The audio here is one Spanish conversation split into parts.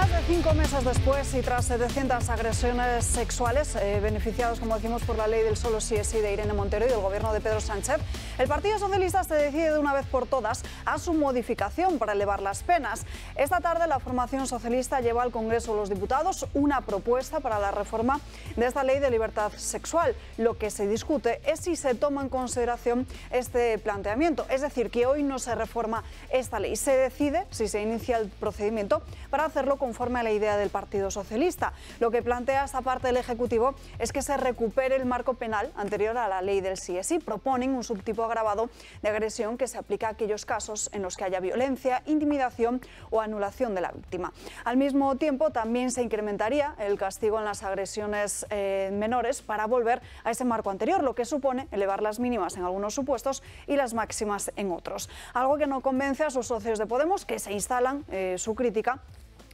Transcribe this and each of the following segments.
Más de cinco meses después y tras 700 agresiones sexuales eh, beneficiados, como decimos, por la ley del solo sí es sí de Irene Montero y del gobierno de Pedro Sánchez, el Partido Socialista se decide de una vez por todas a su modificación para elevar las penas. Esta tarde la formación socialista lleva al Congreso de los Diputados una propuesta para la reforma de esta ley de libertad sexual. Lo que se discute es si se toma en consideración este planteamiento, es decir, que hoy no se reforma esta ley. Se decide si se inicia el procedimiento para hacerlo con conforme a la idea del Partido Socialista. Lo que plantea esta parte del Ejecutivo es que se recupere el marco penal anterior a la ley del CSI. Proponen un subtipo agravado de agresión que se aplica a aquellos casos en los que haya violencia, intimidación o anulación de la víctima. Al mismo tiempo, también se incrementaría el castigo en las agresiones eh, menores para volver a ese marco anterior, lo que supone elevar las mínimas en algunos supuestos y las máximas en otros. Algo que no convence a sus socios de Podemos, que se instalan eh, su crítica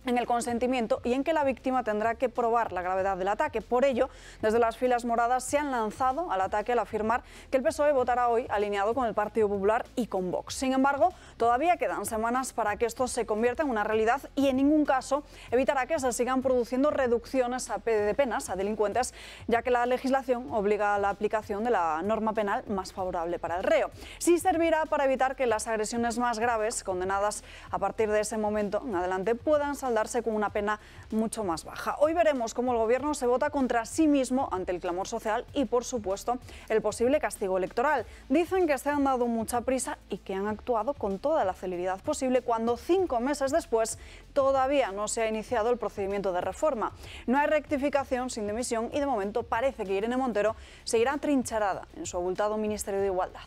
en el consentimiento y en que la víctima tendrá que probar la gravedad del ataque. Por ello, desde las filas moradas se han lanzado al ataque al afirmar que el PSOE votará hoy alineado con el Partido Popular y con Vox. Sin embargo, todavía quedan semanas para que esto se convierta en una realidad y en ningún caso evitará que se sigan produciendo reducciones a de penas a delincuentes, ya que la legislación obliga a la aplicación de la norma penal más favorable para el reo. Sí servirá para evitar que las agresiones más graves, condenadas a partir de ese momento en adelante, puedan saldar darse con una pena mucho más baja. Hoy veremos cómo el Gobierno se vota contra sí mismo ante el clamor social y, por supuesto, el posible castigo electoral. Dicen que se han dado mucha prisa y que han actuado con toda la celeridad posible cuando cinco meses después todavía no se ha iniciado el procedimiento de reforma. No hay rectificación sin dimisión y, de momento, parece que Irene Montero seguirá trincharada en su abultado Ministerio de Igualdad.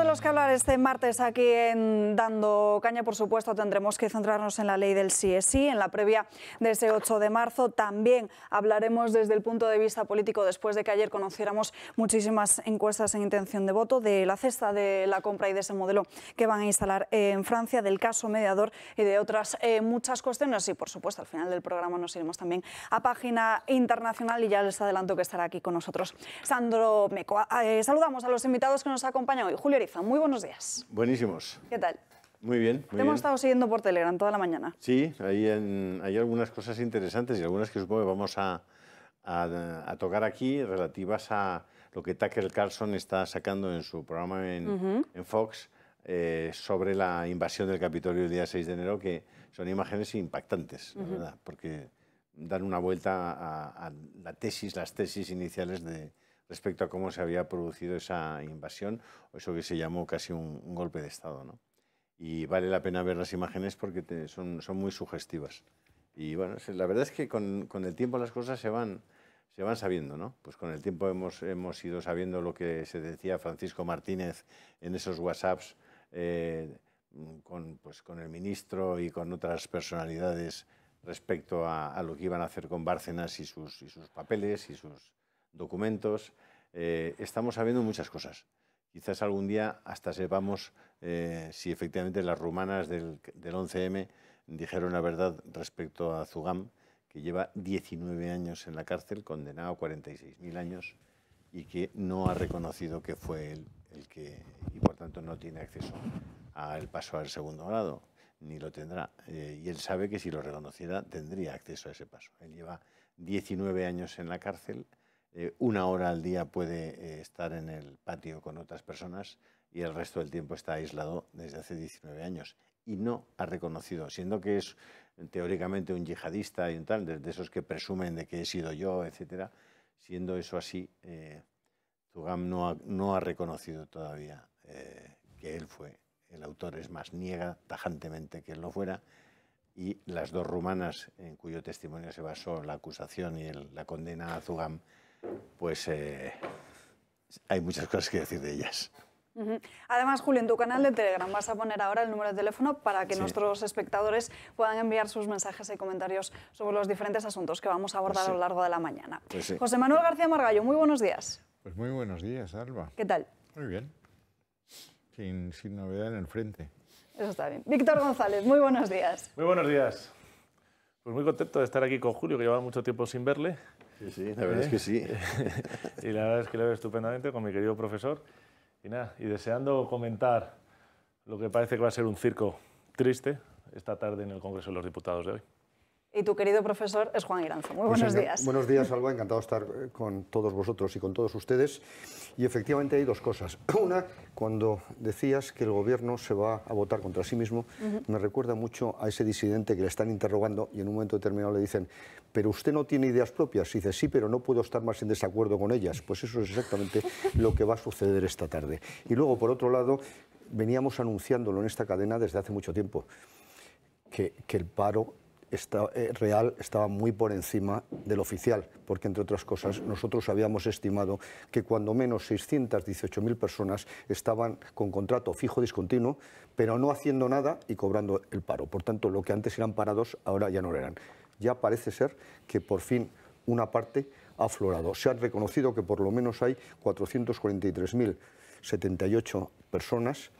de los que hablar este martes aquí en Dando Caña, por supuesto, tendremos que centrarnos en la ley del sí es sí, en la previa de ese 8 de marzo. También hablaremos desde el punto de vista político, después de que ayer conociéramos muchísimas encuestas en intención de voto, de la cesta de la compra y de ese modelo que van a instalar en Francia, del caso mediador y de otras eh, muchas cuestiones. Y, por supuesto, al final del programa nos iremos también a página internacional y ya les adelanto que estará aquí con nosotros Sandro Meco. Ah, eh, saludamos a los invitados que nos acompañan hoy. Julio muy buenos días. Buenísimos. ¿Qué tal? Muy bien. Te hemos estado siguiendo por Telegram toda la mañana. Sí, hay, hay algunas cosas interesantes y algunas que supongo que vamos a, tocar aquí relativas a lo que Tucker Carlson está sacando en su programa en, Fox eh, sobre la invasión del Capitolio el día 6 de enero, que son imágenes impactantes, porque dan una vuelta a, la tesis, las tesis iniciales de, respecto a cómo se había producido esa invasión, o eso que se llamó casi un, golpe de Estado. Y vale la pena ver las imágenes porque son, muy sugestivas. Y bueno, la verdad es que con, el tiempo las cosas se van, se van sabiendo, ¿no? Pues con el tiempo hemos, hemos ido sabiendo lo que se decía Francisco Martínez en esos WhatsApps eh, con, pues con el ministro y con otras personalidades respecto a, lo que iban a hacer con Bárcenas y sus, y sus papeles y sus, documentos. Eh, estamos sabiendo muchas cosas. Quizás algún día hasta sepamos eh, si efectivamente las rumanas del, 11M dijeron la verdad respecto a Zugam, que lleva 19 años en la cárcel, condenado a 46.000 años y que no ha reconocido que fue él el que, y por tanto no tiene acceso al paso al segundo grado, ni lo tendrá. Eh, y él sabe que si lo reconociera tendría acceso a ese paso. Él lleva 19 años en la cárcel eh, una hora al día puede eh, estar en el patio con otras personas y el resto del tiempo está aislado desde hace 19 años y no ha reconocido, siendo que es eh, teóricamente un yihadista y un tal, de, esos que presumen de que he sido yo, etcétera, siendo eso así, eh, Zugam no ha, no ha, reconocido todavía que él fue el autor, es más, niega tajantemente que él no fuera, y las dos rumanas en cuyo testimonio se basó la acusación y la condena a Zugam pues eh, hay muchas cosas que decir de ellas. Además, Julio, en tu canal de Telegram vas a poner ahora el número de teléfono para que nuestros espectadores puedan enviar sus mensajes y comentarios sobre los diferentes asuntos que vamos a abordar pues a lo largo de la mañana. Pues José Manuel García Margallo, muy buenos días. Pues muy buenos días, Alba. ¿Qué tal? Muy bien. Sin, sin novedad en el frente. Eso está bien. Víctor González, muy buenos días. Muy buenos días. Pues muy contento de estar aquí con Julio, que llevaba mucho tiempo sin verle, Sí, sí, la verdad es ¿Eh? que sí. y la verdad es que lo veo estupendamente con mi querido profesor. Y nada, y deseando comentar lo que parece que va a ser un circo triste esta tarde en el Congreso de los Diputados de hoy y tu querido profesor es Juan Iranzo. Muy pues buenos días. Buenos días, Alba. Encantado de estar eh, con todos vosotros y con todos ustedes. Y efectivamente hay dos cosas. Una, cuando decías que el gobierno se va a votar contra sí mismo, me recuerda mucho a ese disidente que le están interrogando y en un momento determinado le dicen, pero usted no tiene ideas propias. Y dice, sí, pero no puedo estar más en desacuerdo con ellas. Pues eso es exactamente lo que va a suceder esta tarde. Y luego, por otro lado, veníamos anunciándolo en esta cadena desde hace mucho tiempo. que, el paro eh, real estaba muy por encima del oficial, porque entre otras cosas nosotros habíamos estimado que cuando menos 618.000 personas estaban con contrato fijo discontinuo, pero no haciendo nada y cobrando el paro. Por tanto, lo que antes eran parados ahora ya no lo eran. Ya parece ser que por fin una parte ha aflorado. Se ha reconocido que por lo menos hay 443.078 personas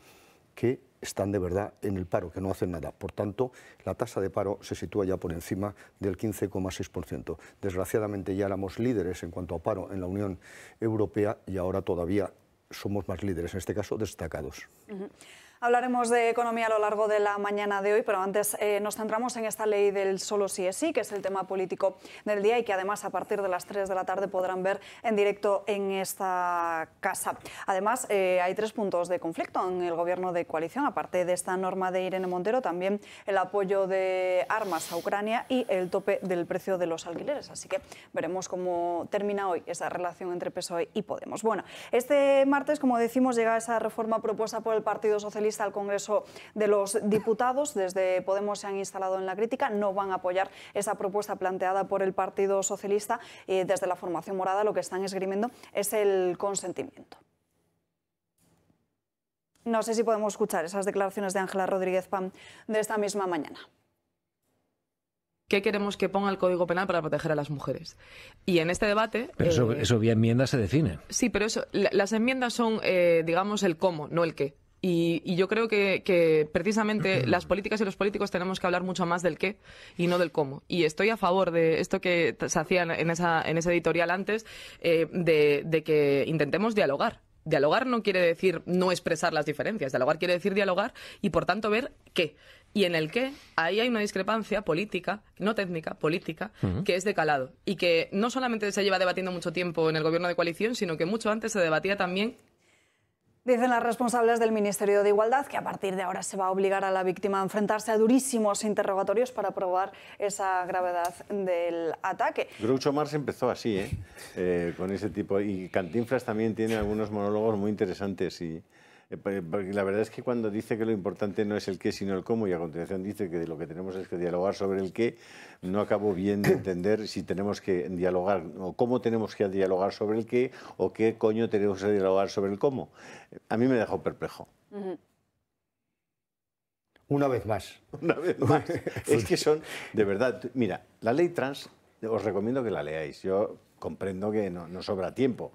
que están de verdad en el paro, que no hacen nada. Por tanto, la tasa de paro se sitúa ya por encima del 15,6%. Desgraciadamente ya éramos líderes en cuanto a paro en la Unión Europea y ahora todavía somos más líderes, en este caso destacados. Hablaremos de economía a lo largo de la mañana de hoy, pero antes eh, nos centramos en esta ley del solo sí es sí, que es el tema político del día y que además a partir de las 3 de la tarde podrán ver en directo en esta casa. Además, eh, hay tres puntos de conflicto en el gobierno de coalición, aparte de esta norma de Irene Montero, también el apoyo de armas a Ucrania y el tope del precio de los alquileres. Así que veremos cómo termina hoy esa relación entre PSOE y Podemos. Bueno, este martes, como decimos, llega esa reforma propuesta por el Partido Socialista al Congreso de los Diputados. Desde Podemos se han instalado en la crítica, no van a apoyar esa propuesta planteada por el Partido Socialista y desde la formación morada lo que están esgrimiendo es el consentimiento. No sé si podemos escuchar esas declaraciones de Ángela Rodríguez Pam de esta misma mañana. ¿Qué queremos que ponga el Código Penal para proteger a las mujeres? Y en este debate... Pero eso, eh, eso vía enmiendas se define. Sí, pero eso, las enmiendas son, eh, digamos, el cómo, no el qué. Y, yo creo que, precisamente las políticas y los políticos tenemos que hablar mucho más del qué y no del cómo. Y estoy a favor de esto que se hacía en, esa, en ese editorial antes, eh, de, que intentemos dialogar. Dialogar no quiere decir no expresar las diferencias, dialogar quiere decir dialogar y por tanto ver qué y en el qué, ahí hay una discrepancia política, no técnica, política, que es de calado y que no solamente se lleva debatiendo mucho tiempo en el gobierno de coalición, sino que mucho antes se debatía también Dicen las responsables del Ministerio de Igualdad que a partir de ahora se va a obligar a la víctima a enfrentarse a durísimos interrogatorios para probar esa gravedad del ataque. Groucho Marx empezó así, ¿eh? Eh, con ese tipo. Y Cantinflas también tiene algunos monólogos muy interesantes y, eh, eh, porque la verdad es que cuando dice que lo importante no es el qué, sino el cómo, y a continuación dice que lo que tenemos es que dialogar sobre el qué, no acabo bien de entender si tenemos que dialogar, o cómo tenemos que dialogar sobre el qué, o qué coño tenemos que dialogar sobre el cómo. A mí me dejó perplejo. Una vez más. Una vez más. es que son, de verdad, mira, la ley trans, os recomiendo que la leáis. Yo comprendo que no sobra tiempo.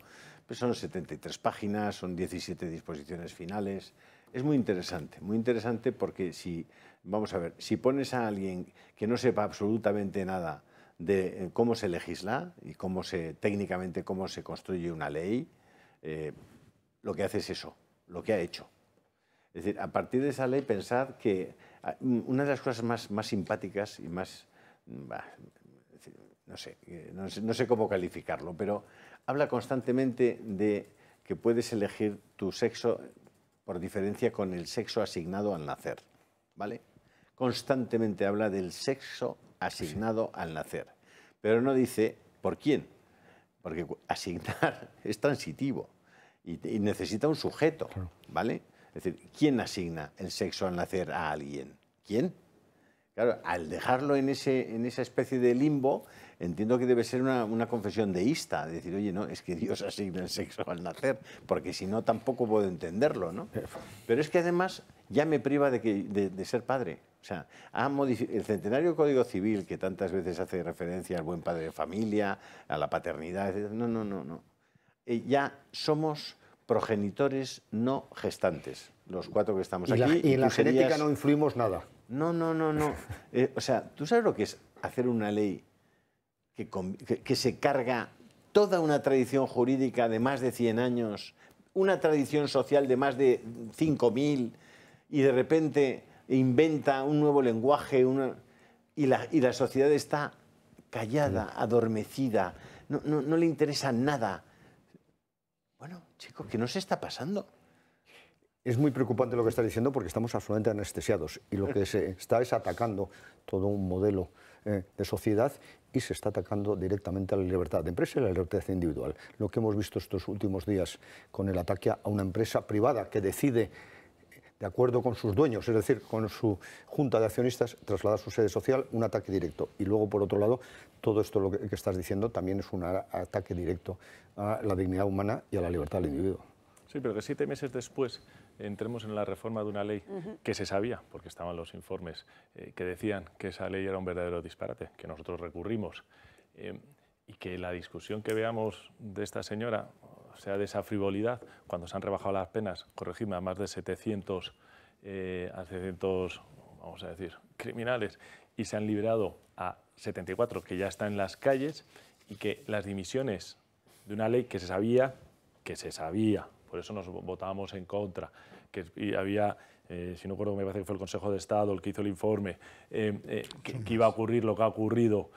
Pues son 73 páginas, son 17 disposiciones finales. Es muy interesante, muy interesante porque si, vamos a ver, si pones a alguien que no sepa absolutamente nada de eh, cómo se legisla y cómo se, técnicamente cómo se construye una ley, eh, lo que hace es eso, lo que ha hecho. Es decir, a partir de esa ley pensad que ah, una de las cosas más, más simpáticas y más, mm, no sé, no sé cómo calificarlo, pero habla constantemente de que puedes elegir tu sexo por diferencia con el sexo asignado al nacer, ¿vale? Constantemente habla del sexo asignado al nacer, pero no dice por quién, porque asignar es transitivo y, necesita un sujeto, ¿vale? Es decir, ¿quién asigna el sexo al nacer a alguien? ¿Quién? Claro, al dejarlo ese, en esa especie de limbo, entiendo que debe ser una, una confesión deísta, decir, oye, no, es que Dios asigna el sexo al nacer, porque si no tampoco puedo entenderlo, ¿no? Eh, Pero es que además ya me priva de, que, de, ser padre. O sea, ha el centenario Código Civil, que tantas veces hace referencia al buen padre de familia, a la paternidad, etc. No, no, no, no. Eh, ya somos progenitores no gestantes, los cuatro que estamos aquí. y, en la genética no influimos nada. No, no, no, no. Eh, o sea, ¿tú sabes lo que es hacer una ley que, se carga toda una tradición jurídica de más de 100 años, una tradición social de más de 5.000, y de repente inventa un nuevo lenguaje y, la, sociedad está callada, mm. adormecida, no, le interesa nada. Bueno, chicos, ¿qué nos está pasando? Es muy preocupante lo que está diciendo porque estamos absolutamente anestesiados y lo que se está es atacando todo un modelo eh, de sociedad y se está atacando directamente a la libertad de empresa y a la libertad individual. Lo que hemos visto estos últimos días con el ataque a una empresa privada que decide de acuerdo con sus dueños, es decir, con su junta de accionistas, trasladar su sede social, un ataque directo. Y luego, por otro lado, todo esto lo que, estás diciendo también es un ataque directo a la dignidad humana y a la libertad del individuo. Sí, pero que siete meses después entremos en la reforma de una ley que se sabía, porque estaban los informes, eh, que decían que esa ley era un verdadero disparate, que nosotros recurrimos, em, y que la discusión que veamos de esta señora sea de esa frivolidad, cuando se han rebajado las penas, corregidme, a más de 700, eh, vamos a decir, criminales, y se han liberado a 74 que ya están en las calles, y que las dimisiones de una ley que se sabía, que se sabía, por eso nos votábamos en contra, que había, eh, si no recuerdo, me parece que fue el Consejo de Estado el que hizo el informe, eh, eh, que, iba a ocurrir lo que ha ocurrido,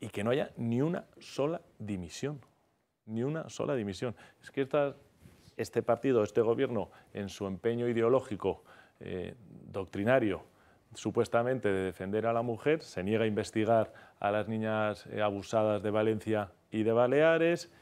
y que no haya ni una sola dimisión, ni una sola dimisión. Es que este partido, este gobierno, en su empeño ideológico, doctrinario, supuestamente de defender a la mujer, se niega a investigar a las niñas abusadas de Valencia y de Baleares,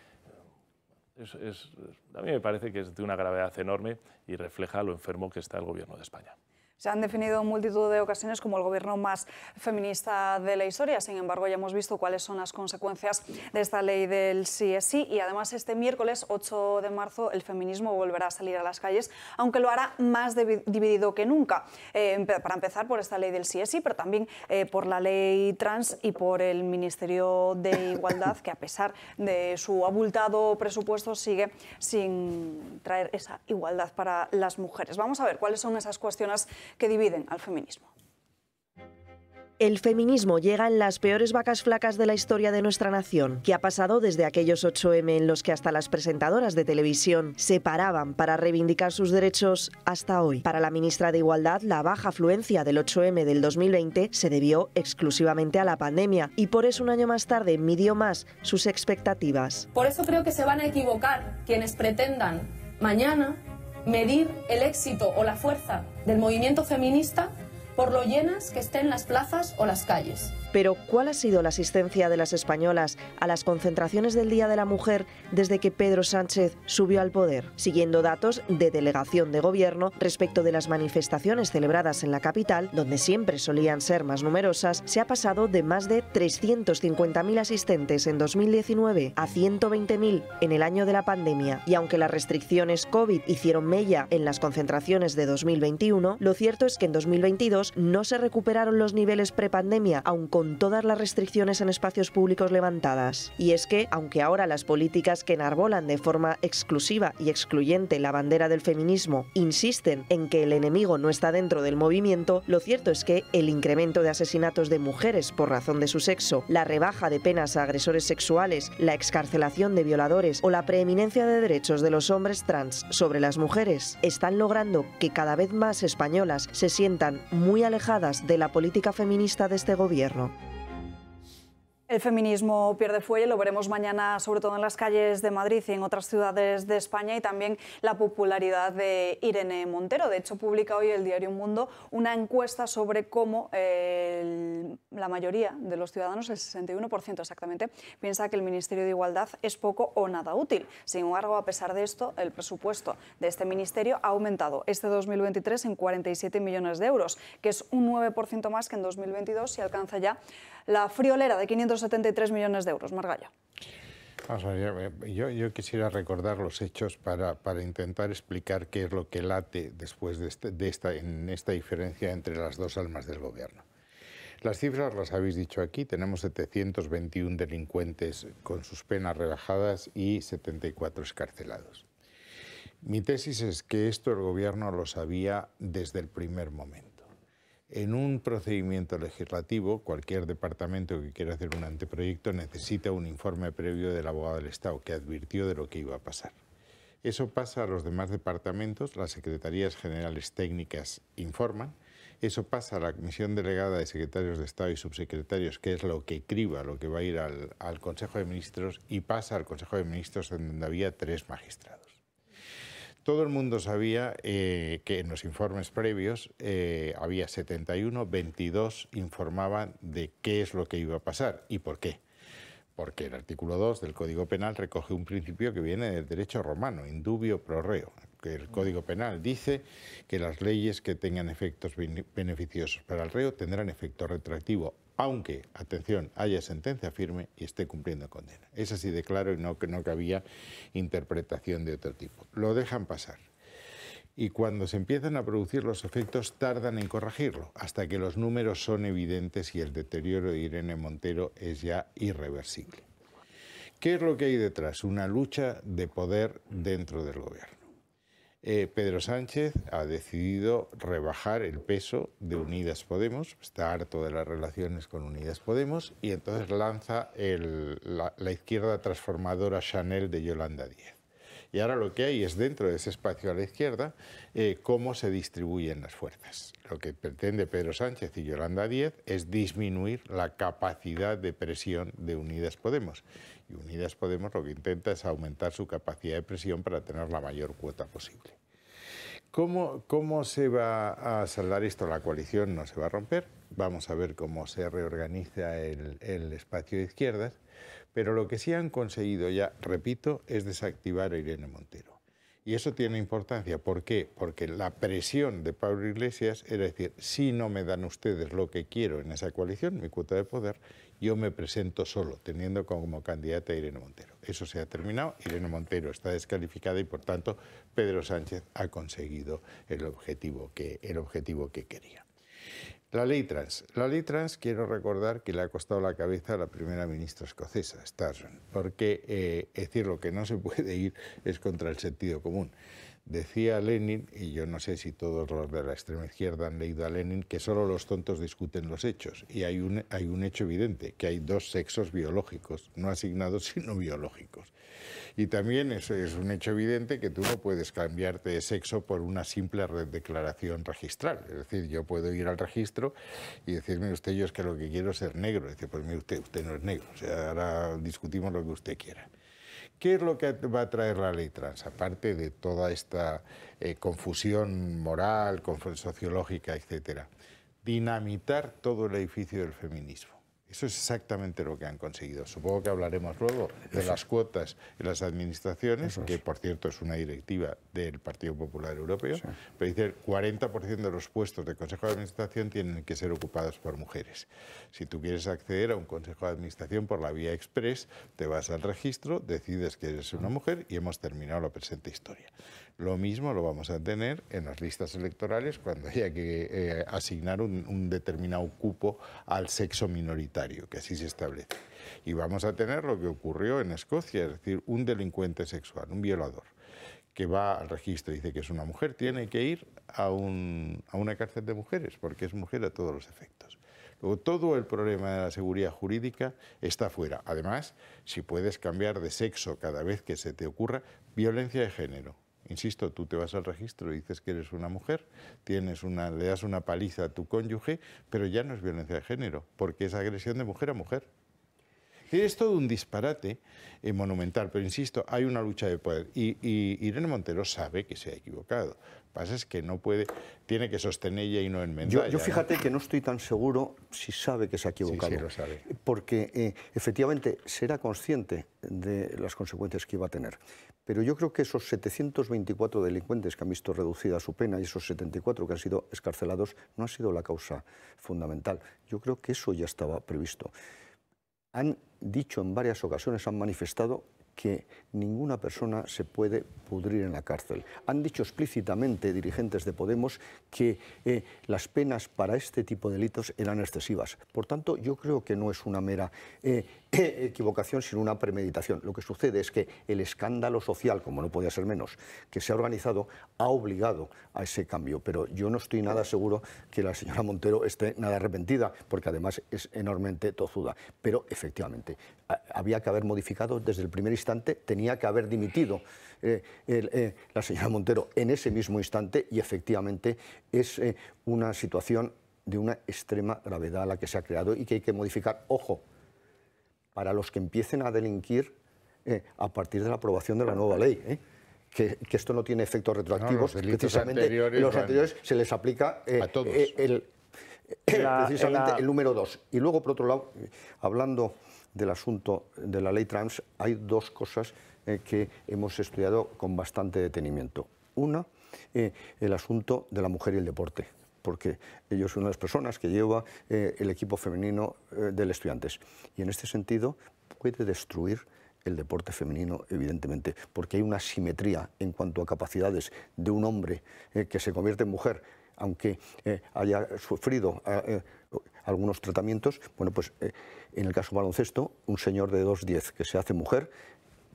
a mí me parece que es de una gravedad enorme y refleja lo enfermo que está el gobierno de España. Se han definido en multitud de ocasiones como el gobierno más feminista de la historia. Sin embargo, ya hemos visto cuáles son las consecuencias de esta ley del sí es sí. Y además, este miércoles 8 de marzo, el feminismo volverá a salir a las calles, aunque lo hará más dividido que nunca. Eh, para empezar, por esta ley del sí es sí, pero también eh, por la ley trans y por el Ministerio de Igualdad, que a pesar de su abultado presupuesto, sigue sin traer esa igualdad para las mujeres. Vamos a ver cuáles son esas cuestiones que dividen al feminismo. El feminismo llega en las peores vacas flacas de la historia de nuestra nación, que ha pasado desde aquellos 8M en los que hasta las presentadoras de televisión se paraban para reivindicar sus derechos hasta hoy. Para la ministra de Igualdad, la baja afluencia del 8M del 2020 se debió exclusivamente a la pandemia y por eso un año más tarde midió más sus expectativas. Por eso creo que se van a equivocar quienes pretendan mañana medir el éxito o la fuerza del movimiento feminista por lo llenas que estén las plazas o las calles. Pero, ¿cuál ha sido la asistencia de las españolas a las concentraciones del Día de la Mujer desde que Pedro Sánchez subió al poder? Siguiendo datos de delegación de gobierno respecto de las manifestaciones celebradas en la capital, donde siempre solían ser más numerosas, se ha pasado de más de 350.000 asistentes en 2019 a 120.000 en el año de la pandemia. Y aunque las restricciones COVID hicieron mella en las concentraciones de 2021, lo cierto es que en 2022 no se recuperaron los niveles prepandemia, aún con todas las restricciones en espacios públicos levantadas. Y es que, aunque ahora las políticas que enarbolan de forma exclusiva y excluyente la bandera del feminismo insisten en que el enemigo no está dentro del movimiento, lo cierto es que el incremento de asesinatos de mujeres por razón de su sexo, la rebaja de penas a agresores sexuales, la excarcelación de violadores o la preeminencia de derechos de los hombres trans sobre las mujeres están logrando que cada vez más españolas se sientan muy alejadas de la política feminista de este gobierno. tomorrow. El feminismo pierde fuelle, lo veremos mañana sobre todo en las calles de Madrid y en otras ciudades de España y también la popularidad de Irene Montero. De hecho, publica hoy el diario Mundo una encuesta sobre cómo eh, la mayoría de los ciudadanos, el 61% exactamente, piensa que el Ministerio de Igualdad es poco o nada útil. Sin embargo, a pesar de esto, el presupuesto de este ministerio ha aumentado este 2023 en 47 millones de euros, que es un 9% más que en 2022 y alcanza ya la friolera de 573 millones de euros. Margallo. Eh, yo, quisiera recordar los hechos para, intentar explicar qué es lo que late después este, de, esta, en esta diferencia entre las dos almas del gobierno. Las cifras las habéis dicho aquí, tenemos 721 delincuentes con sus penas rebajadas y 74 escarcelados. Mi tesis es que esto el gobierno lo sabía desde el primer momento. En un procedimiento legislativo, cualquier departamento que quiera hacer un anteproyecto necesita un informe previo del abogado del Estado que advirtió de lo que iba a pasar. Eso pasa a los demás departamentos, las secretarías generales técnicas informan, eso pasa a la Comisión Delegada de Secretarios de Estado y Subsecretarios, que es lo que criba, lo que va a ir al, al Consejo de Ministros, y pasa al Consejo de Ministros, donde había tres magistrados. Todo el mundo sabía eh, que en los informes previos eh, había 71, 22 informaban de qué es lo que iba a pasar y por qué. Porque el artículo 2 del Código Penal recoge un principio que viene del derecho romano, indubio pro reo. el Código Penal dice que las leyes que tengan efectos beneficiosos para el reo tendrán efecto retroactivo aunque, atención, haya sentencia firme y esté cumpliendo condena. Es así de claro y no, no cabía interpretación de otro tipo. Lo dejan pasar. Y cuando se empiezan a producir los efectos, tardan en corregirlo, hasta que los números son evidentes y el deterioro de Irene Montero es ya irreversible. ¿Qué es lo que hay detrás? Una lucha de poder dentro del gobierno. Eh, Pedro Sánchez ha decidido rebajar el peso de Unidas Podemos, está harto de las relaciones con Unidas Podemos y entonces lanza la, izquierda transformadora Chanel de Yolanda Díaz. Y ahora lo que hay es dentro de ese espacio a la izquierda eh, cómo se distribuyen las fuerzas. Lo que pretende Pedro Sánchez y Yolanda Díez es disminuir la capacidad de presión de Unidas Podemos. Y Unidas Podemos lo que intenta es aumentar su capacidad de presión para tener la mayor cuota posible. ¿Cómo, ¿Cómo, se va a saldar esto? La coalición no se va a romper. Vamos a ver cómo se reorganiza el, el, espacio de izquierdas. Pero lo que sí han conseguido ya, repito, es desactivar a Irene Montero. Y eso tiene importancia. ¿Por qué? Porque la presión de Pablo Iglesias era decir, si no me dan ustedes lo que quiero en esa coalición, mi cuota de poder, yo me presento solo, teniendo como candidata a Irene Montero. Eso se ha terminado, Irene Montero está descalificada y por tanto Pedro Sánchez ha conseguido el objetivo que, el objetivo que quería. La ley trans. La ley trans quiero recordar que le ha costado la cabeza a la primera ministra escocesa, Sturgeon, porque eh, decir lo que no se puede ir es contra el sentido común. Decía Lenin, y yo no sé si todos los de la extrema izquierda han leído a Lenin, que solo los tontos discuten los hechos. Y hay un, hay un hecho evidente, que hay dos sexos biológicos, no asignados, sino biológicos. Y también es, es un hecho evidente que tú no puedes cambiarte de sexo por una simple declaración registral. Es decir, yo puedo ir al registro y decirme, usted, yo es que lo que quiero es ser negro. dice, pues mire usted, usted no es negro. O sea, ahora discutimos lo que usted quiera. ¿Qué es lo que va a traer la ley trans? Aparte de toda esta eh, confusión moral, sociológica, etcétera. Dinamitar todo el edificio del feminismo. Eso es exactamente lo que han conseguido. Supongo que hablaremos luego de las cuotas en las administraciones, que por cierto es una directiva del Partido Popular Europeo, pero dice el 40% de los puestos de Consejo de Administración tienen que ser ocupados por mujeres. Si tú quieres acceder a un Consejo de Administración por la vía express, te vas al registro, decides que eres una ah. mujer y hemos terminado la presente historia. Lo mismo lo vamos a tener en las listas electorales cuando haya que eh, asignar un, determinado cupo al sexo minoritario, que así se establece. Y vamos a tener lo que ocurrió en Escocia, es decir, un delincuente sexual, un violador, que va al registro y dice que es una mujer, tiene que ir a, a una cárcel de mujeres, porque es mujer a todos los efectos. Luego, todo el problema de la seguridad jurídica está fuera. Además, si puedes cambiar de sexo cada vez que se te ocurra, violencia de género Insisto, tú te vas al registro y dices que eres una mujer, le das una paliza a tu cónyuge, pero ya no es violencia de género, porque es agresión de mujer a mujer. Es todo un disparate eh, monumental, pero insisto, hay una lucha de poder. y, Irene Montero sabe que se ha equivocado pasa es que no puede, tiene que sostenerla y no en Yo, fíjate que no estoy tan seguro si sabe que se ha equivocado. Sí, sí lo sabe. Porque eh, efectivamente será consciente de las consecuencias que iba a tener. Pero yo creo que esos 724 delincuentes que han visto reducida su pena y esos 74 que han sido escarcelados no ha sido la causa fundamental. Yo creo que eso ya estaba previsto. Han dicho en varias ocasiones, han manifestado que ninguna persona se puede pudrir en la cárcel. Han dicho explícitamente dirigentes de Podemos que eh, las penas para este tipo de delitos eran excesivas. Por tanto, yo creo que no es una mera eh, equivocación, sino una premeditación. Lo que sucede es que el escándalo social, como no podía ser menos, que se ha organizado, ha obligado a ese cambio. Pero yo no estoy nada seguro que la señora Montero esté nada arrepentida, porque además es enormemente tozuda. Pero efectivamente, había que haber modificado desde el primer instante, tenía que haber dimitido eh, eh, la señora Montero en ese mismo instante y efectivamente es eh, una situación de una extrema gravedad la que se ha creado y que hay que modificar. Ojo, para los que empiecen a delinquir eh, a partir de la aprobación de la nueva ley. ¿eh? Que, esto no tiene efectos retroactivos, precisamente los anteriores se les aplica eh, a todos. El, precisamente el número 2. Y luego, por otro lado, hablando del asunto de la ley trans, hay dos cosas que hemos estudiado con bastante detenimiento. Una, el asunto de la mujer y el deporte porque ellos son las personas que lleva eh, el equipo femenino de eh, del Estudiantes. Y en este sentido puede destruir el deporte femenino, evidentemente, porque hay una simetría en cuanto a capacidades de un hombre eh, que se convierte en mujer, aunque haya sufrido algunos tratamientos, bueno, pues en el caso baloncesto, un señor de 2'10 que se hace mujer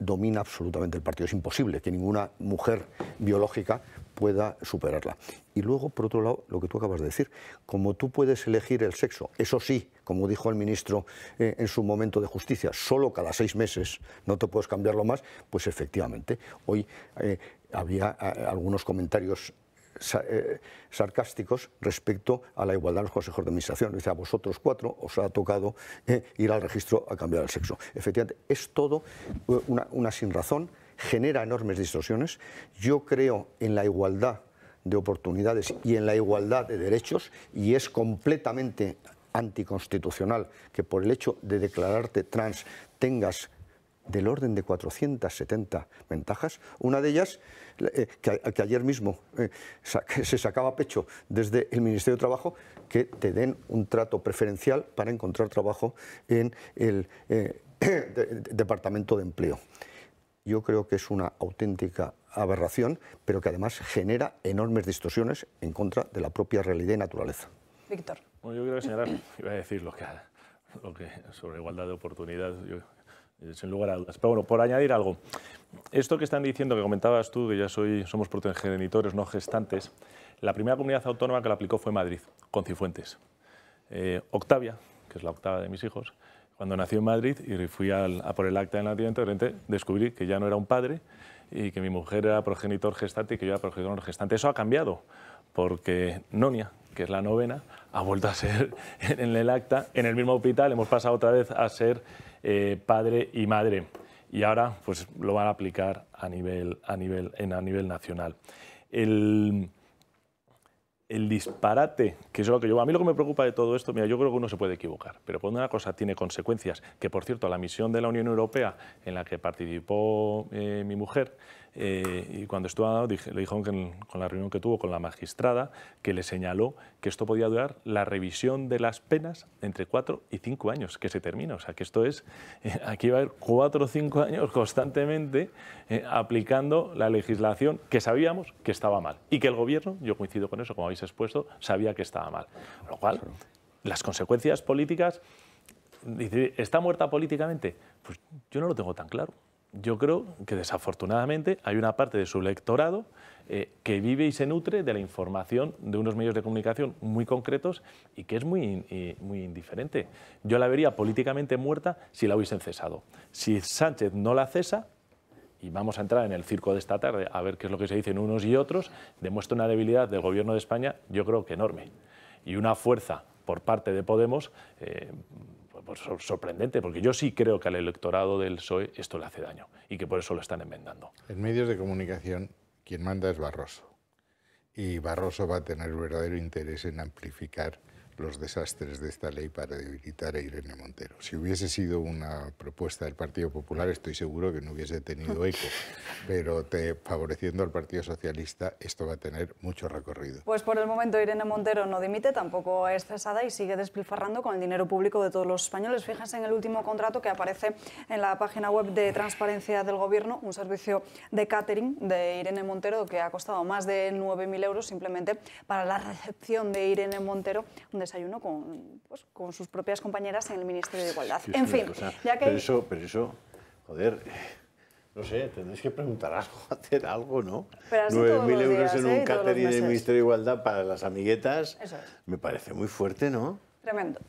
domina absolutamente el partido. Es imposible que ninguna mujer biológica pueda superarla. Y luego, por otro lado, lo que tú acabas de decir, como tú puedes elegir el sexo, eso sí, como dijo el ministro eh, en su momento de justicia, solo cada seis meses, no te puedes cambiarlo más, pues efectivamente, hoy eh, había eh, algunos comentarios eh, sarcásticos respecto a la igualdad en los consejos de administración. Dice, a vosotros cuatro os ha tocado eh, ir al registro a cambiar el sexo. Efectivamente, es todo eh, una, sin razón... genera enormes distorsiones. Yo creo en la igualdad de oportunidades y en la igualdad de derechos y es completamente anticonstitucional que por el hecho de declararte trans tengas del orden de 470 ventajas. Una de ellas eh, que, ayer mismo eh, se sacaba pecho desde el Ministerio de Trabajo, que te den un trato preferencial para encontrar trabajo en el eh, Departamento de Empleo. Yo creo que es una auténtica aberración, pero que además genera enormes distorsiones en contra de la propia realidad y naturaleza. Víctor. Bueno, yo quiero señalar, iba a decir lo que, sobre igualdad de oportunidades, eh, sin lugar a dudas. Pero bueno, por añadir algo, esto que están diciendo, que comentabas tú, que ya soy, somos progenitores, no gestantes, la primera comunidad autónoma que la aplicó fue Madrid, con Cifuentes. Eh, Octavia, que es la octava de mis hijos, cuando nació en Madrid y fui a por el acta de nacimiento, de descubrí que ya no era un padre y que mi mujer era progenitor gestante y que yo era progenitor gestante. Eso ha cambiado, porque Nonia, que es la novena, ha vuelto a ser en el acta, en el mismo hospital, hemos pasado otra vez a ser eh, padre y madre. Y ahora pues, lo van a aplicar a nivel, a nivel, en, a nivel nacional. El, el disparate, que es lo que yo... A mí lo que me preocupa de todo esto, mira, yo creo que uno se puede equivocar, pero cuando una cosa tiene consecuencias, que por cierto, la misión de la Unión Europea en la que participó eh, mi mujer, eh, y cuando estuvo le dijo con la reunión que tuvo con la magistrada que le señaló que esto podía durar la revisión de las penas entre cuatro y cinco años, que se termina. O sea, que esto es, eh, aquí va a haber cuatro o cinco años constantemente eh, aplicando la legislación que sabíamos que estaba mal y que el gobierno, yo coincido con eso, como habéis expuesto, sabía que estaba mal. Lo cual, las consecuencias políticas, ¿está muerta políticamente? Pues yo no lo tengo tan claro yo creo que desafortunadamente hay una parte de su electorado eh, que vive y se nutre de la información de unos medios de comunicación muy concretos y que es muy, muy indiferente. Yo la vería políticamente muerta si la hubiesen cesado. Si Sánchez no la cesa, y vamos a entrar en el circo de esta tarde a ver qué es lo que se dicen unos y otros, demuestra una debilidad del gobierno de España, yo creo que enorme, y una fuerza por parte de Podemos. Eh, sorprendente, porque yo sí creo que al electorado del PSOE esto le hace daño y que por eso lo están enmendando. En medios de comunicación, quien manda es Barroso. Y Barroso va a tener verdadero interés en amplificar los desastres de esta ley para debilitar a Irene Montero. Si hubiese sido una propuesta del Partido Popular, estoy seguro que no hubiese tenido eco, pero te, favoreciendo al Partido Socialista, esto va a tener mucho recorrido. Pues por el momento Irene Montero no dimite, tampoco es cesada y sigue despilfarrando con el dinero público de todos los españoles. Fíjense en el último contrato que aparece en la página web de Transparencia del Gobierno, un servicio de catering de Irene Montero que ha costado más de 9.000 euros simplemente para la recepción de Irene Montero, donde desayuno pues, con, sus propias compañeras en el Ministerio de Igualdad. en fin, ya que... Pero eso, pero eso, joder... No sé, tendréis que preguntar algo, hacer algo, ¿no? 9.000 euros en un ¿eh? catering en el Ministerio de Igualdad para las amiguetas. Me parece muy fuerte, ¿no? Tremendo.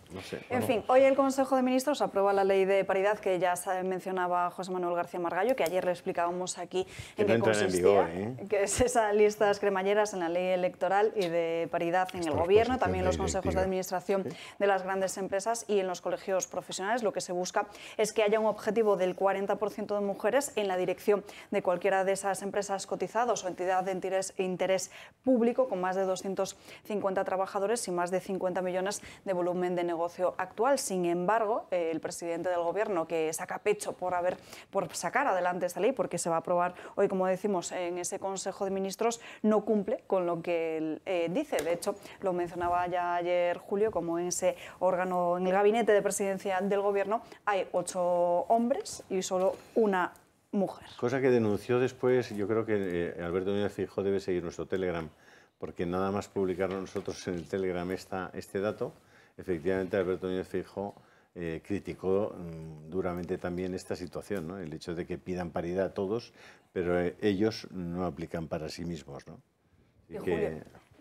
en fin, hoy el Consejo de Ministros aprueba la ley de paridad que ya mencionaba José Manuel García Margallo, que ayer le explicábamos aquí en qué consistía, ¿eh? que es esas listas cremalleras en la ley electoral y de paridad en el gobierno, también en los consejos de administración de las grandes empresas y en los colegios profesionales. Lo que se busca es que haya un objetivo del 40% de mujeres en la dirección de cualquiera de esas empresas cotizadas o entidad de interés, interés público con más de 250 trabajadores y más de 50 millones de volumen de negocio actual. Sin embargo, eh, el presidente del Gobierno, que saca pecho por, haber, por sacar adelante esta ley, porque se va a aprobar hoy, como decimos, en ese Consejo de Ministros, no cumple con lo que él eh, dice. De hecho, lo mencionaba ya ayer Julio, como en ese órgano, en el gabinete de presidencia del Gobierno, hay ocho hombres y solo una mujer. Cosa que denunció después, yo creo que eh, Alberto Núñez Fijo debe seguir nuestro Telegram, porque nada más publicaron nosotros en el Telegram está este dato, efectivamente Alberto Núñez Fijo eh, criticó mm, duramente también esta situación, ¿no? el hecho de que pidan paridad a todos, pero eh, ellos no aplican para sí mismos. ¿no?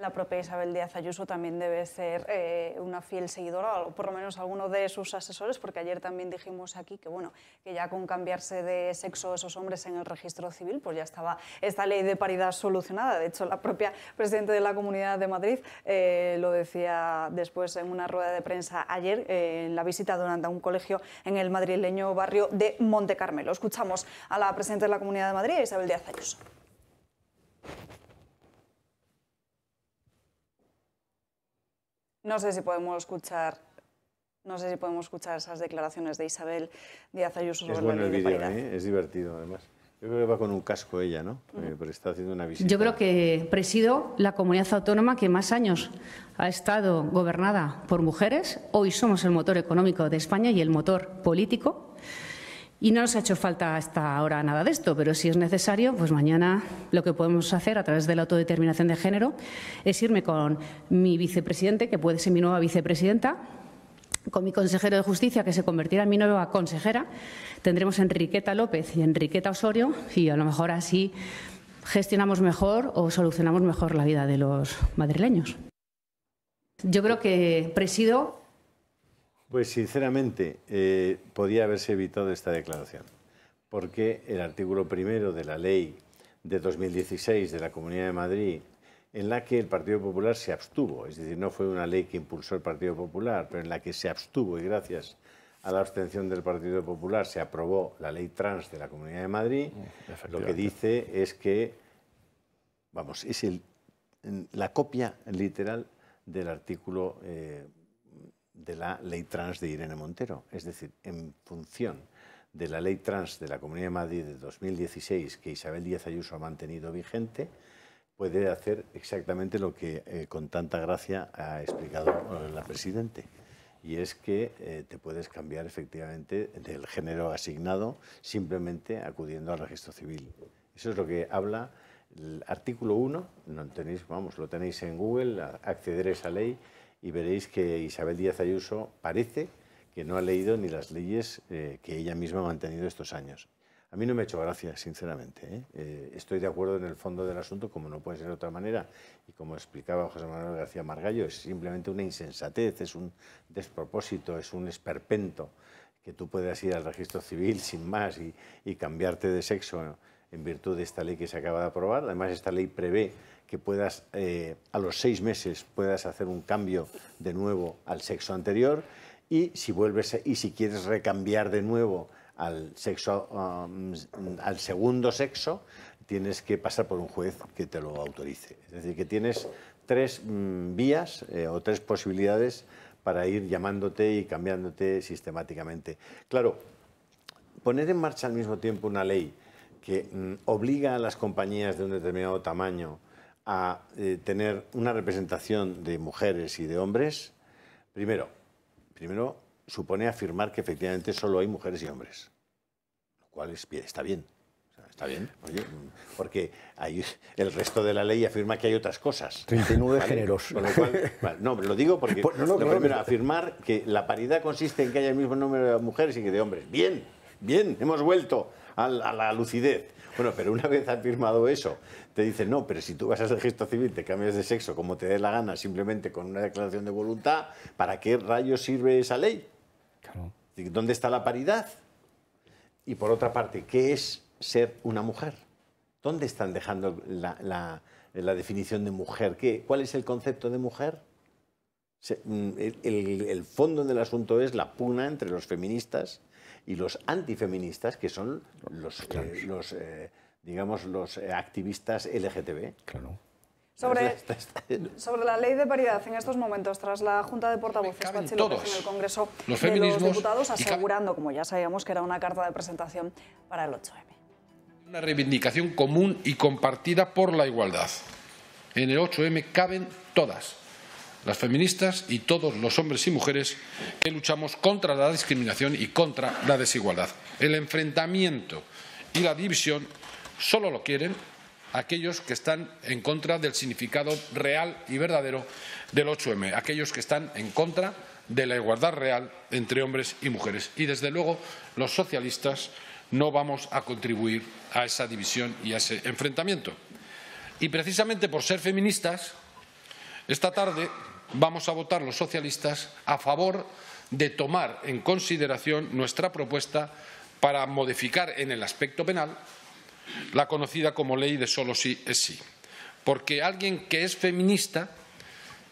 La propia Isabel Díaz Ayuso también debe ser eh, una fiel seguidora, o por lo menos alguno de sus asesores, porque ayer también dijimos aquí que, bueno, que ya con cambiarse de sexo esos hombres en el registro civil, pues ya estaba esta ley de paridad solucionada. De hecho, la propia presidenta de la Comunidad de Madrid eh, lo decía después en una rueda de prensa ayer, eh, en la visita durante un colegio en el madrileño barrio de Monte Carmelo. Escuchamos a la presidenta de la Comunidad de Madrid, Isabel Díaz Ayuso. No sé si podemos escuchar, no sé si podemos escuchar esas declaraciones de Isabel Díaz Ayuso. Es bueno el vídeo, ¿eh? es divertido además. Yo creo que va con un casco ella, ¿no? Eh, pero está haciendo una visita. Yo creo que presido la comunidad autónoma que más años ha estado gobernada por mujeres. Hoy somos el motor económico de España y el motor político y no nos ha hecho falta hasta ahora nada de esto, pero si es necesario, pues mañana lo que podemos hacer a través de la autodeterminación de género es irme con mi vicepresidente, que puede ser mi nueva vicepresidenta, con mi consejero de Justicia, que se convertirá en mi nueva consejera. Tendremos a Enriqueta López y Enriqueta Osorio, y a lo mejor así gestionamos mejor o solucionamos mejor la vida de los madrileños. Yo creo que presido pues sinceramente, eh, podía haberse evitado esta declaración, porque el artículo primero de la ley de 2016 de la Comunidad de Madrid, en la que el Partido Popular se abstuvo, es decir, no fue una ley que impulsó el Partido Popular, pero en la que se abstuvo y gracias a la abstención del Partido Popular se aprobó la ley trans de la Comunidad de Madrid, mm, lo que dice es que, vamos, es la copia literal del artículo... Eh, de la ley trans de Irene Montero. Es decir, en función de la ley trans de la Comunidad de Madrid de 2016 que Isabel Díaz Ayuso ha mantenido vigente, puede hacer exactamente lo que eh, con tanta gracia ha explicado eh, la Presidente. Y es que eh, te puedes cambiar efectivamente del género asignado simplemente acudiendo al registro civil. Eso es lo que habla el artículo 1, vamos, lo tenéis en Google, acceder a esa ley y veréis que Isabel Díaz Ayuso parece que no ha leído ni las leyes eh, que ella misma ha mantenido estos años. A mí no me ha hecho gracia, sinceramente. ¿eh? Eh, estoy de acuerdo en el fondo del asunto, como no puede ser de otra manera, y como explicaba José Manuel García Margallo, es simplemente una insensatez, es un despropósito, es un esperpento que tú puedas ir al registro civil sin más y, cambiarte de sexo en virtud de esta ley que se acaba de aprobar. Además, esta ley prevé que puedas, eh, a los seis meses, puedas hacer un cambio de nuevo al sexo anterior y si, vuelves, y si quieres recambiar de nuevo al, sexo, um, al segundo sexo, tienes que pasar por un juez que te lo autorice. Es decir, que tienes tres mm, vías eh, o tres posibilidades para ir llamándote y cambiándote sistemáticamente. Claro, poner en marcha al mismo tiempo una ley que mm, obliga a las compañías de un determinado tamaño a eh, tener una representación de mujeres y de hombres, primero, primero supone afirmar que efectivamente solo hay mujeres y hombres, lo cual está bien. está bien, mm, porque el resto de la ley afirma que hay otras cosas. 39 géneros. lo no, lo digo porque primero, pues afirmar que la paridad consiste en que haya el mismo número de mujeres y de hombres. Bien, bien, hemos vuelto a la, lucidez. Bueno, pero una vez ha firmado eso, te dicen, no, pero si tú vas a registro civil, te cambias de sexo como te dé la gana, simplemente con una declaración de voluntad, ¿para qué rayos sirve esa ley? ¿Dónde está la paridad? Y por otra parte, ¿qué es ser una mujer? ¿Dónde están dejando la, definición de mujer? ¿Cuál es el concepto de mujer? Mm, el, el fondo del asunto es la pugna entre los feministas y los antifeministas, que son los, los eh, eh, digamos, los eh, activistas LGTB. Sobre, sobre, la ley de paridad en estos momentos, tras la Junta de Portavoces en el Congreso los de los Diputados, asegurando, como ya sabíamos, que era una carta de presentación para el 8M. Una reivindicación común y compartida por la igualdad. En el 8M caben todas las feministas y todos los hombres y mujeres que luchamos contra la discriminación y contra la desigualdad. El enfrentamiento y la división solo lo quieren aquellos que están en contra del significado real y verdadero del 8M, aquellos que están en contra de la igualdad real entre hombres y mujeres. Y, desde luego, los socialistas no vamos a contribuir a esa división y a ese enfrentamiento. Y, precisamente por ser feministas, esta tarde vamos a votar los socialistas a favor de tomar en consideración nuestra propuesta para modificar en el aspecto penal la conocida como ley de solo sí es sí. Porque alguien que es feminista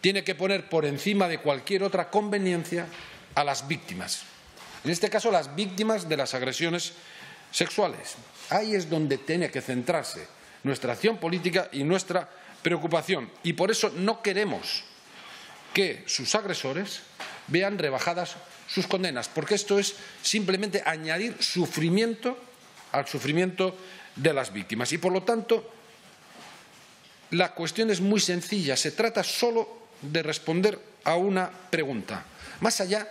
tiene que poner por encima de cualquier otra conveniencia a las víctimas. En este caso, las víctimas de las agresiones sexuales. Ahí es donde tiene que centrarse nuestra acción política y nuestra preocupación. Y por eso no queremos que sus agresores vean rebajadas sus condenas, porque esto es simplemente añadir sufrimiento al sufrimiento de las víctimas. Y por lo tanto, la cuestión es muy sencilla, se trata solo de responder a una pregunta, más allá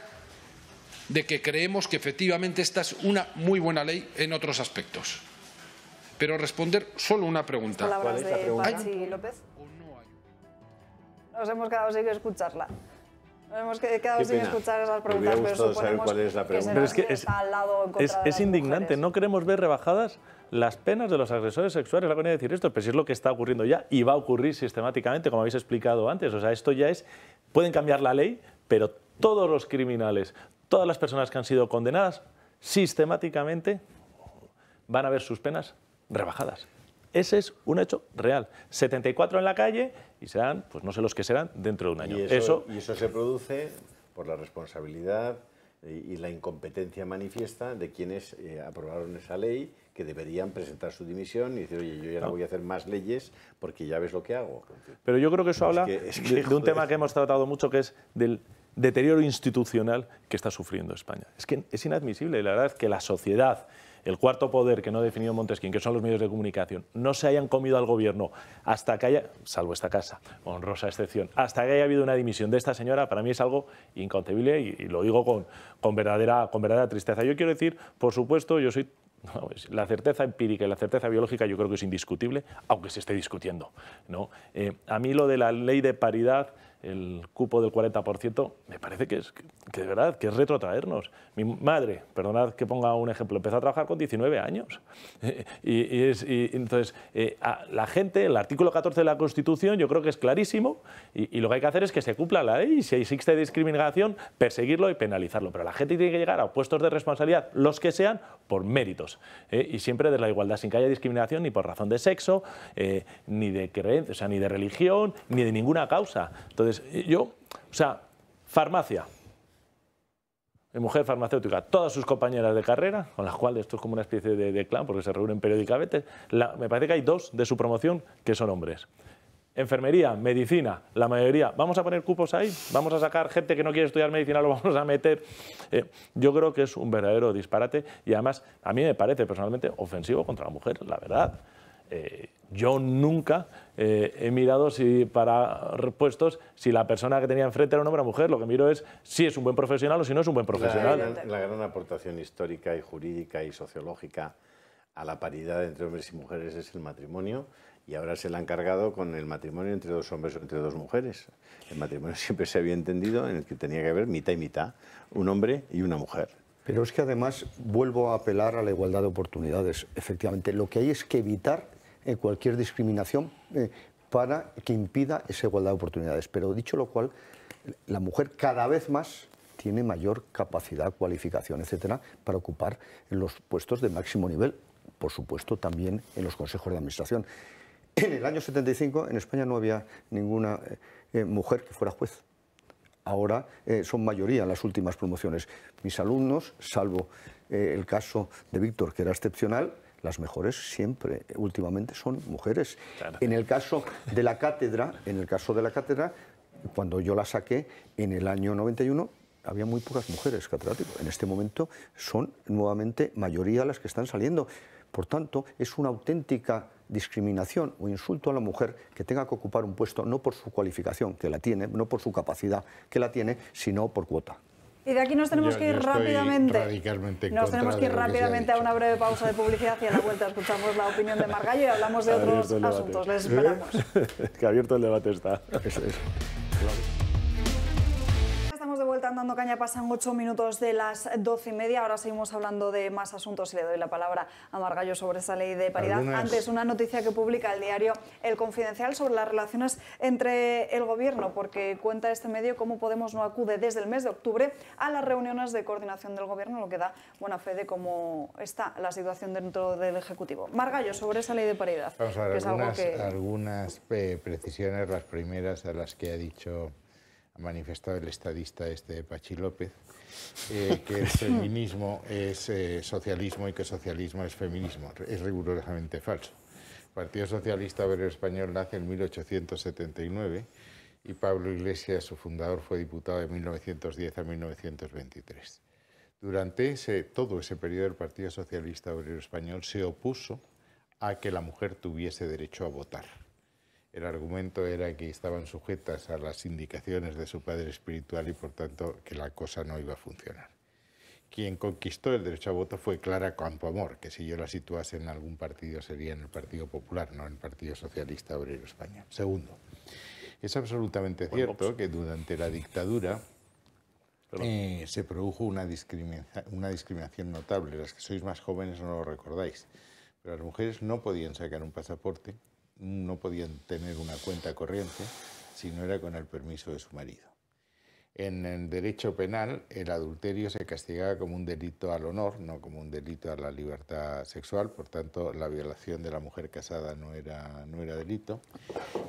de que creemos que efectivamente esta es una muy buena ley en otros aspectos. Pero responder solo una pregunta. Nos hemos quedado sin escucharla. Nos hemos quedado sin escuchar esas preguntas, pero es que es, indignante, no queremos ver rebajadas las penas de los agresores sexuales, la voy de decir esto, pero si es lo que está ocurriendo ya y va a ocurrir sistemáticamente, como habéis explicado antes, o sea, esto ya es, pueden cambiar la ley, pero todos los criminales, todas las personas que han sido condenadas, sistemáticamente van a ver sus penas rebajadas. Ese es un hecho real. 74 en la calle y serán, pues no sé los que serán, dentro de un año. Y eso, se produce por la responsabilidad y la incompetencia manifiesta de quienes eh, aprobaron esa ley que deberían presentar su dimisión y decir, oye, yo ya no, voy a hacer más leyes porque ya ves lo que hago. Pero yo creo que eso habla de, de un tema que hemos tratado mucho, que es del deterioro institucional que está sufriendo España. Es que es inadmisible, la verdad, que la sociedad el cuarto poder que no ha definido Montesquieu, que son los medios de comunicación, no se hayan comido al gobierno hasta que haya, salvo esta casa, honrosa excepción, hasta que haya habido una dimisión de esta señora, para mí es algo inconcebible y, lo digo con, verdadera, con verdadera tristeza. Yo quiero decir, por supuesto, yo soy la certeza empírica y la certeza biológica yo creo que es indiscutible, aunque se esté discutiendo. ¿no? Eh, a mí lo de la ley de paridad el cupo del 40%, me parece que es de verdad, que es retrotraernos. Mi madre, perdonad que ponga un ejemplo, empezó a trabajar con 19 años. y, entonces, eh, la gente, el artículo 14 de la Constitución yo creo que es clarísimo y, y, lo que hay que hacer es que se cumpla la ley y si existe discriminación, perseguirlo y penalizarlo. Pero la gente tiene que llegar a puestos de responsabilidad, los que sean, por méritos ¿eh? y siempre de la igualdad sin que haya discriminación ni por razón de sexo, eh, ni de creencia, ni de religión, ni de ninguna causa. Entonces, eh, yo, o sea, farmacia. mujer farmacéutica, todas sus compañeras de carrera, con las cuales esto es como una especie de, clan porque se reúnen periódicamente, me parece que hay dos de su promoción que son hombres enfermería, medicina, la mayoría. ¿Vamos a poner cupos ahí? ¿Vamos a sacar gente que no quiere estudiar medicina, lo vamos a meter? Eh, yo creo que es un verdadero disparate y además a mí me parece personalmente ofensivo contra la mujer, la verdad. Eh, yo nunca eh, he mirado si para puestos si la persona que tenía enfrente era un hombre o mujer. Lo que miro es si es un buen profesional o si no es un buen profesional. la gran aportación histórica y jurídica y sociológica a la paridad entre hombres y mujeres es el matrimonio y ahora se la han cargado con el matrimonio entre dos hombres o entre dos mujeres. El matrimonio siempre se había entendido en el que tenía que haber mitad y mitad, un hombre y una mujer. Pero es que además vuelvo a apelar a la igualdad de oportunidades. Efectivamente, lo que hay es que evitar eh, cualquier discriminación eh, para que impida esa igualdad de oportunidades. Pero dicho lo cual, la mujer cada vez más tiene mayor capacidad, cualificación, etcétera, para ocupar los puestos de máximo nivel, por supuesto también en los consejos de administración. En el año 75 en España no había ninguna eh, mujer que fuera juez. Ahora eh, son mayoría las últimas promociones. Mis alumnos, salvo eh, el caso de Víctor, que era excepcional, las mejores siempre, últimamente, son mujeres. En el caso de la cátedra, en el caso de la cátedra, cuando yo la saqué en el año 91, había muy pocas mujeres catedráticas. En este momento son nuevamente mayoría las que están saliendo. Por tanto, es una auténtica discriminación o insulto a la mujer que tenga que ocupar un puesto no por su cualificación, que la tiene, no por su capacidad, que la tiene, sino por cuota. Y de aquí nos tenemos que ir rápidamente. Nos tenemos que ir rápidamente a una breve pausa de publicidad y a la vuelta escuchamos la opinión de Margallo y hablamos de otros asuntos. Les esperamos. que abierto el debate está de vuelta andando caña, pasan ocho minutos de las doce y media. Ahora seguimos hablando de más asuntos y le doy la palabra a Margallo sobre esa ley de paridad. Antes, una noticia que publica el diario El Confidencial sobre las relaciones entre el Gobierno, porque cuenta este medio cómo Podemos no acude desde el mes de octubre a las reuniones de coordinación del Gobierno, lo que da buena fe de cómo está la situación dentro del Ejecutivo. Margallo, sobre esa ley de paridad. Vamos a algunas, eh, precisiones, las primeras a las que ha dicho manifestado el estadista este Pachi López, eh, que el feminismo es eh, socialismo y que socialismo es feminismo. Es rigurosamente falso. El Partido Socialista Obrero Español nace en 1879 y Pablo Iglesias, su fundador, fue diputado de 1910 a 1923. Durante ese, todo ese periodo el Partido Socialista Obrero Español se opuso a que la mujer tuviese derecho a votar el argumento era que estaban sujetas a las indicaciones de su padre espiritual y por tanto que la cosa no iba a funcionar. Quien conquistó el derecho a voto fue Clara Campoamor, que si yo la situase en algún partido sería en el Partido Popular, no en el Partido Socialista Obrero España. Segundo, es absolutamente cierto pues- que durante la dictadura eh, se produjo una, una discriminación notable. Las que sois más jóvenes no lo recordáis. Pero las mujeres no podían sacar un pasaporte no podían tener una cuenta corriente si no era con el permiso de su marido. En el derecho penal, el adulterio se castigaba como un delito al honor, no como un delito a la libertad sexual, por tanto, la violación de la mujer casada no era, no era delito.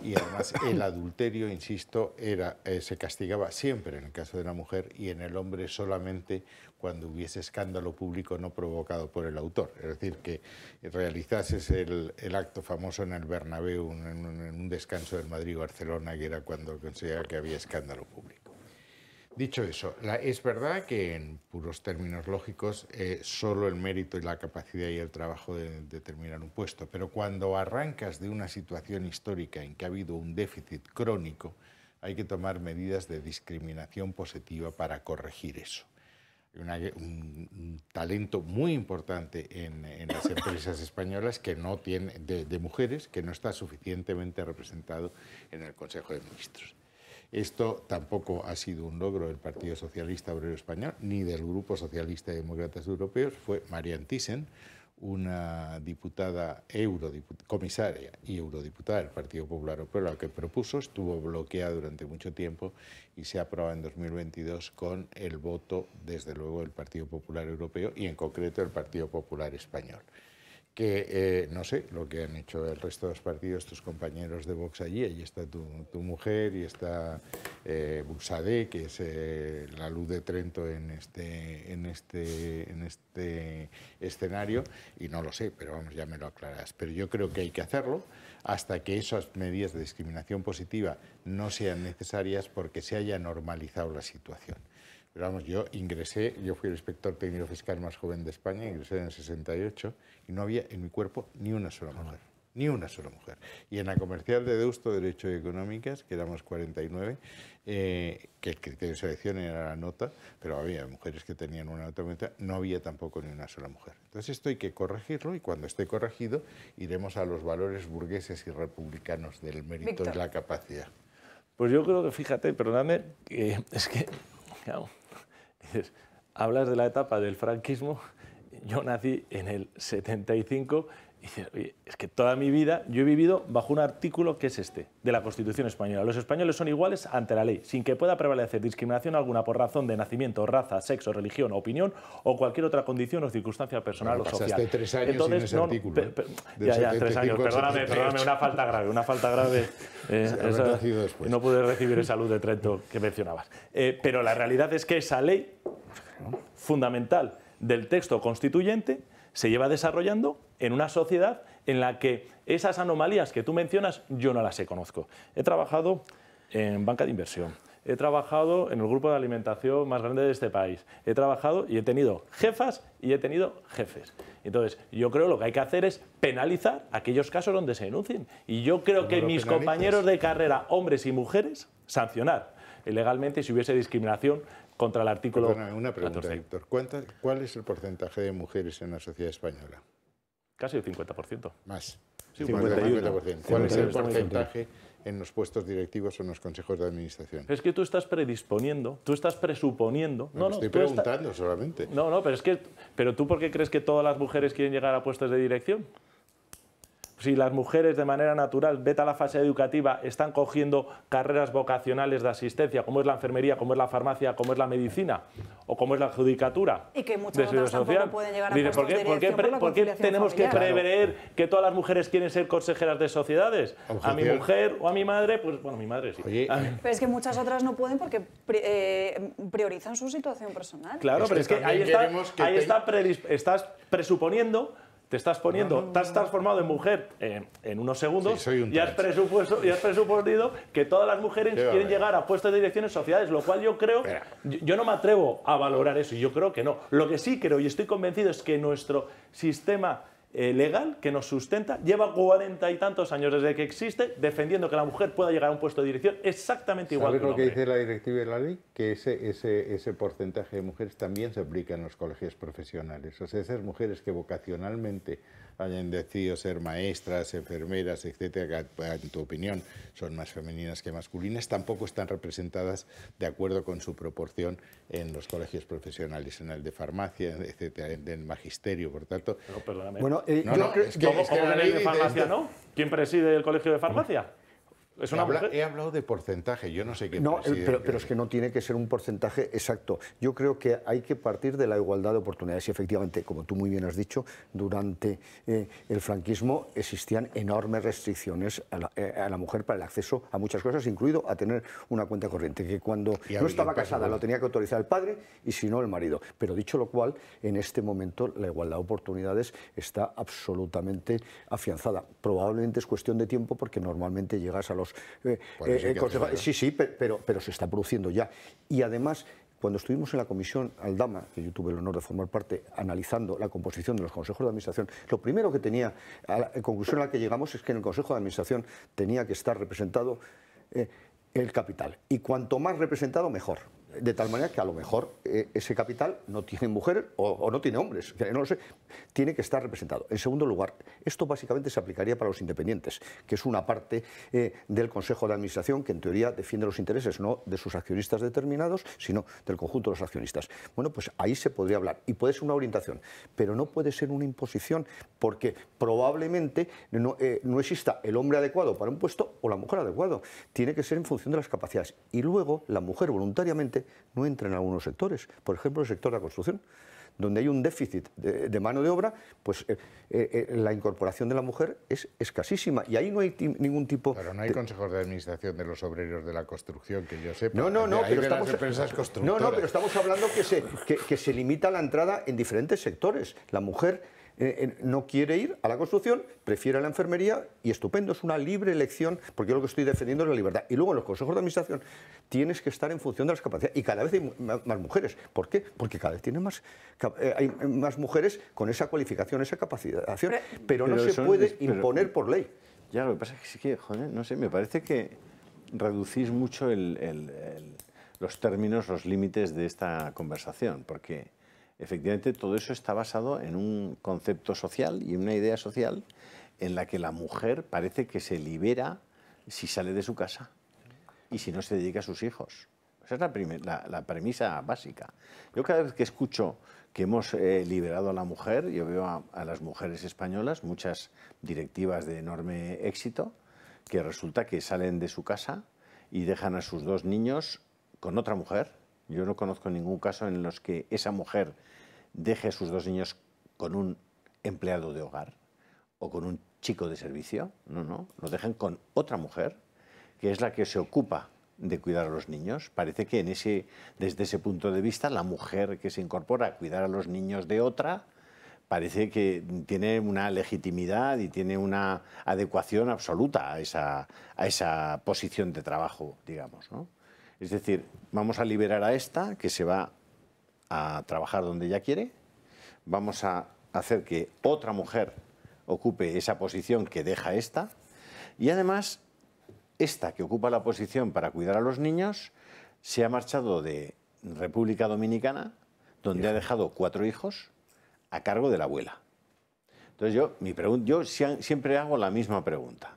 Y además, el adulterio, insisto, era, eh, se castigaba siempre en el caso de la mujer y en el hombre solamente cuando hubiese escándalo público no provocado por el autor. Es decir, que realizases el, acto famoso en el Bernabéu, en un, un descanso del Madrid-Barcelona, que era cuando consideraba que había escándalo público. Dicho eso, es verdad que en puros términos lógicos eh, solo el mérito y la capacidad y el trabajo de determinar un puesto, pero cuando arrancas de una situación histórica en que ha habido un déficit crónico, hay que tomar medidas de discriminación positiva para corregir eso. Hay un, talento muy importante en, las empresas españolas que no tiene, de mujeres que no está suficientemente representado en el Consejo de Ministros. Esto tampoco ha sido un logro del Partido Socialista Obrero Español ni del Grupo Socialista y Demócratas Europeos, fue Marian Thyssen, una diputada eurodiputada, comisaria y eurodiputada del Partido Popular Europeo, la que propuso, estuvo bloqueada durante mucho tiempo y se aprobó en 2022 con el voto, desde luego, del Partido Popular Europeo y en concreto del Partido Popular Español que eh, no sé lo que han hecho el resto de los partidos, tus compañeros de Vox allí. Ahí está tu, mujer y está eh, que es eh, la luz de Trento en este, en, este, en este escenario. Y no lo sé, pero vamos, ya me lo aclaras, Pero yo creo que hay que hacerlo hasta que esas medidas de discriminación positiva no sean necesarias porque se haya normalizado la situación. Pero vamos, yo ingresé, yo fui el inspector técnico fiscal más joven de España, ingresé en el 68 y no había en mi cuerpo ni una sola mujer. Ni una sola mujer. Y en la comercial de Deusto, Derecho y Económicas, que éramos 49, eh, que el criterio de selección era la nota, pero había mujeres que tenían una nota, no había tampoco ni una sola mujer. Entonces esto hay que corregirlo y cuando esté corregido iremos a los valores burgueses y republicanos del mérito y la capacidad. Pues yo creo que, fíjate, perdóname, es que, hablas de la etapa del franquismo, yo nací en el 75 es que toda mi vida yo he vivido bajo un artículo que es este, de la Constitución Española. Los españoles son iguales ante la ley, sin que pueda prevalecer discriminación alguna por razón de nacimiento, raza, sexo, religión, opinión o cualquier otra condición o circunstancia personal o social. tres años Entonces, sin ese artículo. ¿eh? ya, ya, tres años. Perdóname, perdóname, una falta grave, una falta grave. Eh, no pude recibir esa luz de Trento que mencionabas. Eh, pero la realidad es que esa ley fundamental del texto constituyente se lleva desarrollando en una sociedad en la que esas anomalías que tú mencionas yo no las he conozco. He trabajado en banca de inversión, he trabajado en el grupo de alimentación más grande de este país, he trabajado y he tenido jefas y he tenido jefes. Entonces, yo creo que lo que hay que hacer es penalizar aquellos casos donde se denuncien. Y yo creo que mis compañeros de carrera, hombres y mujeres, sancionar legalmente si hubiese discriminación contra el artículo una pregunta, ¿Cuál es el porcentaje de mujeres en la sociedad española? Casi el 50%. Más. Sí, ¿Cuál es el porcentaje en los puestos directivos o en los consejos de administración? Es que tú estás predisponiendo, tú estás presuponiendo. No, no, estoy preguntando solamente. No, no, pero es que. ¿Pero tú por qué crees que todas las mujeres quieren llegar a puestos de dirección? si las mujeres de manera natural, vete la fase educativa, están cogiendo carreras vocacionales de asistencia, como es la enfermería, como es la farmacia, como es la medicina o como es la judicatura. Y que muchas otras no pueden llegar a Dice, ¿Por ¿por qué, qué tenemos que prever que todas las mujeres quieren ser consejeras de sociedades? A mi mujer o a mi madre, pues bueno, mi madre sí. pero es que muchas otras no pueden porque eh, priorizan su situación personal. Claro, pero es que ahí, está, estás presuponiendo te estás poniendo, te has transformado en mujer eh, en unos segundos y, has presupuesto, y has presupuesto que todas las mujeres quieren llegar a puestos de direcciones sociales, lo cual yo creo, yo, yo, no me atrevo a valorar eso, y yo creo que no. Lo que sí creo y estoy convencido es que nuestro sistema eh, legal que nos sustenta, lleva cuarenta y tantos años desde que existe defendiendo que la mujer pueda llegar a un puesto de dirección exactamente igual que lo que dice la directiva y la ley? Que ese, ese porcentaje de mujeres también se aplica en los colegios profesionales. O sea, esas mujeres que vocacionalmente hayan decidido ser maestras, enfermeras, etcétera, que pues, en tu opinión son más femeninas que masculinas, tampoco están representadas de acuerdo con su proporción en los colegios profesionales, en el de farmacia, etcétera, en el magisterio, por tanto. Pero Bueno, eh, yo que, ¿Cómo, de farmacia, no? ¿Quién preside el colegio de farmacia? he, hablado, de porcentaje, yo no sé qué. No, eh, pero, es que no tiene que ser un porcentaje exacto. Yo creo que hay que partir de la igualdad de oportunidades. Y efectivamente, como tú muy bien has dicho, durante eh, el franquismo existían enormes restricciones a la, eh, a la, mujer para el acceso a muchas cosas, incluido a tener una cuenta corriente, que cuando no estaba casada lo tenía que autorizar el padre y si no el marido. Pero dicho lo cual, en este momento la igualdad de oportunidades está absolutamente afianzada. Probablemente es cuestión de tiempo porque normalmente llegas a los eh, eh, sí, sí, pero, pero se está produciendo ya. Y además, cuando estuvimos en la comisión Aldama, que yo tuve el honor de formar parte, analizando la composición de los consejos de administración, lo primero que tenía, la conclusión a la que llegamos es que en el consejo de administración tenía que estar representado eh, el capital. Y cuanto más representado, mejor. De tal manera que a lo mejor eh, ese capital no tiene mujeres o, no tiene hombres, no lo sé, tiene que estar representado. En segundo lugar, esto básicamente se aplicaría para los independientes, que es una parte eh, del Consejo de Administración que en teoría defiende los intereses no de sus accionistas determinados, sino del conjunto de los accionistas. Bueno, pues ahí se podría hablar y puede ser una orientación, pero no puede ser una imposición porque probablemente no, eh, no exista el hombre adecuado para un puesto o la mujer adecuado. Tiene que ser en función de las capacidades. Y luego la mujer voluntariamente no entra en algunos sectores, por ejemplo el sector de la construcción donde hay un déficit de, mano de obra, pues eh, eh, eh, la incorporación de la mujer es escasísima y ahí no hay ningún tipo. Pero no hay consejos de administración de los obreros de la construcción que yo sepa. No, no, no. Pero estamos, no, no, pero estamos hablando que que, que se limita la entrada en diferentes sectores. La mujer eh, eh, no quiere ir a la construcción, prefiere la enfermería y estupendo, es una libre elección, porque yo lo que estoy defendiendo es la libertad. Y luego en los consejos de administración tienes que estar en función de las capacidades. Y cada vez hay más mujeres. ¿Por qué? Porque cada vez tiene más, eh, hay más mujeres con esa cualificación, esa capacitación. Pero, no se puede imponer por ley. Ya, lo que pasa es que, joder, no sé, me parece que reducís mucho los términos, los límites de esta conversación, porque efectivamente todo eso está basado en un concepto social y una idea social en la que la mujer parece que se libera si sale de su casa y si no se dedica a sus hijos. Esa es la, premisa básica. Yo cada vez que escucho que hemos eh, liberado a la mujer, yo veo a, a, las mujeres españolas, muchas directivas de enorme éxito, que resulta que salen de su casa y dejan a sus dos niños con otra mujer yo no conozco ningún caso en los que esa mujer deje a sus dos niños con un empleado de hogar o con un chico de servicio. No, no. Lo dejan con otra mujer, que es la que se ocupa de cuidar a los niños. Parece que en desde ese punto de vista, la mujer que se incorpora a cuidar a los niños de otra parece que tiene una legitimidad y tiene una adecuación absoluta a esa, a esa posición de trabajo, digamos. ¿no? Es decir, vamos a liberar a esta que se va a trabajar donde ella quiere, vamos a hacer que otra mujer ocupe esa posición que deja esta y además esta que ocupa la posición para cuidar a los niños se ha marchado de República Dominicana, donde ha dejado cuatro hijos a cargo de la abuela. Entonces yo siempre hago la misma pregunta.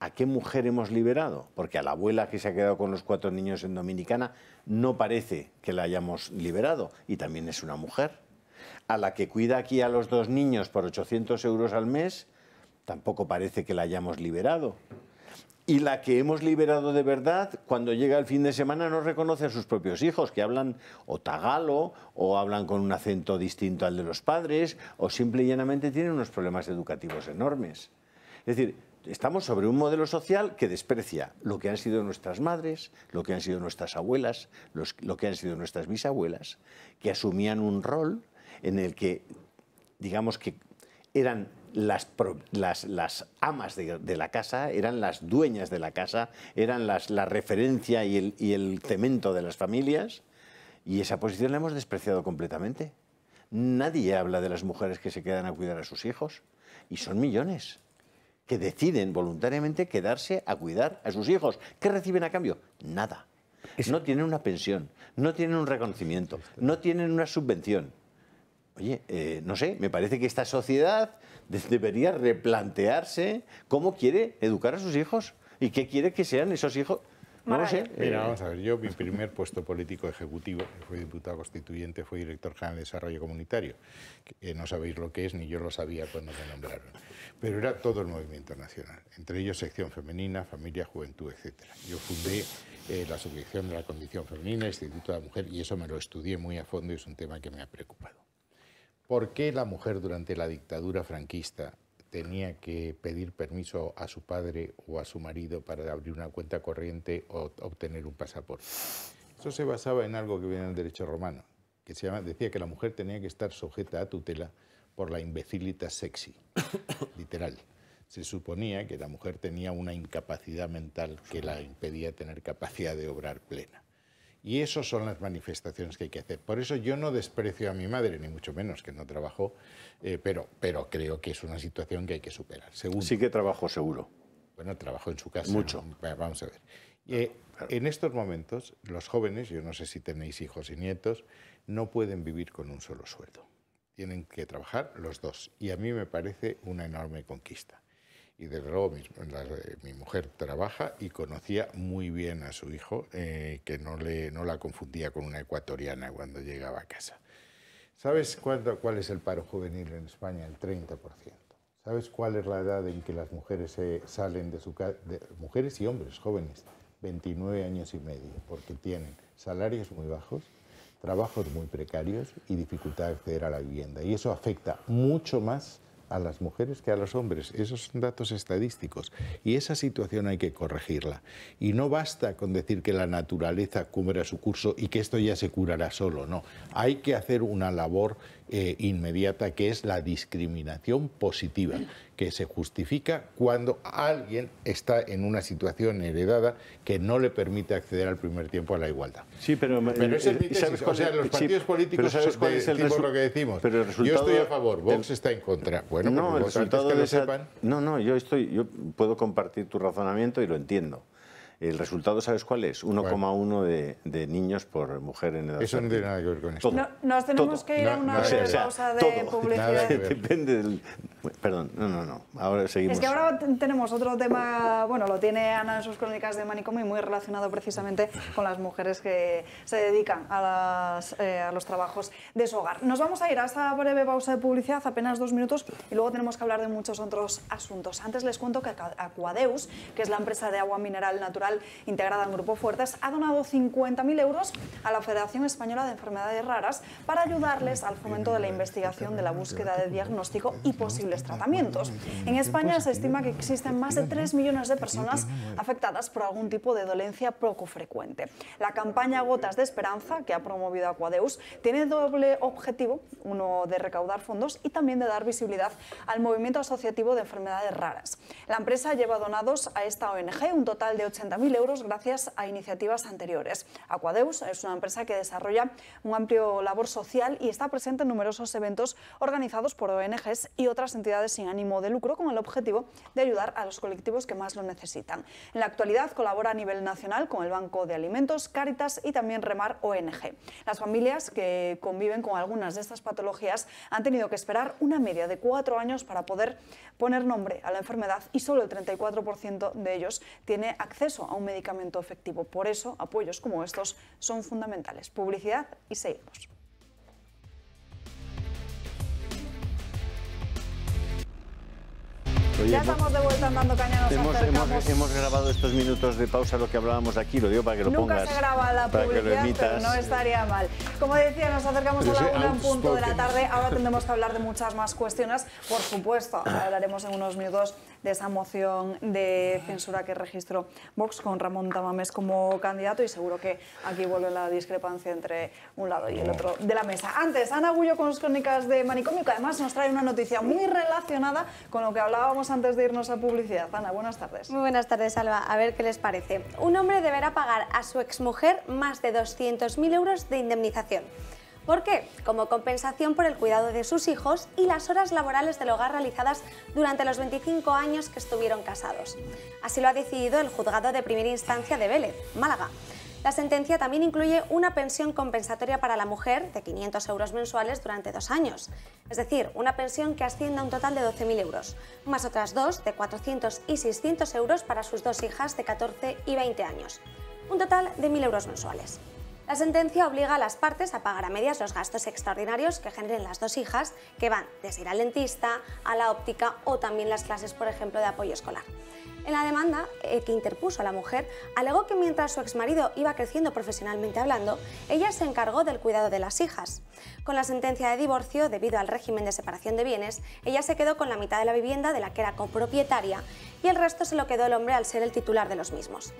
¿a qué mujer hemos liberado? Porque a la abuela que se ha quedado con los cuatro niños en Dominicana no parece que la hayamos liberado y también es una mujer. A la que cuida aquí a los dos niños por 800 euros al mes tampoco parece que la hayamos liberado. Y la que hemos liberado de verdad, cuando llega el fin de semana no reconoce a sus propios hijos, que hablan o tagalo, o hablan con un acento distinto al de los padres, o simple y tienen unos problemas educativos enormes. Es decir, estamos sobre un modelo social que desprecia lo que han sido nuestras madres, lo que han sido nuestras abuelas, lo que han sido nuestras bisabuelas, que asumían un rol en el que, digamos que eran las, amas de, la casa, eran las dueñas de la casa, eran la referencia y el cemento de las familias, y esa posición la hemos despreciado completamente. Nadie habla de las mujeres que se quedan a cuidar a sus hijos, y son millones que deciden voluntariamente quedarse a cuidar a sus hijos. ¿Qué reciben a cambio? Nada. No tienen una pensión, no tienen un reconocimiento, no tienen una subvención. Oye, eh, no sé, me parece que esta sociedad debería replantearse cómo quiere educar a sus hijos y qué quiere que sean esos hijos. Eh, Mira, vamos a ver, yo mi primer puesto político ejecutivo, fue diputado constituyente, fui director general de desarrollo comunitario. que eh, no sabéis lo que es, ni yo lo sabía cuando me nombraron. Pero era todo el movimiento nacional, entre ellos sección femenina, familia, juventud, etc. Yo fundé eh, la subjección de la condición femenina, Instituto de la Mujer, y eso me lo estudié muy a fondo y es un tema que me ha preocupado. ¿Por qué la mujer durante la dictadura franquista tenía que pedir permiso a su padre o a su marido para abrir una cuenta corriente o obtener un pasaporte. Eso se basaba en algo que viene del derecho romano, que se llama, decía que la mujer tenía que estar sujeta a tutela por la imbecilita sexy, literal. Se suponía que la mujer tenía una incapacidad mental que la impedía tener capacidad de obrar plena. Y esas son las manifestaciones que hay que hacer. Por eso yo no desprecio a mi madre, ni mucho menos que no trabajó, eh, pero, pero creo que es una situación que hay que superar. sí que trabajó seguro. Bueno, trabajó en su casa. Mucho. Vamos a ver. Ah, eh, en estos momentos, los jóvenes, yo no sé si tenéis hijos y nietos, no pueden vivir con un solo sueldo. Tienen que trabajar los dos. Y a mí me parece una enorme conquista. Y desde luego mi, mujer trabaja y conocía muy bien a su hijo, eh, que no, le, no la confundía con una ecuatoriana cuando llegaba a casa. ¿Sabes cuánto, cuál es el paro juvenil en España? El 30%. ¿Sabes cuál es la edad en que las mujeres eh, salen de su casa? Mujeres y hombres jóvenes, 29 años y medio, porque tienen salarios muy bajos, trabajos muy precarios y dificultad de acceder a la vivienda. Y eso afecta mucho más a las mujeres que a los hombres. Esos son datos estadísticos y esa situación hay que corregirla. Y no basta con decir que la naturaleza cumbre su curso y que esto ya se curará solo, no. Hay que hacer una labor eh, inmediata, que es la discriminación positiva, que se justifica cuando alguien está en una situación heredada que no le permite acceder al primer tiempo a la igualdad. Sí, pero, pero eh, los partidos políticos sabes es lo que decimos. yo estoy a favor, Vox está en contra. Bueno, no, No, no, yo estoy, yo puedo compartir tu razonamiento y lo entiendo. El resultado, ¿sabes cuál es? 1,1 de, niños por mujer en edad. Eso no tiene nada que ver con esto. No, nos tenemos que ir a una breve pausa de publicidad. Depende del... Perdón, no, no, no. Ahora seguimos. Es que ahora tenemos otro tema, bueno, lo tiene Ana en sus crónicas de manicomio y muy relacionado precisamente con las mujeres que se dedican a, eh, a los trabajos de su hogar. Nos vamos a ir a esta breve pausa de publicidad, apenas dos minutos, y luego tenemos que hablar de muchos otros asuntos. Antes les cuento que Aquadeus, que es la empresa de agua mineral natural, integrada en Grupo Fuertes ha donado 50.000 euros a la Federación Española de Enfermedades Raras para ayudarles al fomento de la investigación de la búsqueda de diagnóstico y posibles tratamientos. En España se estima que existen más de 3 millones de personas afectadas por algún tipo de dolencia poco frecuente. La campaña Gotas de Esperanza, que ha promovido Aquadeus, tiene doble objetivo, uno de recaudar fondos y también de dar visibilidad al movimiento asociativo de enfermedades raras. La empresa lleva donados a esta ONG un total de 80 mil euros gracias a iniciativas anteriores. Aquadeus es una empresa que desarrolla un amplio labor social y está presente en numerosos eventos organizados por ONGs y otras entidades sin ánimo de lucro con el objetivo de ayudar a los colectivos que más lo necesitan. En la actualidad colabora a nivel nacional con el Banco de Alimentos, Cáritas y también Remar ONG. Las familias que conviven con algunas de estas patologías han tenido que esperar una media de cuatro años para poder poner nombre a la enfermedad y solo el 34% de ellos tiene acceso a un medicamento efectivo. Por eso, apoyos como estos son fundamentales. Publicidad y seguimos. ya estamos de vuelta andando caña, hemos, hemos, grabado estos minutos de pausa lo que hablábamos aquí, lo digo para que lo pongas. Nunca se graba la publicidad, pero no estaría mal. Como decía, nos acercamos a la una en punto de la tarde. Ahora tendremos que hablar de muchas más cuestiones. Por supuesto, hablaremos en unos minutos de esa moción de censura que registró Vox con Ramón Tamames como candidato y seguro que aquí vuelve la discrepancia entre un lado y el otro de la mesa. Antes, Ana Gullo con sus crónicas de Manicomio, además nos trae una noticia muy relacionada con lo que hablábamos antes de irnos a publicidad. Ana, buenas tardes. Muy buenas tardes, Alba. A ver qué les parece. Un hombre deberá pagar a su exmujer más de 200.000 euros de indemnización. ¿Por qué? Como compensación por el cuidado de sus hijos y las horas laborales del hogar realizadas durante los 25 años que estuvieron casados. Así lo ha decidido el juzgado de primera instancia de Vélez, Málaga. La sentencia también incluye una pensión compensatoria para la mujer de 500 euros mensuales durante dos años, es decir, una pensión que ascienda a un total de 12.000 euros, más otras dos de 400 y 600 euros para sus dos hijas de 14 y 20 años, un total de 1.000 euros mensuales. La sentencia obliga a las partes a pagar a medias los gastos extraordinarios que generen las dos hijas, que van desde ir al dentista, a la óptica o también las clases, por ejemplo, de apoyo escolar. En la demanda eh, que interpuso la mujer, alegó que mientras su exmarido iba creciendo profesionalmente hablando, ella se encargó del cuidado de las hijas. Con la sentencia de divorcio, debido al régimen de separación de bienes, ella se quedó con la mitad de la vivienda de la que era copropietaria y el resto se lo quedó el hombre al ser el titular de los mismos.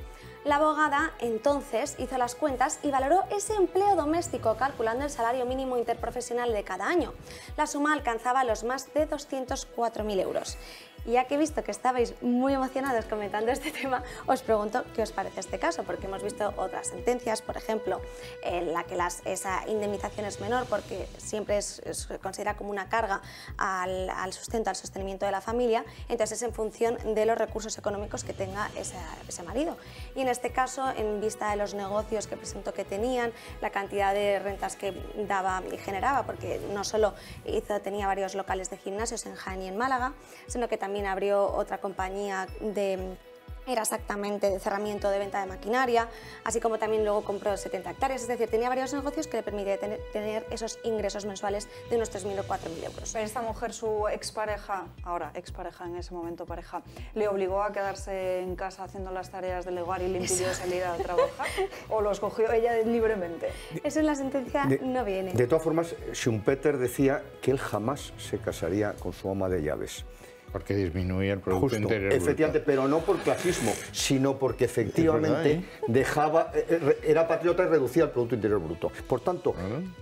La abogada entonces hizo las cuentas y valoró ese empleo doméstico calculando el salario mínimo interprofesional de cada año. La suma alcanzaba los más de 204.000 euros. Y ya que he visto que estabais muy emocionados comentando este tema, os pregunto qué os parece este caso, porque hemos visto otras sentencias, por ejemplo, en la que esa indemnización es menor porque siempre se considera como una carga al, sustento, al sostenimiento de la familia, entonces es en función de los recursos económicos que tenga ese marido y en este caso, en vista de los negocios que presentó que tenían, la cantidad de rentas que daba y generaba, porque no solo hizo, tenía varios locales de gimnasios en Jaén y en Málaga, sino que también abrió otra compañía de era exactamente cerramiento de venta de maquinaria, así como también luego compró 70 hectáreas, es decir, tenía varios negocios que le permitían tener, esos ingresos mensuales de unos 3.000 o 4.000 euros. esta mujer, su expareja, ahora expareja en ese momento pareja, le obligó a quedarse en casa haciendo las tareas del hogar y le impidió salir a trabajar o lo escogió ella libremente. De, Eso en la sentencia no viene. De todas formas, Schumpeter decía que él jamás se casaría con su ama de llaves. Porque disminuía el Producto Justo, bruto. Efectivamente, pero no por clasismo, sino porque efectivamente ¿eh? dejaba, eh, eh, era patriota y reducía el Producto Interior Bruto. Por tanto,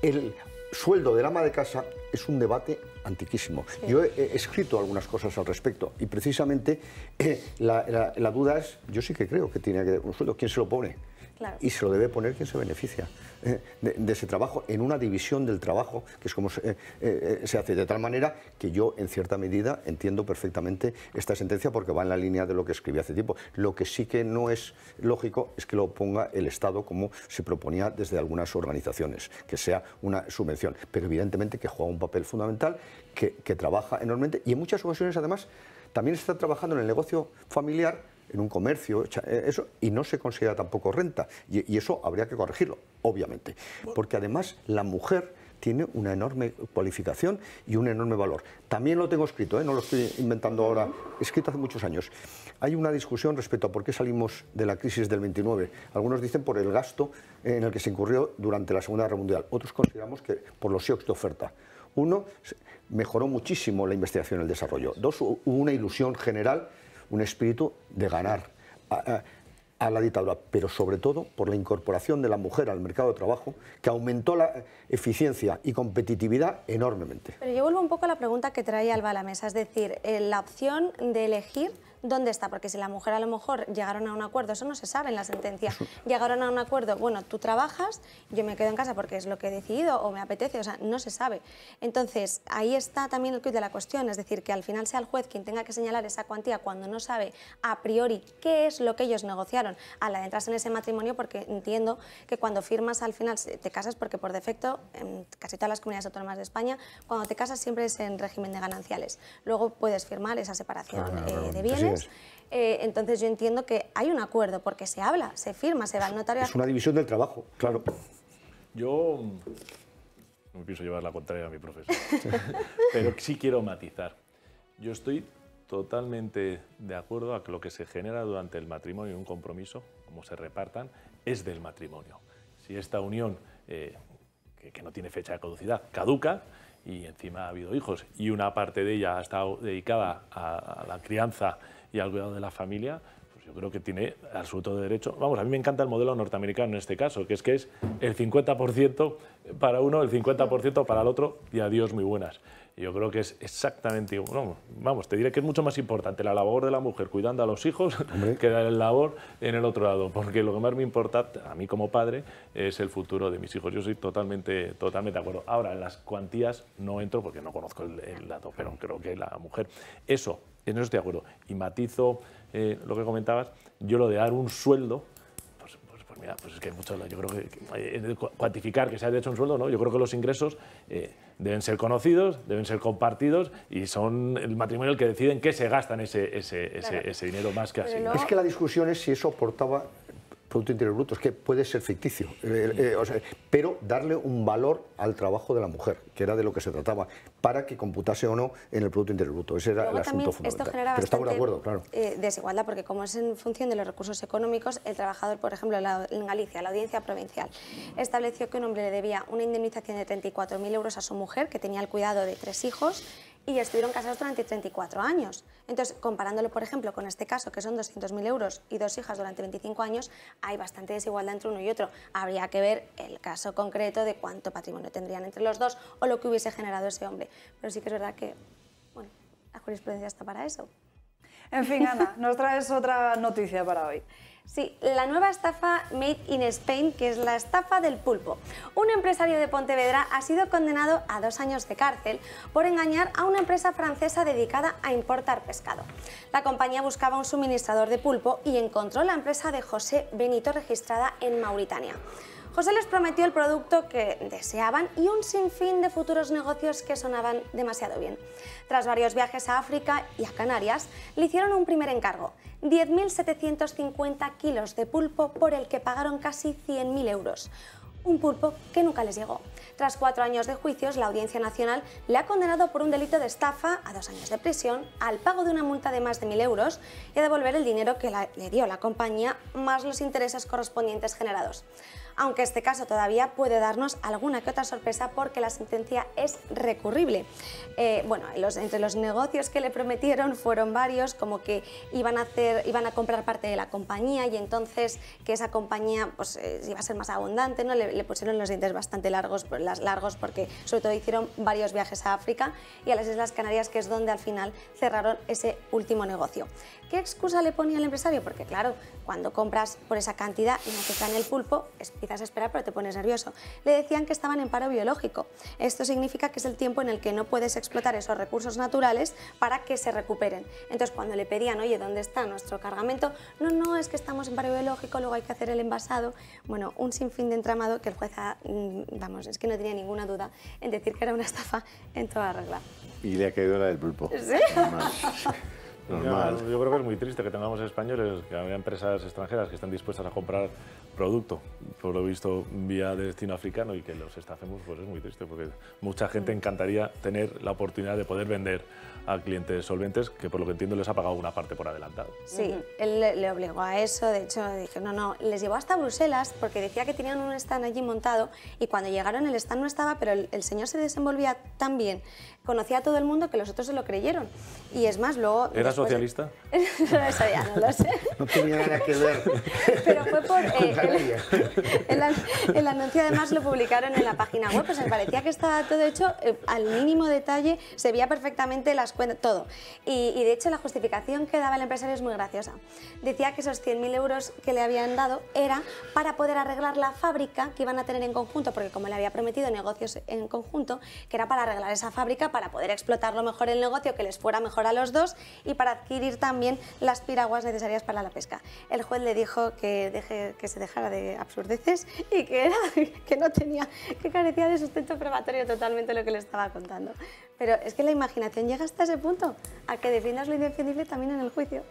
el sueldo del ama de casa es un debate antiquísimo. Yo he, escrito algunas cosas al respecto y precisamente la, duda es, yo sí que creo que tiene que ver un sueldo, ¿quién se lo pone? Y se lo debe poner quien se beneficia eh, de, ese trabajo, en una división del trabajo, que es como eh, eh, se, hace, de tal manera que yo, en cierta medida, entiendo perfectamente esta sentencia porque va en la línea de lo que escribí hace tiempo. Lo que sí que no es lógico es que lo ponga el Estado como se proponía desde algunas organizaciones, que sea una subvención, pero evidentemente que juega un papel fundamental, que, que trabaja enormemente y en muchas ocasiones, además, también está trabajando en el negocio familiar en un comercio, eh, eso, y no se considera tampoco renta. Y, eso habría que corregirlo, obviamente. Porque además la mujer tiene una enorme cualificación y un enorme valor. También lo tengo escrito, ¿eh? no lo estoy inventando ahora, escrito hace muchos años. Hay una discusión respecto a por qué salimos de la crisis del 29. Algunos dicen por el gasto en el que se incurrió durante la Segunda Guerra Mundial, otros consideramos que por los shocks de oferta. Uno, mejoró muchísimo la investigación y el desarrollo. Dos, hubo una ilusión general un espíritu de ganar a, la dictadura, pero sobre todo por la incorporación de la mujer al mercado de trabajo, que aumentó la eficiencia y competitividad enormemente. Pero yo vuelvo un poco a la pregunta que trae Alba a la mesa, es decir, eh, la opción de elegir dónde está, porque si la mujer a lo mejor llegaron a un acuerdo, eso no se sabe en la sentencia, llegaron a un acuerdo, bueno, tú trabajas, yo me quedo en casa porque es lo que he decidido o me apetece, o sea, no se sabe. Entonces, ahí está también el quid de la cuestión, es decir, que al final sea el juez quien tenga que señalar esa cuantía cuando no sabe a priori qué es lo que ellos negociaron al adentrarse en ese matrimonio, porque entiendo que cuando firmas al final te casas, porque por defecto, en casi todas las comunidades autónomas de España, cuando te casas siempre es en régimen de gananciales. Luego puedes firmar esa separación ah, eh, de bienes. Eh, entonces yo entiendo que hay un acuerdo, porque se habla, se firma, se va al notario. Es una división del trabajo, claro. Yo mm, no me pienso llevar la contraria a mi profesor, pero sí quiero matizar. Yo estoy totalmente de acuerdo a que lo que se genera durante el matrimonio, y un compromiso, como se repartan, es del matrimonio. Si esta unión, eh, que, no tiene fecha de caducidad, caduca, y encima ha habido hijos y una parte de ella ha estado dedicada a la crianza y al cuidado de la familia, pues yo creo que tiene absoluto derecho. Vamos, a mí me encanta el modelo norteamericano en este caso, que es que es el 50% para uno, el 50% para el otro y adiós muy buenas. Yo creo que es exactamente igual. vamos, te diré que es mucho más importante la labor de la mujer cuidando a los hijos que la labor en el otro lado, porque lo que más me importa a mí como padre es el futuro de mis hijos. Yo soy totalmente, totalmente de acuerdo. Ahora, en las cuantías no entro porque no conozco el, el dato, pero creo que la mujer. Eso, en eso estoy de acuerdo. Y matizo eh, lo que comentabas, yo lo de dar un sueldo, pues, pues, pues mira, pues es que hay mucho, yo creo que, eh, cuantificar que se haya hecho un sueldo, ¿no? Yo creo que los ingresos eh, deben ser conocidos, deben ser compartidos y son el matrimonio el que deciden qué se gastan ese, dinero más que así. Es que la discusión es si eso aportaba Producto Interior Bruto, es que puede ser ficticio, eh, eh, eh, pero darle un valor al trabajo de la mujer, que era de lo que se trataba, para que computase o no en el Producto Interior Bruto. Ese era el asunto fundamental. Esto pero estamos de acuerdo, desigualdad, porque como es en función de los recursos económicos, el trabajador, por ejemplo, en Galicia, la audiencia provincial, estableció que un hombre le debía una indemnización de 34.000 euros a su mujer, que tenía el cuidado de tres hijos, y estuvieron casados durante 34 años. Entonces, comparándolo, por ejemplo, con este caso, que son 200.000 euros y dos hijas durante 25 años, hay bastante desigualdad entre uno y otro. Habría que ver el caso concreto de cuánto patrimonio tendrían entre los dos o lo que hubiese generado ese hombre. Pero sí que es verdad que, bueno, la jurisprudencia está para eso. En fin, Ana, nos traes otra noticia para hoy. Sí, la nueva estafa Made in Spain, que es la estafa del pulpo. Un empresario de Pontevedra ha sido condenado a dos años de cárcel por engañar a una empresa francesa dedicada a importar pescado. La compañía buscaba un suministrador de pulpo y encontró la empresa de José Benito registrada en Mauritania. José les prometió el producto que deseaban y un sinfín de futuros negocios que sonaban demasiado bien. Tras varios viajes a África y a Canarias, le hicieron un primer encargo, 10.750 kilos de pulpo por el que pagaron casi 100.000 euros un pulpo que nunca les llegó. Tras cuatro años de juicios, la Audiencia Nacional le ha condenado por un delito de estafa a dos años de prisión, al pago de una multa de más de 1.000 euros y a devolver el dinero que le dio la compañía más los intereses correspondientes generados aunque este caso todavía puede darnos alguna que otra sorpresa porque la sentencia es recurrible. Eh, bueno, entre los negocios que le prometieron fueron varios, como que iban a, hacer, iban a comprar parte de la compañía y entonces que esa compañía pues, eh, iba a ser más abundante, ¿no? Le, pusieron los dientes bastante largos, largos porque sobre todo hicieron varios viajes a África y a las Islas Canarias, que es donde al final cerraron ese último negocio. ¿Qué excusa le ponía el empresario? Porque claro, cuando compras por esa cantidad y no te en el pulpo, es quizás esperar, pero te pones nervioso. Le decían que estaban en paro biológico. Esto significa que es el tiempo en el que no puedes explotar esos recursos naturales para que se recuperen. Entonces, cuando le pedían, oye, ¿dónde está nuestro cargamento? No, no, es que estamos en paro biológico, luego hay que hacer el envasado. Bueno, un sinfín de entramado que el juez, mm, vamos, es que no tenía ninguna duda en decir que era una estafa en toda regla. Y le ha caído la del pulpo yo creo que es muy triste que tengamos españoles, que haya empresas extranjeras que están dispuestas a comprar producto, por lo visto, vía destino africano y que los estafemos, pues es muy triste, porque mucha gente encantaría tener la oportunidad de poder vender a clientes solventes que, por lo que entiendo, les ha pagado una parte por adelantado. Sí, él le, obligó a eso, de hecho, dije, no, no, les llevó hasta Bruselas porque decía que tenían un stand allí montado y cuando llegaron el stand no estaba, pero el señor se desenvolvía tan bien conocía a todo el mundo que los otros se lo creyeron. Y es más, luego... ¿Era socialista? no lo sabía, no lo sé. No tenía nada que ver. Pero fue por... Eh, el, anuncio además lo publicaron en la página web, pues parecía que estaba todo hecho eh, al mínimo detalle, se veía perfectamente las cuentas, todo. Y, y de hecho la justificación que daba el empresario es muy graciosa. Decía que esos 100.000 euros que le habían dado era para poder arreglar la fábrica que iban a tener en conjunto, porque como le había prometido negocios en conjunto, que era para arreglar esa fábrica para poder explotar lo mejor el negocio, que les fuera mejor a los dos y para adquirir también las piraguas necesarias para la pesca. El juez le dijo que, deje, que se dejara de absurdeces y que, que no tenía, que carecía de sustento probatorio totalmente lo que le estaba contando. Pero es que la imaginación llega hasta ese punto, a que defiendas lo indefinible también en el juicio.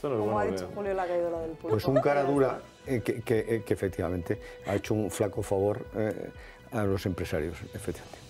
Como ha dicho Julio, la del pulpo. Pues un cara dura eh, eh, que, efectivamente ha hecho un flaco favor eh, a los empresarios, efectivamente.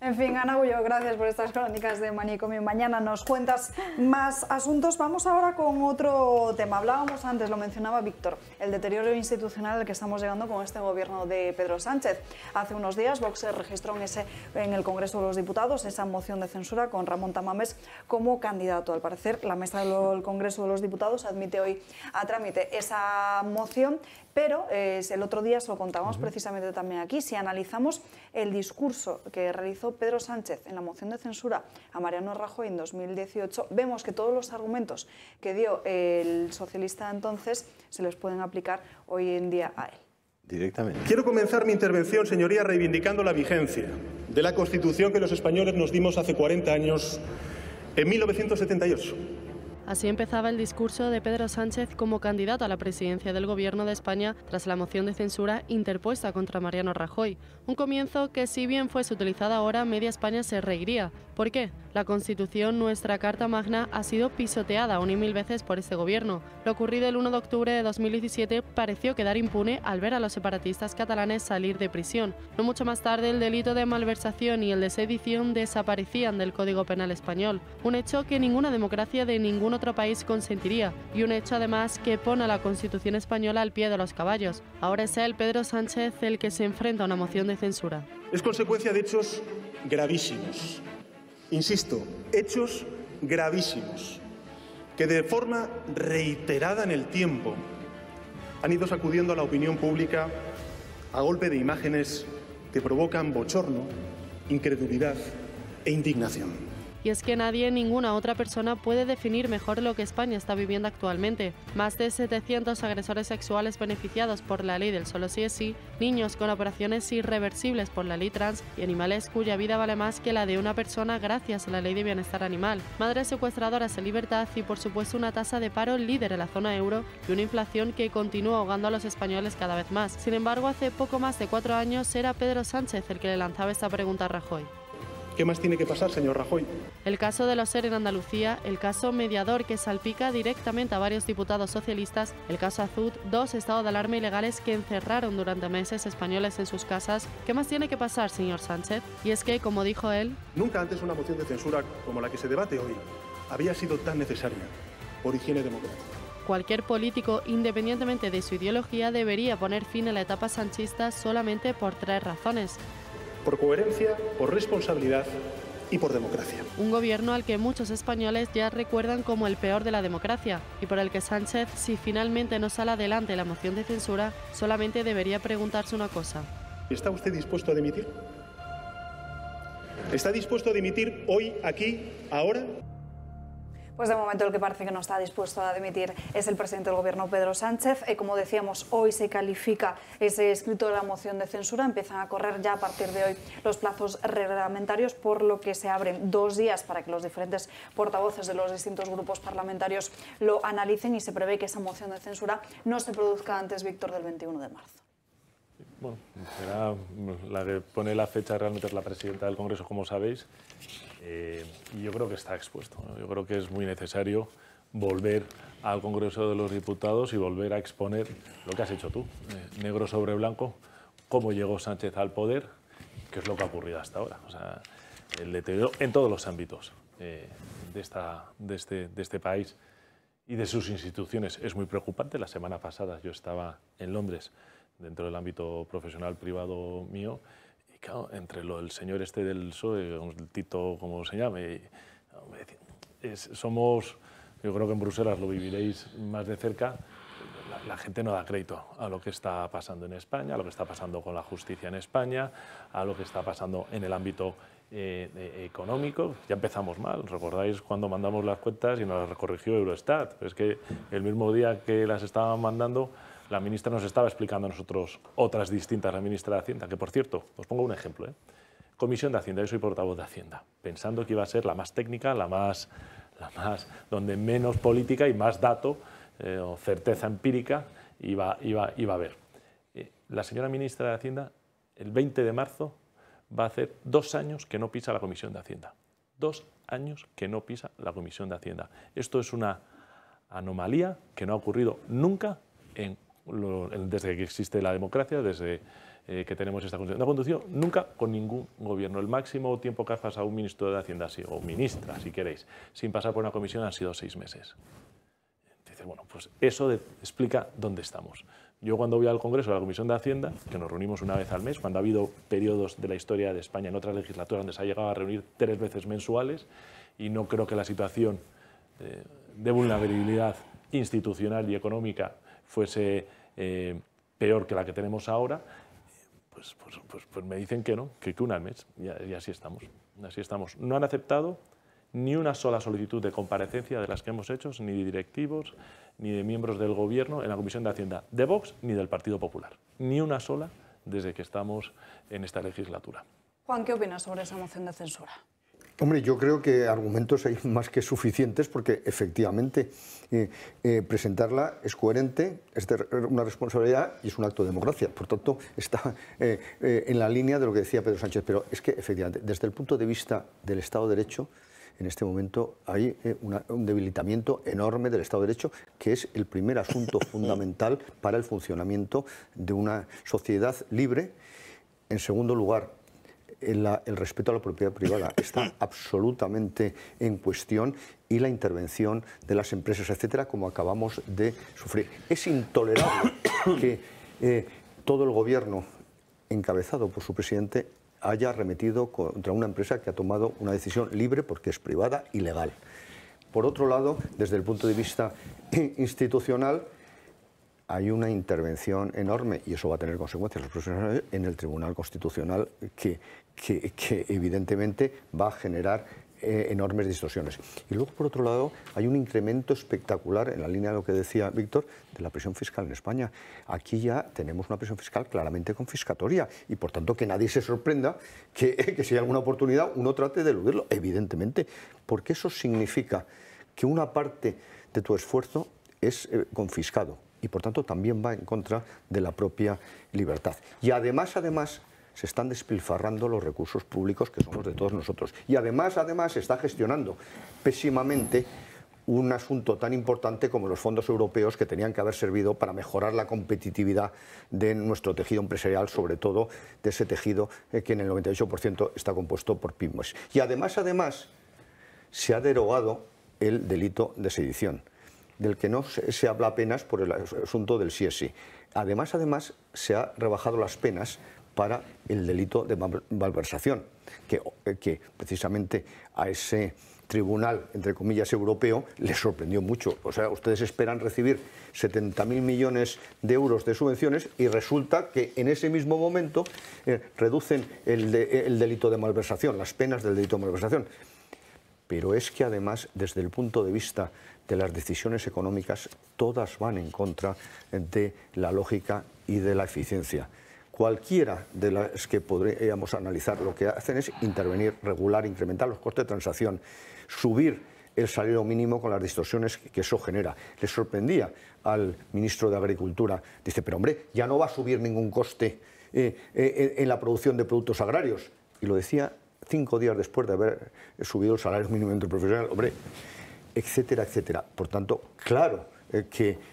En fin, Ana Gullo, gracias por estas crónicas de Manicomio. Mañana nos cuentas más asuntos. Vamos ahora con otro tema. Hablábamos antes, lo mencionaba Víctor, el deterioro institucional al que estamos llegando con este gobierno de Pedro Sánchez. Hace unos días Vox registró en, ese, en el Congreso de los Diputados esa moción de censura con Ramón Tamames como candidato. Al parecer, la mesa del Congreso de los Diputados admite hoy a trámite esa moción pero eh, el otro día se lo contábamos precisamente también aquí, si analizamos el discurso que realizó Pedro Sánchez en la moción de censura a Mariano Rajoy en 2018, vemos que todos los argumentos que dio el socialista entonces se les pueden aplicar hoy en día a él. Directamente. Quiero comenzar mi intervención, señoría, reivindicando la vigencia de la Constitución que los españoles nos dimos hace 40 años, en 1978. Así empezaba el discurso de Pedro Sánchez como candidato a la presidencia del Gobierno de España tras la moción de censura interpuesta contra Mariano Rajoy. Un comienzo que si bien fuese utilizada ahora, media España se reiría, ¿Por qué? La Constitución, nuestra Carta Magna, ha sido pisoteada un y mil veces por este gobierno. Lo ocurrido el 1 de octubre de 2017 pareció quedar impune al ver a los separatistas catalanes salir de prisión. No mucho más tarde, el delito de malversación y el de sedición desaparecían del Código Penal español, un hecho que ninguna democracia de ningún otro país consentiría y un hecho además que pone a la Constitución española al pie de los caballos. Ahora es él, Pedro Sánchez, el que se enfrenta a una moción de censura. Es consecuencia de hechos gravísimos Insisto, hechos gravísimos que de forma reiterada en el tiempo han ido sacudiendo a la opinión pública a golpe de imágenes que provocan bochorno, incredulidad e indignación. Y es que nadie, ninguna otra persona puede definir mejor lo que España está viviendo actualmente. Más de 700 agresores sexuales beneficiados por la ley del solo sí es sí, niños con operaciones irreversibles por la ley trans y animales cuya vida vale más que la de una persona gracias a la ley de bienestar animal. Madres secuestradoras en libertad y por supuesto una tasa de paro líder en la zona euro y una inflación que continúa ahogando a los españoles cada vez más. Sin embargo, hace poco más de cuatro años era Pedro Sánchez el que le lanzaba esta pregunta a Rajoy. ¿Qué más tiene que pasar, señor Rajoy? El caso de los SER en Andalucía, el caso mediador que salpica directamente a varios diputados socialistas, el caso Azud, dos estados de alarma ilegales que encerraron durante meses españoles en sus casas. ¿Qué más tiene que pasar, señor Sánchez? Y es que, como dijo él... Nunca antes una moción de censura como la que se debate hoy había sido tan necesaria por higiene democrática cualquier político, independientemente de su ideología, debería poner fin a la etapa sanchista solamente por tres razones por coherencia, por responsabilidad y por democracia. Un gobierno al que muchos españoles ya recuerdan como el peor de la democracia y por el que Sánchez, si finalmente no sale adelante la moción de censura, solamente debería preguntarse una cosa. ¿Está usted dispuesto a dimitir? ¿Está dispuesto a dimitir hoy, aquí, ahora? Pues de momento el que parece que no está dispuesto a dimitir es el presidente del Gobierno, Pedro Sánchez. Eh, como decíamos, hoy se califica ese escrito de la moción de censura. Empiezan a correr ya a partir de hoy los plazos reglamentarios, por lo que se abren dos días para que los diferentes portavoces de los distintos grupos parlamentarios lo analicen y se prevé que esa moción de censura no se produzca antes, Víctor, del 21 de marzo. Bueno, será la que pone la fecha realmente es la presidenta del Congreso, como sabéis, eh, y yo creo que está expuesto. Yo creo que es muy necesario volver al Congreso de los Diputados y volver a exponer lo que has hecho tú, eh, negro sobre blanco, cómo llegó Sánchez al poder, qué es lo que ha ocurrido hasta ahora. el deterioro en todos los ámbitos eh, de, este, de este país y de sus instituciones es muy preocupante. La semana pasada yo estaba en Londres dentro del ámbito profesional privado mío entre lo del señor este del PSOE, el Tito, como se llame, somos, yo creo que en Bruselas lo viviréis más de cerca, la, gente no da crédito a lo que está pasando en España, a lo que está pasando con la justicia en España, a lo que está pasando en el ámbito eh, económico. Ya empezamos mal, recordáis cuando mandamos las cuentas y nos las corrigió Eurostat, es que el mismo día que las estaban mandando la ministra nos estaba explicando a nosotros otras distintas, la ministra de Hacienda, que por cierto, os pongo un ejemplo. ¿eh? Comisión de Hacienda, yo soy portavoz de Hacienda, pensando que iba a ser la más técnica, la más, la más donde menos política y más dato eh, o certeza empírica iba, iba, a haber. Eh, la señora ministra de Hacienda, el 20 de marzo, va a hacer dos años que no pisa la Comisión de Hacienda. Dos años que no pisa la Comisión de Hacienda. Esto es una anomalía que no ha ocurrido nunca en desde que existe la democracia, desde eh, que tenemos esta constitución. No ha conducido nunca con ningún gobierno. El máximo tiempo que ha pasado un ministro de Hacienda, o ministra, si queréis, sin pasar por una comisión han sido seis meses. Entonces, bueno, pues eso explica dónde estamos. Yo cuando voy al Congreso, a la Comisión de Hacienda, que nos reunimos una vez al mes, cuando ha habido periodos de la historia de España en otras legislaturas donde se ha llegado a reunir tres veces mensuales, y no creo que la situación eh, de vulnerabilidad institucional y económica fuese eh, peor que la que tenemos ahora, pues, pues, pues, pues, me dicen que no, que, que una al mes. Y, así estamos, así estamos. No han aceptado ni una sola solicitud de comparecencia de las que hemos hecho, ni de directivos, ni de miembros del Gobierno en la Comisión de Hacienda, de Vox ni del Partido Popular. Ni una sola desde que estamos en esta legislatura. Juan, ¿qué opinas sobre esa moción de censura? Hombre, yo creo que argumentos hay más que suficientes porque efectivamente eh, eh, presentarla es coherente, es una responsabilidad y es un acto de democracia. Por tanto, está eh, en la línea de lo que decía Pedro Sánchez. Pero es que efectivamente, desde el punto de vista del Estado de Derecho, en este momento hay un debilitamiento enorme del Estado de Derecho, que es el primer asunto fundamental para el funcionamiento de una sociedad libre. En segundo lugar, el, respeto a la propiedad privada está absolutamente en cuestión y la intervención de las empresas, etcétera, como acabamos de sufrir. Es intolerable que eh, todo el gobierno, encabezado por su presidente, haya arremetido contra una empresa que ha tomado una decisión libre porque es privada y legal. Por otro lado, desde el punto de vista institucional, hay una intervención enorme, y eso va a tener consecuencias los en el Tribunal Constitucional que, evidentemente va a generar eh, enormes distorsiones. Y luego, por otro lado, hay un incremento espectacular en la línea de lo que decía Víctor de la presión fiscal en España. Aquí ya tenemos una presión fiscal claramente confiscatoria y, por tanto, que nadie se sorprenda que, si hay alguna oportunidad uno trate de eludirlo, evidentemente, porque eso significa que una parte de tu esfuerzo es eh, confiscado y por tanto también va en contra de la propia libertad. Y además, además, se están despilfarrando los recursos públicos que los de todos nosotros. Y además, además, se está gestionando pésimamente un asunto tan importante como los fondos europeos que tenían que haber servido para mejorar la competitividad de nuestro tejido empresarial, sobre todo de ese tejido eh, que en el 98% está compuesto por pymes. Y además, además, se ha derogado el delito de sedición del que no se, habla apenas por el asunto del sí Además, además, se han rebajado las penas para el delito de malversación, que, eh, que precisamente a ese tribunal, entre comillas, europeo, les sorprendió mucho. O sea, ustedes esperan recibir 70.000 millones de euros de subvenciones y resulta que en ese mismo momento eh, reducen el, el delito de malversación, las penas del delito de malversación. Pero es que además, desde el punto de vista de las decisiones económicas todas van en contra de la lógica y de la eficiencia. Cualquiera de las que podríamos analizar lo que hacen es intervenir, regular, incrementar los costes de transacción, subir el salario mínimo con las distorsiones que eso genera. Le sorprendía al ministro de Agricultura. Dice, pero hombre, ya no va a subir ningún coste eh, eh, en la producción de productos agrarios. Y lo decía cinco días después de haber subido el salario mínimo interprofesional. Hombre, etcétera, etcétera. Por tanto, claro eh,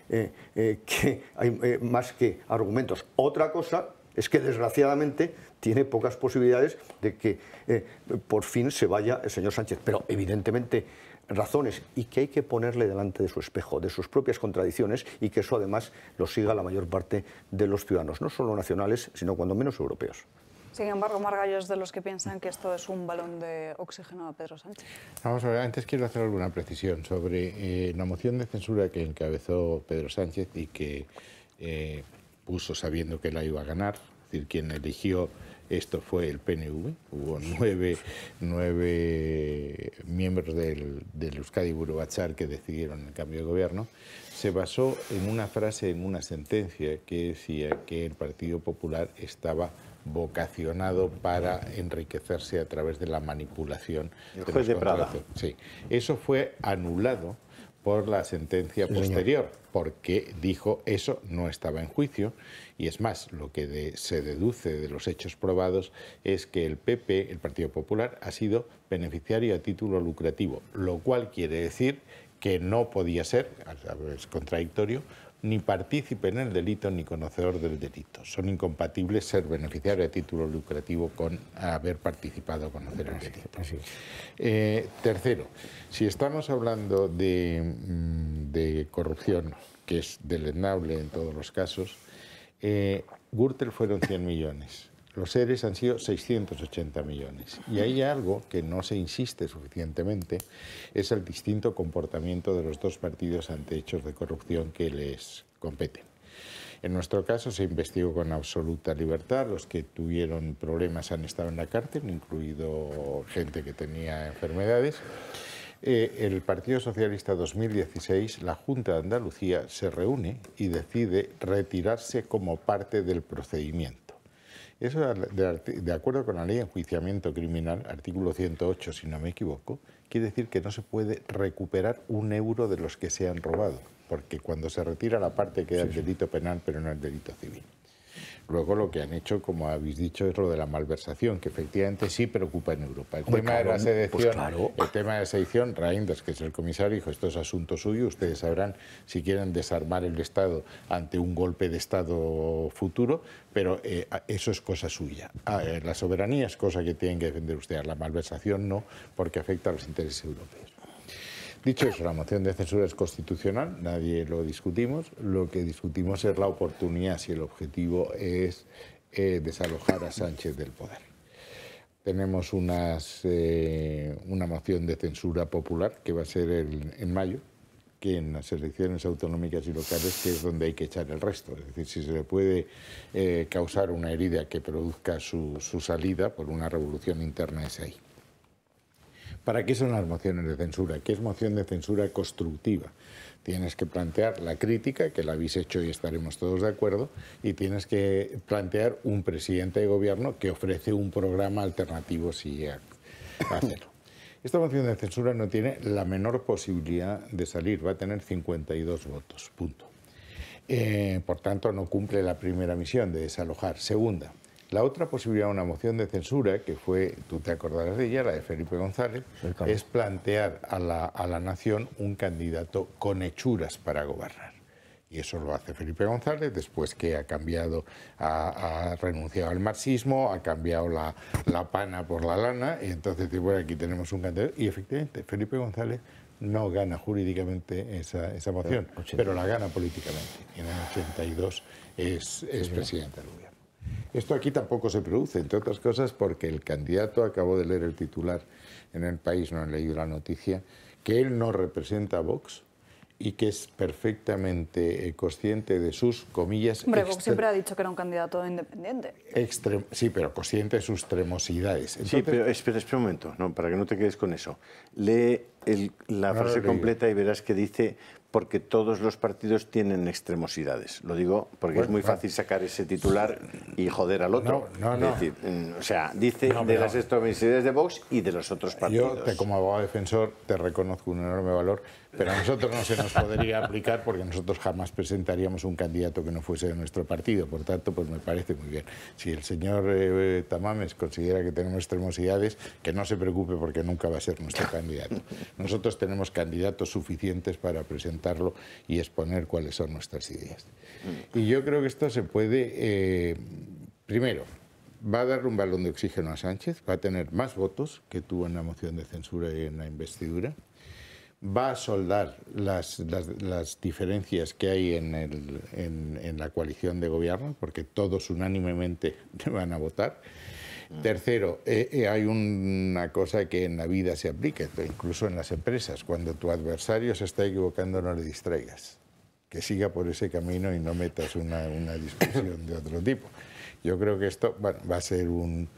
eh, eh, que, hay más que argumentos. Otra cosa es que desgraciadamente tiene pocas posibilidades de que por fin se vaya el señor Sánchez. Pero evidentemente razones y que hay que ponerle delante de su espejo, de sus propias contradicciones y que eso además lo siga la mayor parte de los ciudadanos, no solo nacionales, sino cuando menos europeos. Sin embargo, Margallo es de los que piensan que esto es un balón de oxígeno a Pedro Sánchez. Vamos a ver, antes quiero hacer alguna precisión sobre eh, la moción de censura que encabezó Pedro Sánchez y que eh, puso sabiendo que la iba a ganar, es decir, quien eligió esto fue el PNV, hubo nueve, nueve miembros del, del Euskadi Burubachar que decidieron el cambio de gobierno, se basó en una frase, en una sentencia que decía que el Partido Popular estaba vocacionado para enriquecerse a través de la manipulación. juez de, Prada. Sí, eso fue anulado por la sentencia posterior, porque dijo eso no estaba en juicio. Y es más, lo que se deduce de los hechos probados es que el PP, el Partido Popular, ha sido beneficiario a título lucrativo, lo cual quiere decir que no podía ser, es contradictorio, ni partícipe en el delito ni conocedor del delito. Son incompatibles ser beneficiario de título lucrativo con haber participado o conocer el delito. Eh, tercero, si estamos hablando de, mm, corrupción, que es delenable en todos los casos, eh, Gürtel fueron 100 millones los seres han sido 680 millones. Y hay algo que no se insiste suficientemente, es el distinto comportamiento de los dos partidos ante hechos de corrupción que les competen. En nuestro caso se investigó con absoluta libertad. Los que tuvieron problemas han estado en la cárcel, incluido gente que tenía enfermedades. Eh, el Partido Socialista 2016, la Junta de Andalucía se reúne y decide retirarse como parte del procedimiento. Eso de, acuerdo con la ley de enjuiciamiento criminal, artículo 108, si no me equivoco, quiere decir que no se puede recuperar un euro de los que se han robado, porque cuando se retira la parte queda el delito penal, pero no el delito civil. Luego lo que han hecho, como habéis dicho, es lo de la malversación, que efectivamente sí preocupa en Europa. El, pues tema, de la sedición, pues que es el comisario, dijo, esto es asunto suyo, ustedes sabrán si quieren desarmar el Estado ante un golpe de Estado futuro, pero eh, eso es cosa suya. Ah, eh, la soberanía es cosa que tienen que defender ustedes, la malversación no, porque afecta a los intereses europeos. Dicho eso, la moción de censura es constitucional, nadie lo discutimos. Lo que discutimos es la oportunidad, si el objetivo es eh, desalojar a Sánchez del poder. Tenemos eh, una moción de censura popular que va a ser en mayo, que en las elecciones autonómicas y locales que es donde hay que echar el resto. Es decir, si se le puede eh, causar una herida que produzca su salida por una revolución interna es ahí. ¿Para qué son las mociones de censura? ¿Qué es moción de censura constructiva? Tienes que plantear la crítica, que la habéis hecho y estaremos todos de acuerdo, y tienes que plantear un presidente de gobierno que ofrece un programa alternativo si hacerlo. Esta moción de censura no tiene la menor posibilidad de salir, va a tener 52 votos, punto. Eh, por tanto, no cumple la primera misión de desalojar. Segunda, la otra posibilidad, una moción de censura, que fue, tú te acordarás de ella, la de Felipe González, es plantear a la, nación un candidato con hechuras para gobernar. Y eso lo hace Felipe González después que ha cambiado, ha, renunciado al marxismo, ha cambiado la, pana por la lana, y entonces bueno, aquí tenemos un candidato. Y efectivamente, Felipe González no gana jurídicamente esa, moción, pero, la gana políticamente. Y en el 82 es, es presidente del esto aquí tampoco se produce, entre otras cosas porque el candidato acabo de leer el titular en el país, no han leído la noticia, que él no representa a Vox y que es perfectamente eh, consciente de sus comillas. Hombre, Vox siempre ha dicho que era un candidato independiente. Sí, pero consciente de sus extremosidades Sí, pero espera, un momento, no, para que no te quedes con eso. Lee la frase completa y verás que dice porque todos los partidos tienen extremosidades. Lo digo porque es muy fácil sacar ese titular y joder al otro. Mm, o sea, dice de las extremosidades de Vox y de los otros partidos. Yo, como abogado defensor, te reconozco un enorme valor pero a nosotros no se nos podría aplicar porque nosotros jamás presentaríamos un candidato que no fuese de nuestro partido. Por tanto, pues me parece muy bien. Si el señor eh, eh, Tamames considera que tenemos extremosidades, que no se preocupe porque nunca va a ser nuestro candidato. Nosotros tenemos candidatos suficientes para presentarlo y exponer cuáles son nuestras ideas. Y yo creo que esto se puede, eh, primero, va a dar un balón de oxígeno a Sánchez, va a tener más votos que tuvo en la moción de censura y en la investidura va a soldar las, las, diferencias que hay en, el, en, la coalición de gobierno, porque todos unánimemente van a votar. Ah. Tercero, eh, eh, hay una cosa que en la vida se aplica, incluso en las empresas. Cuando tu adversario se está equivocando, no le distraigas. Que siga por ese camino y no metas una, una discusión de otro tipo. Yo creo que esto va a ser un,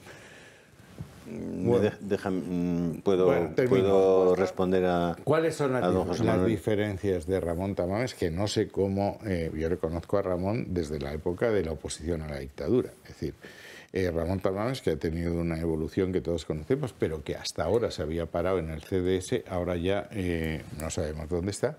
bueno, mm, puedo, responder a. ¿Cuáles son las, diferencias de Ramón Tamames? Que no sé cómo. Eh, yo reconozco a Ramón desde la época de la oposición a la dictadura. Es decir, eh, Ramón Tamames, que ha tenido una evolución que todos conocemos, pero que hasta ahora se había parado en el CDS, ahora ya eh, no sabemos dónde está.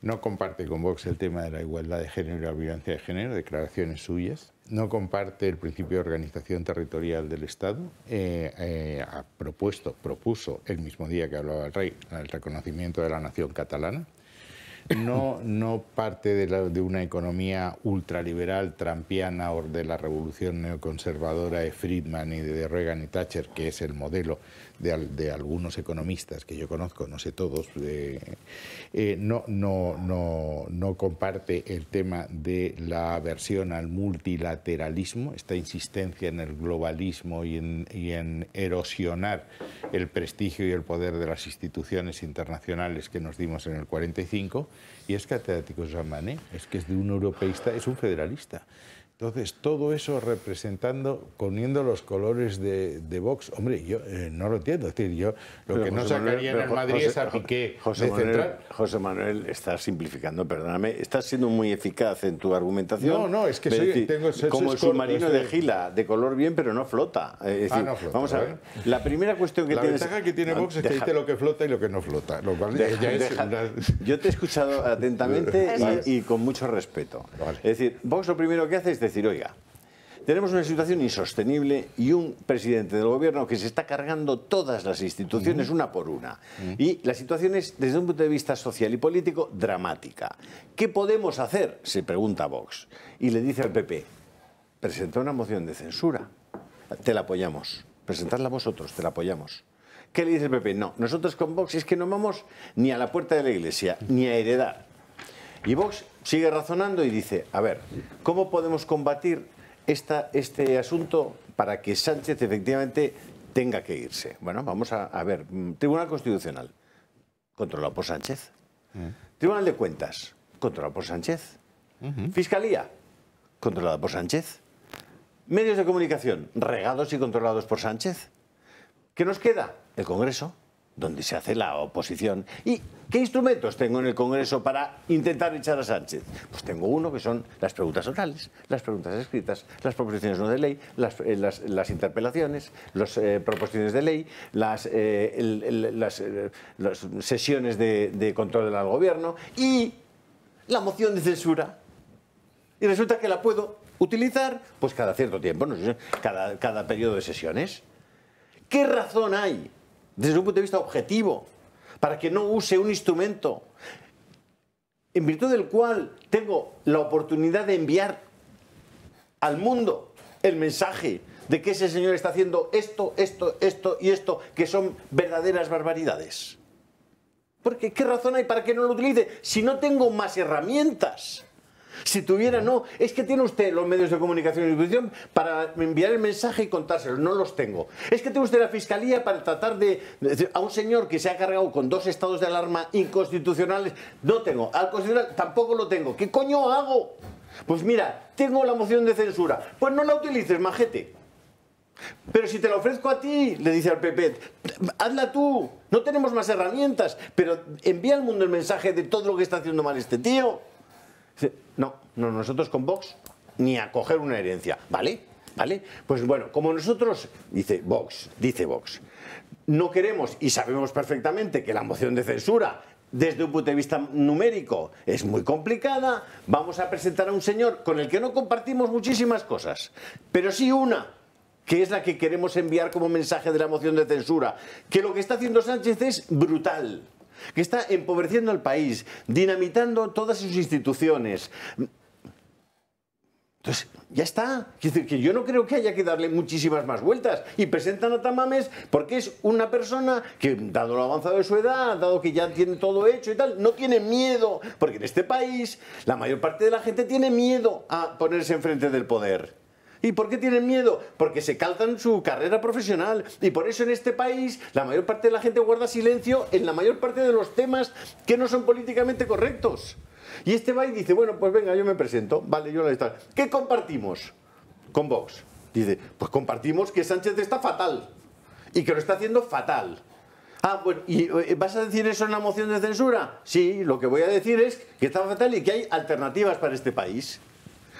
No comparte con Vox el tema de la igualdad de género y la violencia de género, declaraciones suyas no comparte el principio de organización territorial del Estado. Eh, eh, ha propuesto, propuso el mismo día que hablaba el rey el reconocimiento de la nación catalana. No, parte de, una economía ultraliberal, trampiana o de la revolución neoconservadora de Friedman y de Reagan y Thatcher, que es el modelo de, algunos economistas que yo conozco, no sé todos, eh, eh, no, no, no, no comparte el tema de la aversión al multilateralismo, esta insistencia en el globalismo y en, erosionar el prestigio y el poder de las instituciones internacionales que nos dimos en el 45, y es catedrático Manet, es que es de un europeísta, es un federalista. Entonces, todo eso representando, poniendo los colores de, de Vox, hombre, yo eh, no lo entiendo. Es decir, yo lo que no sacaría en el Madrid es a Piqué José Manuel, José Manuel, estás simplificando, perdóname, estás siendo muy eficaz en tu argumentación. No, no, es que soy, tengo Como el submarino de eh. Gila, de color bien, pero no flota. Es ah, no flota. Vamos a ver. ¿eh? La primera cuestión que tienes. La ventaja que tiene Vox es que dice lo que flota y lo que no flota. Lo cual ya es Yo te he escuchado atentamente y, con mucho respeto. Es decir, Vox lo primero que hace es decir, oiga, tenemos una situación insostenible y un presidente del gobierno que se está cargando todas las instituciones una por una. Y la situación es, desde un punto de vista social y político, dramática. ¿Qué podemos hacer? Se pregunta Vox. Y le dice al PP, presenta una moción de censura. Te la apoyamos. Presentadla vosotros, te la apoyamos. ¿Qué le dice el PP? No, nosotros con Vox es que no vamos ni a la puerta de la iglesia, ni a heredar. Y Vox sigue razonando y dice, a ver, ¿cómo podemos combatir esta, este asunto para que Sánchez efectivamente tenga que irse? Bueno, vamos a, ver, mm, Tribunal Constitucional, controlado por Sánchez. Eh. Tribunal de Cuentas, controlado por Sánchez. Fiscalía, controlada por Sánchez. Medios de comunicación, regados y controlados por Sánchez. ¿Qué nos queda? El Congreso donde se hace la oposición. ¿Y qué instrumentos tengo en el Congreso para intentar echar a Sánchez? Pues tengo uno que son las preguntas orales, las preguntas escritas, las proposiciones no de ley, las, eh, interpelaciones, las eh, proposiciones de ley, las, eh, sesiones de, control del gobierno y la moción de censura. Y resulta que la puedo utilizar pues cada cierto tiempo, cada, cada periodo de sesiones. ¿Qué razón hay desde un punto de vista objetivo, para que no use un instrumento en virtud del cual tengo la oportunidad de enviar al mundo el mensaje de que ese señor está haciendo esto, esto, esto y esto, que son verdaderas barbaridades. Porque ¿qué razón hay para que no lo utilice si no tengo más herramientas? Si tuviera, no. Es que tiene usted los medios de comunicación y distribución para enviar el mensaje y contárselo. No los tengo. Es que tiene usted la fiscalía para tratar de, a un señor que se ha cargado con dos estados de alarma inconstitucionales. No tengo. Al constitucional tampoco lo tengo. ¿Qué coño hago? Pues mira, tengo la moción de censura. Pues no la utilices, majete. Pero si te la ofrezco a ti, le dice al PP, hazla tú. No tenemos más herramientas, pero envía al mundo el mensaje de todo lo que está haciendo mal este tío no nosotros con Vox ni a coger una herencia, ¿vale? ¿Vale? Pues bueno, como nosotros, dice Vox, dice Vox, no queremos y sabemos perfectamente que la moción de censura desde un punto de vista numérico es muy complicada, vamos a presentar a un señor con el que no compartimos muchísimas cosas, pero sí una, que es la que queremos enviar como mensaje de la moción de censura, que lo que está haciendo Sánchez es brutal, que está empobreciendo al país, dinamitando todas sus instituciones, entonces, ya está. Quiero decir, que yo no creo que haya que darle muchísimas más vueltas. Y presentan a Tamames porque es una persona que, dado lo avanzado de su edad, dado que ya tiene todo hecho y tal, no tiene miedo. Porque en este país la mayor parte de la gente tiene miedo a ponerse enfrente del poder. ¿Y por qué tienen miedo? Porque se calzan su carrera profesional. Y por eso en este país la mayor parte de la gente guarda silencio en la mayor parte de los temas que no son políticamente correctos. Y este va y dice, bueno, pues venga, yo me presento, vale, yo la estaré ¿Qué compartimos con Vox? Dice, pues compartimos que Sánchez está fatal y que lo está haciendo fatal. Ah, bueno, ¿y eh, vas a decir eso en la moción de censura? Sí, lo que voy a decir es que está fatal y que hay alternativas para este país.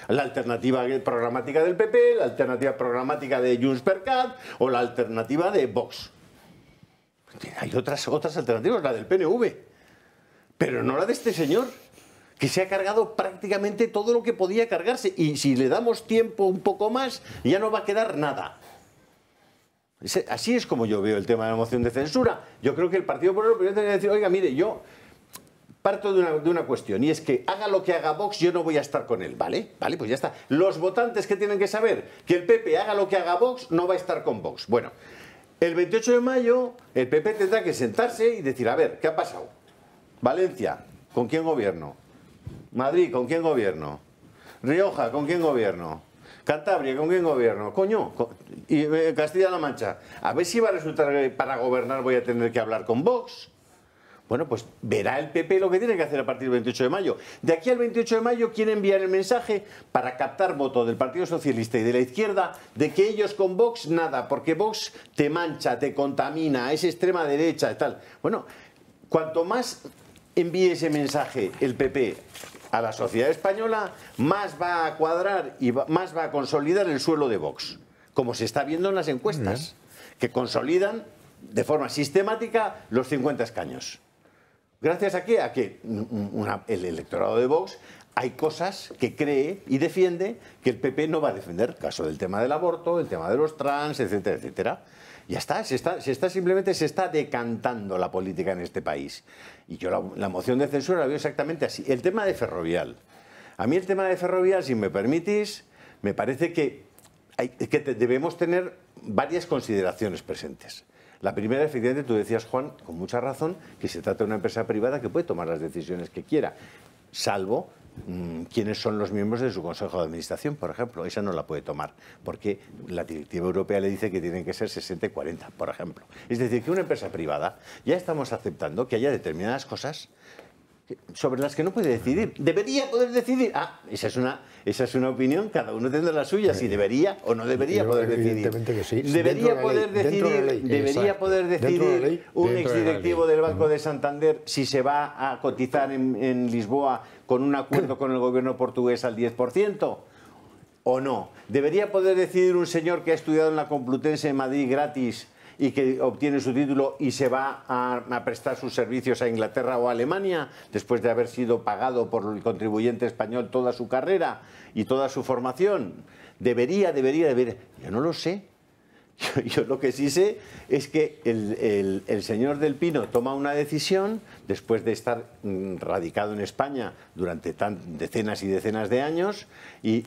La alternativa programática del PP, la alternativa programática de Junts per Cat o la alternativa de Vox. Hay otras, otras alternativas, la del PNV, pero no la de este señor que se ha cargado prácticamente todo lo que podía cargarse y si le damos tiempo un poco más ya no va a quedar nada. Así es como yo veo el tema de la moción de censura. Yo creo que el Partido Popular tiene que decir, oiga, mire, yo parto de una, de una, cuestión y es que haga lo que haga Vox, yo no voy a estar con él, ¿vale? Vale, pues ya está. Los votantes que tienen que saber que el PP haga lo que haga Vox, no va a estar con Vox. Bueno, el 28 de mayo el PP tendrá que sentarse y decir, a ver, ¿qué ha pasado? Valencia, ¿con quién gobierno? Madrid, ¿con quién gobierno? Rioja, ¿con quién gobierno? Cantabria, ¿con quién gobierno? Coño, y eh, Castilla-La Mancha. A ver si va a resultar que para gobernar voy a tener que hablar con Vox. Bueno, pues verá el PP lo que tiene que hacer a partir del 28 de mayo. De aquí al 28 de mayo quiere enviar el mensaje para captar voto del Partido Socialista y de la izquierda de que ellos con Vox nada, porque Vox te mancha, te contamina, es extrema derecha y tal. Bueno, cuanto más envíe ese mensaje el PP a la sociedad española, más va a cuadrar y más va a consolidar el suelo de Vox, como se está viendo en las encuestas, que consolidan de forma sistemática los 50 escaños. Gracias a qué? A que el electorado de Vox hay cosas que cree y defiende que el PP no va a defender, caso del tema del aborto, el tema de los trans, etcétera, etcétera. Ya está, está, simplemente se está decantando la política en este país. Y yo la, moción de censura la veo exactamente así. El tema de Ferrovial. A mí el tema de Ferrovial, si me permitís, me parece que, debemos tener varias consideraciones presentes. La primera, efectivamente, tú decías, Juan, con mucha razón, que se trata de una empresa privada que puede tomar las decisiones que quiera, salvo Mm, quiénes son los miembros de su consejo de administración, por ejemplo. Esa no la puede tomar, porque la directiva europea le dice que tienen que ser 60 y 40, por ejemplo. Es decir, que una empresa privada ya estamos aceptando que haya determinadas cosas sobre las que no puede decidir. Debería poder decidir. Ah, esa es una, esa es una opinión, cada uno tendrá la suya, si debería o no debería poder decidir. Debería poder decidir, debería poder decidir un exdirectivo directivo del Banco de Santander si se va a cotizar en, en Lisboa con un acuerdo con el gobierno portugués al 10%? ¿O no? ¿Debería poder decidir un señor que ha estudiado en la Complutense de Madrid gratis y que obtiene su título y se va a, prestar sus servicios a Inglaterra o a Alemania después de haber sido pagado por el contribuyente español toda su carrera y toda su formación. Debería, debería, debería. Yo no lo sé. Yo, lo que sí sé es que el, señor del Pino toma una decisión después de estar mm, radicado en España durante decenas y decenas de años y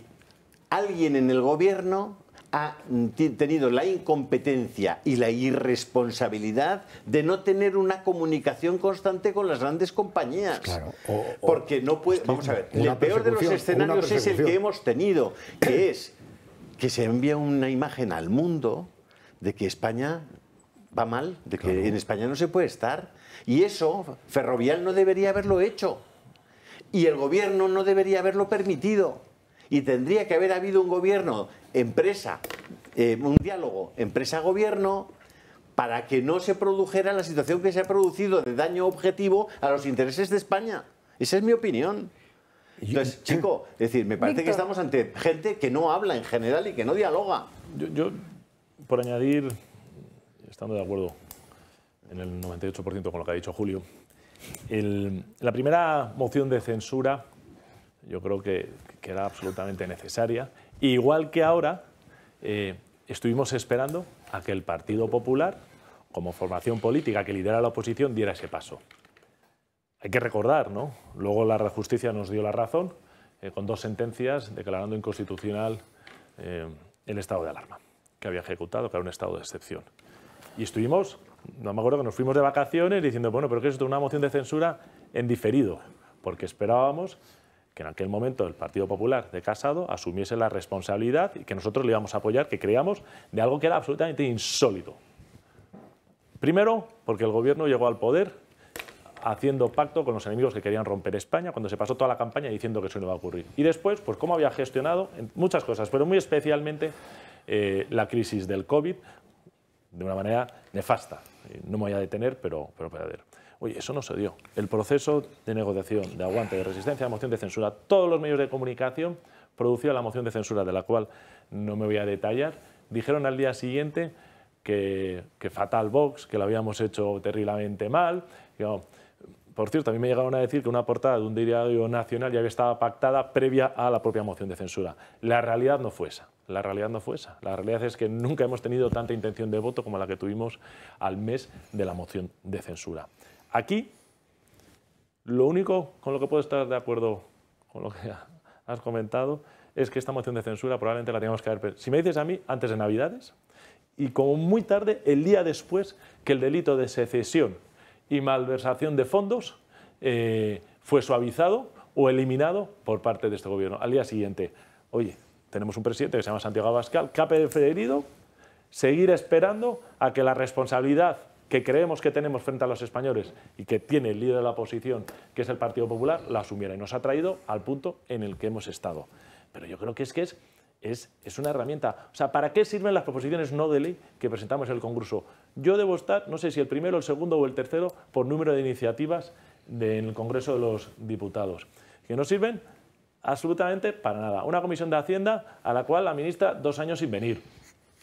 alguien en el gobierno ha mm, tenido la incompetencia y la irresponsabilidad de no tener una comunicación constante con las grandes compañías. Claro, Porque no puede... Vamos a ver, el peor de los escenarios es el que hemos tenido, que es que se envía una imagen al mundo de que España va mal, de que en España no se puede estar. Y eso Ferrovial no debería haberlo hecho. Y el gobierno no debería haberlo permitido. Y tendría que haber habido un gobierno, empresa, eh, un diálogo, empresa-gobierno, para que no se produjera la situación que se ha producido de daño objetivo a los intereses de España. Esa es mi opinión. Entonces, chico, es decir, me parece que estamos ante gente que no habla en general y que no dialoga. yo por añadir, estando de acuerdo en el 98% con lo que ha dicho Julio, la primera moción de censura yo creo que, era absolutamente necesaria. Igual que ahora, eh, estuvimos esperando a que el Partido Popular, como formación política que lidera la oposición, diera ese paso. Hay que recordar, ¿no? Luego la justicia nos dio la razón eh, con dos sentencias declarando inconstitucional eh, el estado de alarma había ejecutado, que era un estado de excepción. Y estuvimos, no me acuerdo que nos fuimos de vacaciones diciendo, bueno, pero ¿qué es esto? Una moción de censura en diferido, porque esperábamos que en aquel momento el Partido Popular de Casado asumiese la responsabilidad y que nosotros le íbamos a apoyar, que creíamos, de algo que era absolutamente insólito. Primero, porque el gobierno llegó al poder haciendo pacto con los enemigos que querían romper España, cuando se pasó toda la campaña diciendo que eso no iba a ocurrir. Y después, pues cómo había gestionado muchas cosas, pero muy especialmente eh, la crisis del COVID de una manera nefasta. Eh, no me voy a detener, pero, pero ver. Oye, eso no se dio. El proceso de negociación, de aguante, de resistencia, de moción de censura, todos los medios de comunicación producían la moción de censura, de la cual no me voy a detallar, dijeron al día siguiente que, fatal Vox, que lo habíamos hecho terriblemente mal, que, por cierto, a mí me llegaron a decir que una portada de un diario nacional ya había estado pactada previa a la propia moción de censura. La realidad no fue esa. La realidad no fue esa. La realidad es que nunca hemos tenido tanta intención de voto como la que tuvimos al mes de la moción de censura. Aquí, lo único con lo que puedo estar de acuerdo con lo que has comentado es que esta moción de censura probablemente la teníamos que haber... Si me dices a mí, antes de Navidades, y como muy tarde, el día después que el delito de secesión y malversación de fondos eh, fue suavizado o eliminado por parte de este gobierno. Al día siguiente, oye, tenemos un presidente que se llama Santiago Abascal, ha preferido seguir esperando a que la responsabilidad que creemos que tenemos frente a los españoles y que tiene el líder de la oposición, que es el Partido Popular, la asumiera y nos ha traído al punto en el que hemos estado. Pero yo creo que es que es es, una herramienta. O sea, ¿para qué sirven las proposiciones no de ley que presentamos en el Congreso? Yo debo estar, no sé si el primero, el segundo o el tercero, por número de iniciativas del Congreso de los Diputados, que no sirven absolutamente para nada. Una comisión de Hacienda a la cual la ministra dos años sin venir.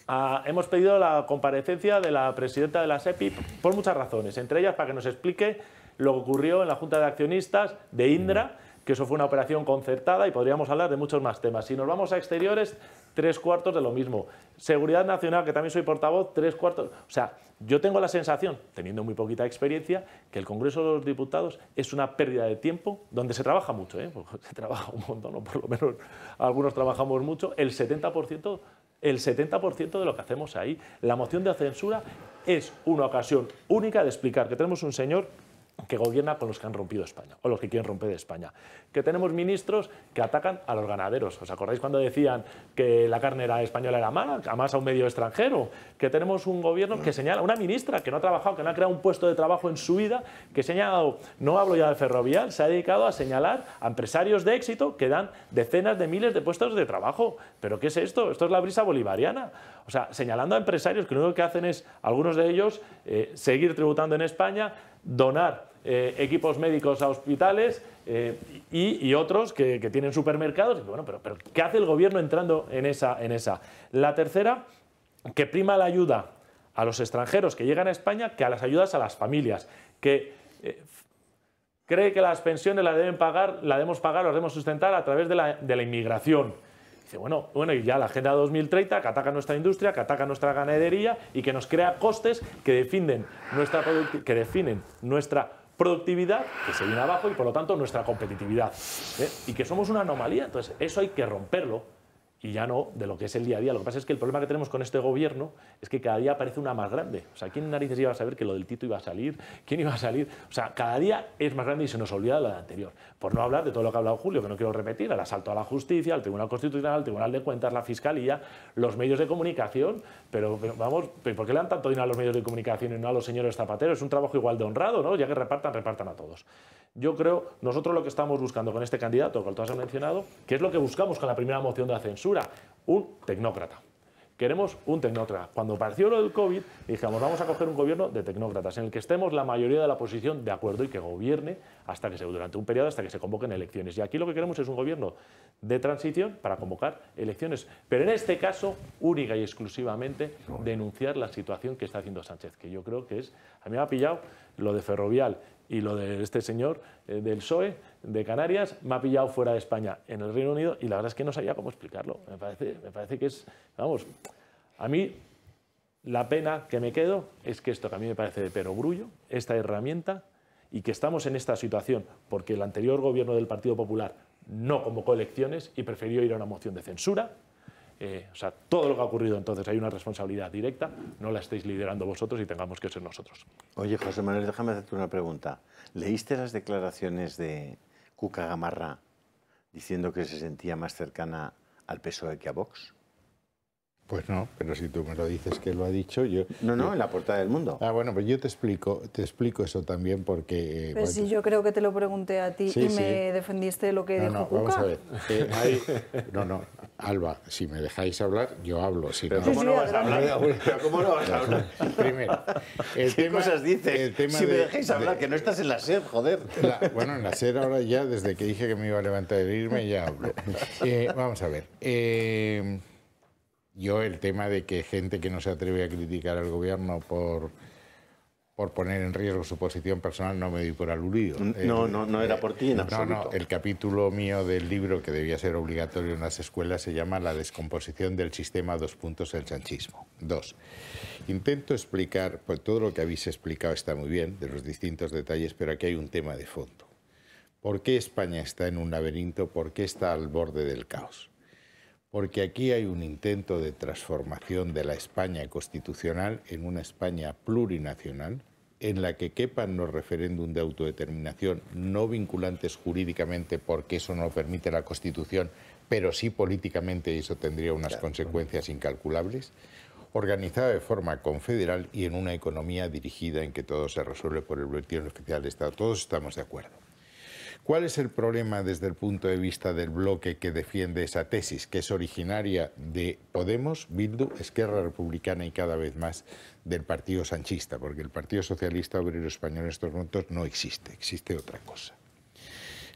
Ah, hemos pedido la comparecencia de la presidenta de la SEPI por muchas razones, entre ellas para que nos explique lo que ocurrió en la Junta de Accionistas de Indra que eso fue una operación concertada y podríamos hablar de muchos más temas. Si nos vamos a exteriores, tres cuartos de lo mismo. Seguridad Nacional, que también soy portavoz, tres cuartos. O sea, yo tengo la sensación, teniendo muy poquita experiencia, que el Congreso de los Diputados es una pérdida de tiempo, donde se trabaja mucho, ¿eh? se trabaja un montón, o por lo menos algunos trabajamos mucho, el 70%, el 70% de lo que hacemos ahí. La moción de censura es una ocasión única de explicar que tenemos un señor que gobierna con los que han rompido España, o los que quieren romper España. Que tenemos ministros que atacan a los ganaderos. ¿Os acordáis cuando decían que la carne era española era mala, además a un medio extranjero? Que tenemos un gobierno que señala, una ministra que no ha trabajado, que no ha creado un puesto de trabajo en su vida, que señalado, no hablo ya de ferrovial, se ha dedicado a señalar a empresarios de éxito que dan decenas de miles de puestos de trabajo. ¿Pero qué es esto? Esto es la brisa bolivariana. O sea, señalando a empresarios que lo único que hacen es, algunos de ellos, eh, seguir tributando en España, donar eh, equipos médicos a hospitales eh, y, otros que, tienen supermercados. bueno, pero, ¿qué hace el gobierno entrando en esa, La tercera, que prima la ayuda a los extranjeros que llegan a España que a las ayudas a las familias, que eh, cree que las pensiones las deben pagar, las debemos pagar, las debemos sustentar a través de la, de la inmigración bueno, y ya la Agenda 2030 que ataca nuestra industria, que ataca nuestra ganadería y que nos crea costes que definen nuestra, que definen nuestra productividad, que se viene abajo, y por lo tanto nuestra competitividad. ¿eh? Y que somos una anomalía, entonces eso hay que romperlo y ya no de lo que es el día a día. Lo que pasa es que el problema que tenemos con este gobierno es que cada día aparece una más grande. O sea, ¿quién narices iba a saber que lo del Tito iba a salir? ¿Quién iba a salir? O sea, cada día es más grande y se nos olvida de lo de anterior. Por no hablar de todo lo que ha hablado Julio, que no quiero repetir, el asalto a la justicia, al Tribunal Constitucional, al Tribunal de Cuentas, la Fiscalía, los medios de comunicación. Pero, vamos, ¿por qué le dan tanto dinero a los medios de comunicación y no a los señores zapateros? Es un trabajo igual de honrado, ¿no? Ya que repartan, repartan a todos yo creo, nosotros lo que estamos buscando con este candidato, que tú has mencionado, que es lo que buscamos con la primera moción de la censura, un tecnócrata. Queremos un tecnócrata. Cuando apareció lo del COVID, dijimos, vamos a coger un gobierno de tecnócratas, en el que estemos la mayoría de la oposición de acuerdo y que gobierne hasta que se, durante un periodo hasta que se convoquen elecciones. Y aquí lo que queremos es un gobierno de transición para convocar elecciones. Pero en este caso, única y exclusivamente, denunciar la situación que está haciendo Sánchez, que yo creo que es, a mí me ha pillado lo de Ferrovial y lo de este señor eh, del PSOE de Canarias me ha pillado fuera de España, en el Reino Unido, y la verdad es que no sabía cómo explicarlo. Me parece, que es, vamos, a mí la pena que me quedo es que esto que a mí me parece de perogrullo, esta herramienta, y que estamos en esta situación porque el anterior gobierno del Partido Popular no convocó elecciones y prefirió ir a una moción de censura, eh, o sea, todo lo que ha ocurrido entonces hay una responsabilidad directa, no la estéis liderando vosotros y tengamos que ser nosotros. Oye, José Manuel, déjame hacerte una pregunta. ¿Leíste las declaraciones de Cuca Gamarra diciendo que se sentía más cercana al PSOE que a Vox? Pues no, pero si tú me lo dices que lo ha dicho yo. No, no, en la portada del mundo. Ah, bueno, pues yo te explico, te explico eso también porque. Eh, pues si pues yo creo que te lo pregunté a ti y me defendiste lo que no, dijo no, Vamos a ver. Eh, no, no, Alba, si me dejáis hablar, yo hablo. ¿cómo, no vas a hablar? ¿cómo no vas a hablar? Primero, el ¿qué cosas dices? si me dejáis hablar, que no estás en la SER, joder. bueno, en la SER ahora ya, desde que dije que me iba a levantar de irme, ya hablo. Eh, vamos a ver. Eh, yo el tema de que gente que no se atreve a criticar al gobierno por por poner en riesgo su posición personal no me di por aludido. No, no, no era eh, por ti en absoluto. No, no, el capítulo mío del libro que debía ser obligatorio en las escuelas se llama La descomposición del sistema dos puntos del chanchismo. Dos, intento explicar, pues todo lo que habéis explicado está muy bien, de los distintos detalles, pero aquí hay un tema de fondo. ¿Por qué España está en un laberinto? ¿Por qué está al borde del caos? porque aquí hay un intento de transformación de la España constitucional en una España plurinacional, en la que quepan los referéndum de autodeterminación no vinculantes jurídicamente, porque eso no permite la Constitución, pero sí políticamente eso tendría unas consecuencias incalculables, organizada de forma confederal y en una economía dirigida en que todo se resuelve por el boletín oficial de Estado. Todos estamos de acuerdo. ¿Cuál es el problema desde el punto de vista del bloque que defiende esa tesis, que es originaria de Podemos, Bildu, Esquerra Republicana y cada vez más del Partido Sanchista? Porque el Partido Socialista Obrero Español en estos momentos no existe, existe otra cosa.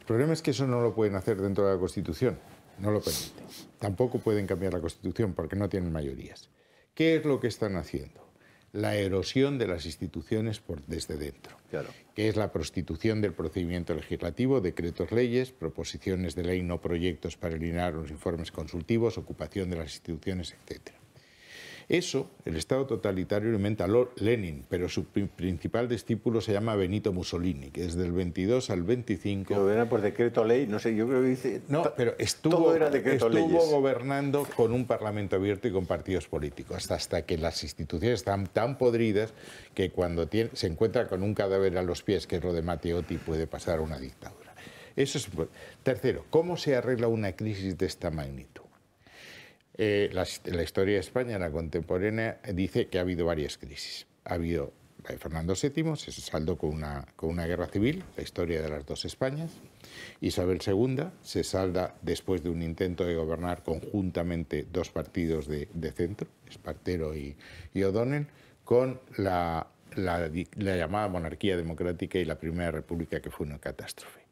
El problema es que eso no lo pueden hacer dentro de la Constitución, no lo permiten. Tampoco pueden cambiar la Constitución porque no tienen mayorías. ¿Qué es lo que están haciendo? la erosión de las instituciones por, desde dentro, claro. que es la prostitución del procedimiento legislativo, decretos leyes, proposiciones de ley no proyectos para eliminar los informes consultivos, ocupación de las instituciones, etcétera. Eso el Estado totalitario lo inventa Lenin, pero su principal discípulo se llama Benito Mussolini, que desde el 22 al 25... Lo era por decreto ley, no sé, yo creo que dice... No, pero estuvo, gobernando con un parlamento abierto y con partidos políticos, hasta, hasta que las instituciones están tan podridas que cuando se encuentra con un cadáver a los pies, que es lo de Matteotti, puede pasar a una dictadura. Eso es... Pues, tercero, ¿cómo se arregla una crisis de esta magnitud? Eh, la, historia de España, la contemporánea, dice que ha habido varias crisis. Ha habido la de Fernando VII, se saldó con una, con una guerra civil, la historia de las dos Españas. Isabel II se salda después de un intento de gobernar conjuntamente dos partidos de, de centro, Espartero y, y O'Donnell, con la, la, la llamada monarquía democrática y la Primera República, que fue una catástrofe.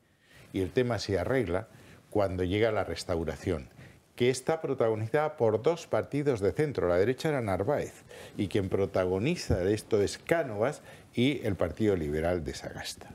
Y el tema se arregla cuando llega la restauración, que está protagonizada por dos partidos de centro. La derecha era Narváez y quien protagoniza esto es Cánovas y el Partido Liberal de Sagasta.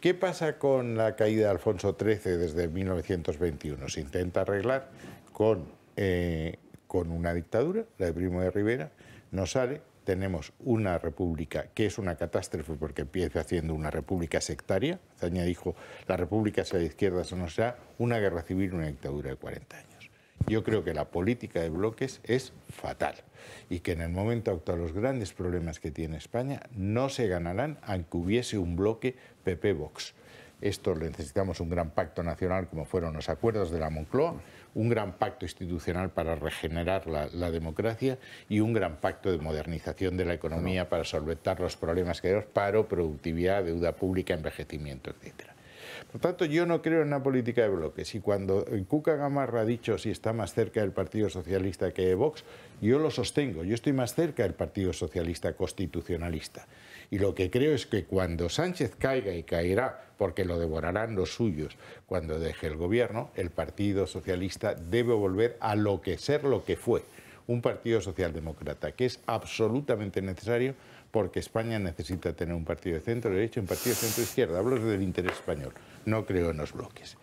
¿Qué pasa con la caída de Alfonso XIII desde 1921? Se intenta arreglar con, eh, con una dictadura, la de Primo de Rivera, no sale, tenemos una república que es una catástrofe porque empieza haciendo una república sectaria. Zaña dijo, la república sea de izquierda, eso no sea, una guerra civil, una dictadura de 40 años. Yo creo que la política de bloques es fatal y que en el momento actual los grandes problemas que tiene España no se ganarán aunque hubiese un bloque PP-Vox. Esto necesitamos un gran pacto nacional como fueron los acuerdos de la Moncloa, un gran pacto institucional para regenerar la, democracia y un gran pacto de modernización de la economía para solventar los problemas que hay, paro, productividad, deuda pública, envejecimiento, etcétera. Por tanto, yo no creo en una política de bloques. Y cuando Cuca Gamarra ha dicho si está más cerca del Partido Socialista que de Vox, yo lo sostengo. Yo estoy más cerca del Partido Socialista constitucionalista. Y lo que creo es que cuando Sánchez caiga y caerá, porque lo devorarán los suyos cuando deje el gobierno, el Partido Socialista debe volver a lo que ser lo que fue, un partido socialdemócrata, que es absolutamente necesario porque España necesita tener un partido de centro derecho y un partido de centro izquierda. Hablo del interés español no creo en los bloques.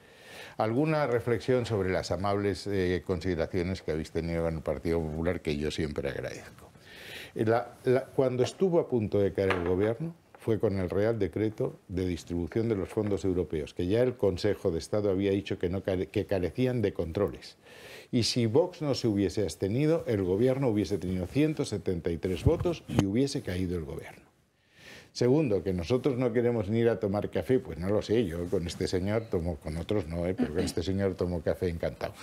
¿Alguna reflexión sobre las amables eh, consideraciones que habéis tenido en el Partido Popular que yo siempre agradezco? Eh, cuando estuvo a punto de caer el gobierno fue con el Real Decreto de Distribución de los Fondos Europeos, que ya el Consejo de Estado había dicho que, que carecían de controles. Y si Vox no se hubiese abstenido, el gobierno hubiese tenido 173 votos y hubiese caído el gobierno. Segundo, que nosotros no queremos ni ir a tomar café, pues no lo sé, yo con este señor tomo, con otros no, ¿eh? pero con este señor tomo café encantado.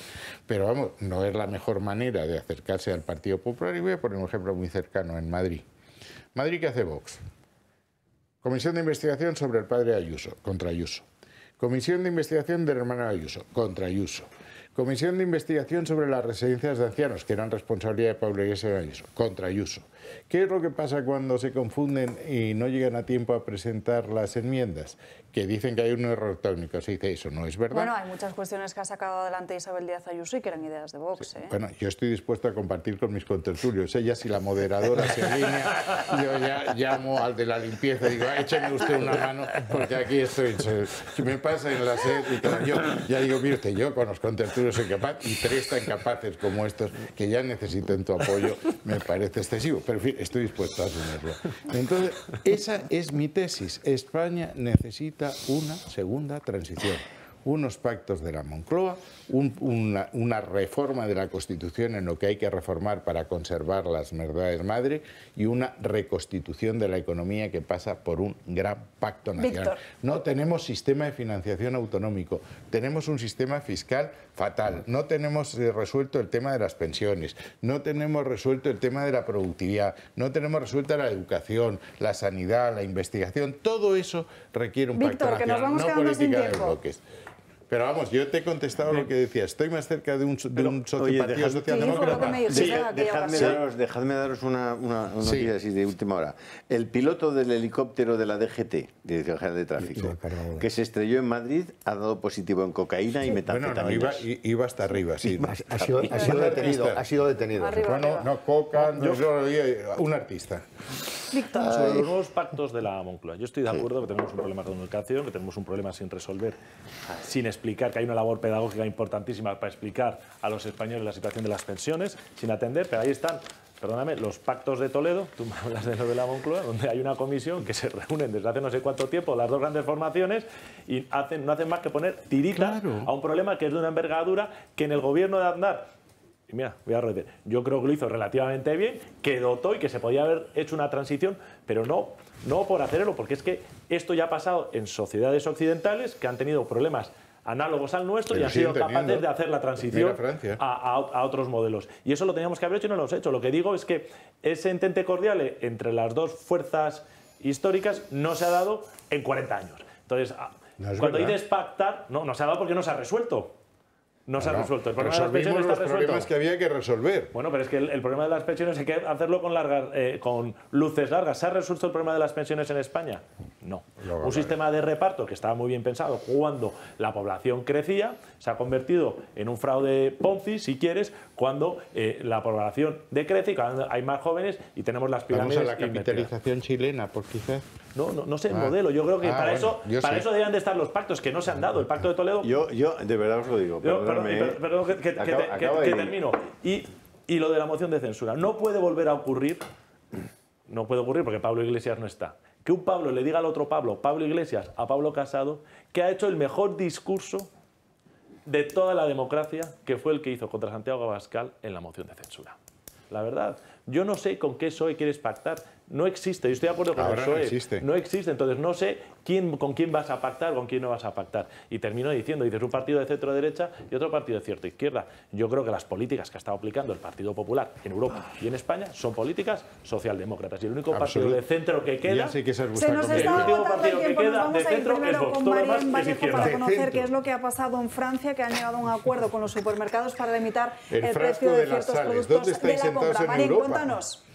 Pero vamos, no es la mejor manera de acercarse al Partido Popular y voy a poner un ejemplo muy cercano en Madrid. Madrid, que hace Vox? Comisión de investigación sobre el padre Ayuso, contra Ayuso. Comisión de investigación del hermano Ayuso, contra Ayuso. Comisión de investigación sobre las residencias de ancianos, que eran responsabilidad de Pablo Iglesias Ayuso, contra Ayuso. ¿Qué es lo que pasa cuando se confunden y no llegan a tiempo a presentar las enmiendas? Que dicen que hay un error técnico, se dice eso, no es verdad. Bueno, hay muchas cuestiones que ha sacado adelante Isabel Díaz Ayuso y que eran ideas de Vox. ¿eh? Bueno, yo estoy dispuesto a compartir con mis contertulios. Ella, si la moderadora se alinea, yo ya llamo al de la limpieza y digo, ah, écheme usted una mano, porque aquí estoy. Si me pasa en la sed y todo. Yo ya digo, mire yo con los contertulios soy capaz y tres tan capaces como estos que ya necesitan tu apoyo, me parece excesivo en fin, estoy dispuesto a asumirlo. Entonces, esa es mi tesis. España necesita una segunda transición unos pactos de la Moncloa, una, reforma de la Constitución en lo que hay que reformar para conservar las verdades madre y una reconstitución de la economía que pasa por un gran pacto nacional. No tenemos sistema de financiación autonómico, tenemos un sistema fiscal fatal, no tenemos eh, resuelto el tema de las pensiones, no tenemos resuelto el tema de la productividad, no tenemos resuelta la educación, la sanidad, la investigación, todo eso requiere un pacto nacional, no política de bloques. Pero vamos, yo te he contestado lo que decía. Estoy más cerca de un, de un partido socialdemócrata. dejadme, daros, una, noticia así de última hora. El piloto del helicóptero de la DGT, Dirección General de Tráfico, que se estrelló en Madrid, ha dado positivo en cocaína y metanfetamina. iba, hasta arriba, sí. ha, sido, detenido. Ha sido detenido. bueno, no, coca, un artista. Sobre los nuevos pactos de la Moncloa. Yo estoy de acuerdo que tenemos un problema con educación, que tenemos un problema sin resolver, sin explicar que hay una labor pedagógica importantísima para explicar a los españoles la situación de las pensiones, sin atender, pero ahí están perdóname, los pactos de Toledo, tú me hablas de lo de la Moncloa, donde hay una comisión que se reúnen desde hace no sé cuánto tiempo las dos grandes formaciones y hacen, no hacen más que poner tiritas a un problema que es de una envergadura que en el gobierno de Aznar y mira, voy a repetir, yo creo que lo hizo relativamente bien, que dotó y que se podía haber hecho una transición, pero no, no por hacerlo, porque es que esto ya ha pasado en sociedades occidentales que han tenido problemas análogos al nuestro y han sido capaces de hacer la transición a, otros modelos. Y eso lo teníamos que haber hecho y no lo hemos hecho. Lo que digo es que ese entente cordial entre las dos fuerzas históricas no se ha dado en 40 años. Entonces, cuando hay dices pactar, no, no se ha dado porque no se ha resuelto no se ha resuelto. El problema de las pensiones problemas que había que resolver. Bueno, pero es que el, problema de las pensiones hay que hacerlo con, eh, con luces largas. ¿Se ha resuelto el problema de las pensiones en España? No. no Un sistema de reparto que estaba muy bien pensado cuando la población crecía, se ha convertido en un fraude Ponzi, si quieres, cuando eh, la población decrece y hay más jóvenes y tenemos las pirámides. Vamos la capitalización chilena, por quizás. No, no, sé el ah. modelo. Yo creo que ah, para, eso, para eso deben de estar los pactos que no se han dado. El pacto de Toledo. Yo, yo de verdad os lo digo. ¿eh? perdón, que, termino. Y, y lo de la moción de censura. No puede volver a ocurrir. No puede ocurrir porque Pablo Iglesias no está que un Pablo le diga al otro Pablo, Pablo Iglesias, a Pablo Casado, que ha hecho el mejor discurso de toda la democracia que fue el que hizo contra Santiago Abascal en la moción de censura. La verdad, yo no sé con qué soy quieres pactar no existe. Yo estoy de acuerdo con Ahora No existe. no existe. Entonces no sé quién, con quién vas a pactar, con quién no vas a pactar. Y termino diciendo, dices un partido de centro derecha y otro partido de cierta izquierda. Yo creo que las políticas que ha estado aplicando el Partido Popular en Europa y en España son políticas socialdemócratas. Y el único partido de centro que queda... que se, nos está el partido el que queda de centro es Vox. Todo demás Para conocer qué es lo que ha pasado en Francia, que han llegado a un acuerdo con los supermercados para limitar el, precio de, ciertos productos de la compra. Marín, cuéntanos.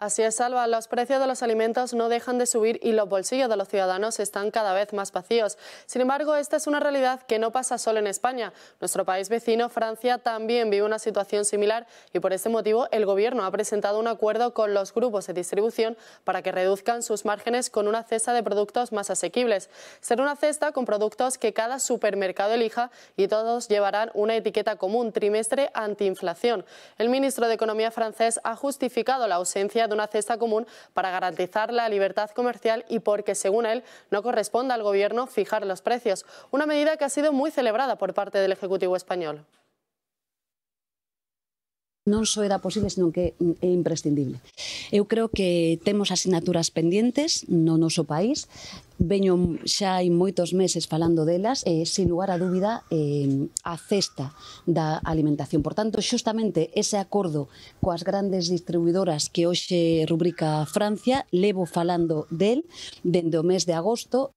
Así es, Alba, los precios de los alimentos no dejan de subir y los bolsillos de los ciudadanos están cada vez más vacíos. Sin embargo, esta es una realidad que no pasa solo en España. Nuestro país vecino, Francia, también vive una situación similar y por este motivo el Gobierno ha presentado un acuerdo con los grupos de distribución para que reduzcan sus márgenes con una cesta de productos más asequibles. Será una cesta con productos que cada supermercado elija y todos llevarán una etiqueta común trimestre antiinflación. El ministro de Economía francés ha justificado la ausencia una cesta común para garantizar la libertad comercial y porque, según él, no corresponde al Gobierno fijar los precios, una medida que ha sido muy celebrada por parte del Ejecutivo español. non só era posible, senón que mm, é imprescindible. Eu creo que temos asignaturas pendentes no noso país, veño xa hai moitos meses falando delas e, sin lugar a dúbida, eh, a cesta da alimentación. Por tanto, xustamente ese acordo coas grandes distribuidoras que hoxe rubrica Francia, levo falando del dende o mes de agosto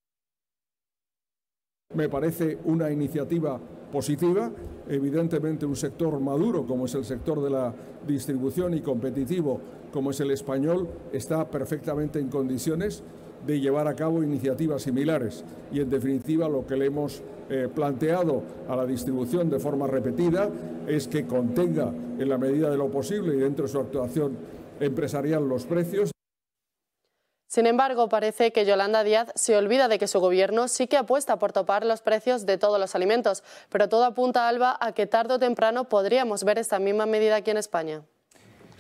Me parece una iniciativa positiva, evidentemente un sector maduro como es el sector de la distribución y competitivo como es el español está perfectamente en condiciones de llevar a cabo iniciativas similares y en definitiva lo que le hemos eh, planteado a la distribución de forma repetida es que contenga en la medida de lo posible y dentro de su actuación empresarial los precios sin embargo, parece que Yolanda Díaz se olvida de que su gobierno sí que apuesta por topar los precios de todos los alimentos, pero todo apunta, Alba, a que tarde o temprano podríamos ver esta misma medida aquí en España.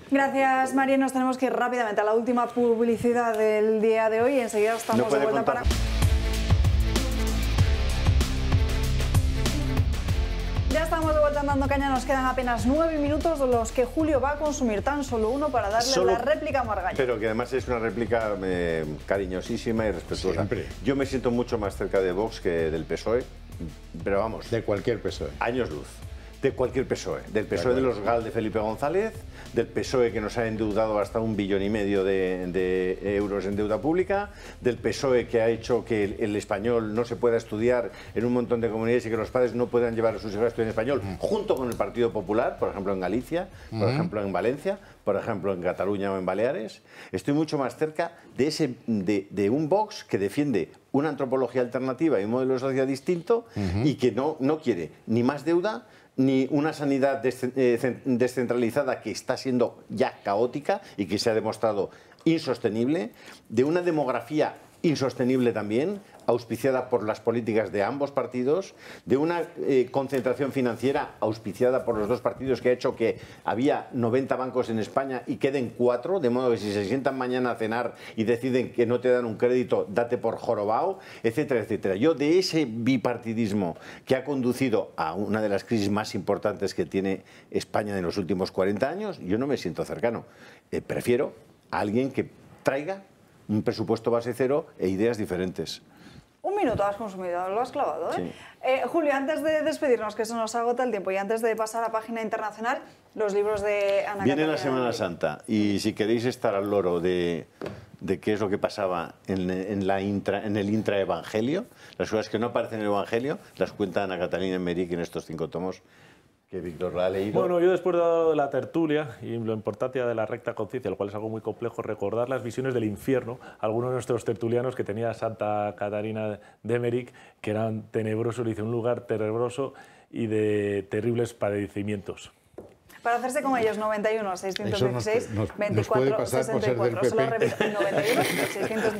Gracias, María. Nos tenemos que ir rápidamente a la última publicidad del día de hoy. Enseguida estamos de vuelta para... Ya estamos de vuelta andando caña, nos quedan apenas nueve minutos de los que Julio va a consumir tan solo uno para darle la réplica a Margaña. Pero que además es una réplica eh, cariñosísima y respetuosa. Yo me siento mucho más cerca de Vox que del PSOE, pero vamos. De cualquier PSOE. Años luz. De cualquier PSOE. Del PSOE de los GAL de Felipe González del PSOE que nos ha endeudado hasta un billón y medio de, euros en deuda pública, del PSOE que ha hecho que el, español no se pueda estudiar en un montón de comunidades y que los padres no puedan llevar a sus hijos a estudiar en español, junto con el Partido Popular, por ejemplo en Galicia, por ejemplo en Valencia, por ejemplo en Cataluña o en Baleares. Estoy mucho más cerca de, ese, de, un Vox que defiende una antropología alternativa y un modelo de sociedad distinto y que no, no quiere ni más deuda ni una sanidad eh, descentralizada que está siendo ya caótica y que se ha demostrado insostenible, de una demografía insostenible también, auspiciada por las políticas de ambos partidos, de una eh, concentración financiera auspiciada por los dos partidos que ha hecho que había 90 bancos en España y queden cuatro, de modo que si se sientan mañana a cenar y deciden que no te dan un crédito, date por jorobao, etcétera, etcétera. Yo de ese bipartidismo que ha conducido a una de las crisis más importantes que tiene España en los últimos 40 años, yo no me siento cercano. Eh, prefiero a alguien que traiga un presupuesto base cero e ideas diferentes. Un minuto has consumido, lo has clavado. ¿eh? ¿eh? Julio, antes de despedirnos, que se nos agota el tiempo, y antes de pasar a página internacional, los libros de Ana Viene la Semana Santa, y si queréis estar al loro de, qué es lo que pasaba en, intra, en el intraevangelio, las cosas que no aparecen en el Evangelio, las cuenta Ana Catalina Merik en estos cinco tomos bueno, yo después de la tertulia y lo importante de la recta conciencia, lo cual es algo muy complejo recordar, las visiones del infierno, algunos de nuestros tertulianos que tenía Santa Catarina de que eran tenebrosos, le dice un lugar tenebroso y de terribles padecimientos para hacerse con ellos, 91 626 24 64. Solo repito, 91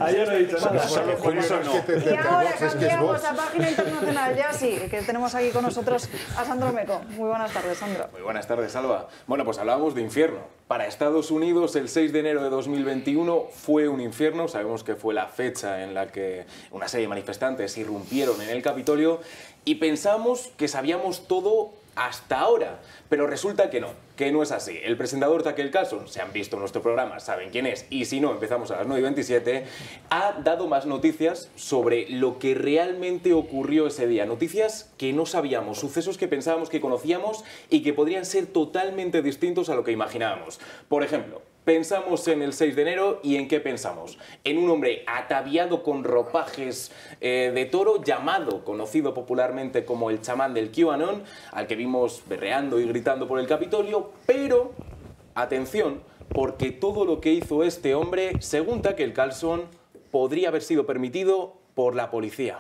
no. Y ahora cambiamos a página internacional, ya sí, que tenemos aquí con nosotros a Sandro Meco. Muy buenas tardes, Sandro. Muy buenas tardes, Alba. Bueno, pues hablábamos de infierno. Para Estados Unidos, el 6 de enero de 2021 fue un infierno. Sabemos que fue la fecha en la que una serie de manifestantes irrumpieron en el Capitolio y pensamos que sabíamos todo hasta ahora. Pero resulta que no, que no es así. El presentador de aquel caso, se han visto en nuestro programa, saben quién es, y si no, empezamos a las 9 y 27, ha dado más noticias sobre lo que realmente ocurrió ese día. Noticias que no sabíamos, sucesos que pensábamos que conocíamos y que podrían ser totalmente distintos a lo que imaginábamos. Por ejemplo, Pensamos en el 6 de enero y en qué pensamos? En un hombre ataviado con ropajes eh, de toro llamado, conocido popularmente como el chamán del QAnon, al que vimos berreando y gritando por el Capitolio, pero, atención, porque todo lo que hizo este hombre, según que el calzón podría haber sido permitido por la policía.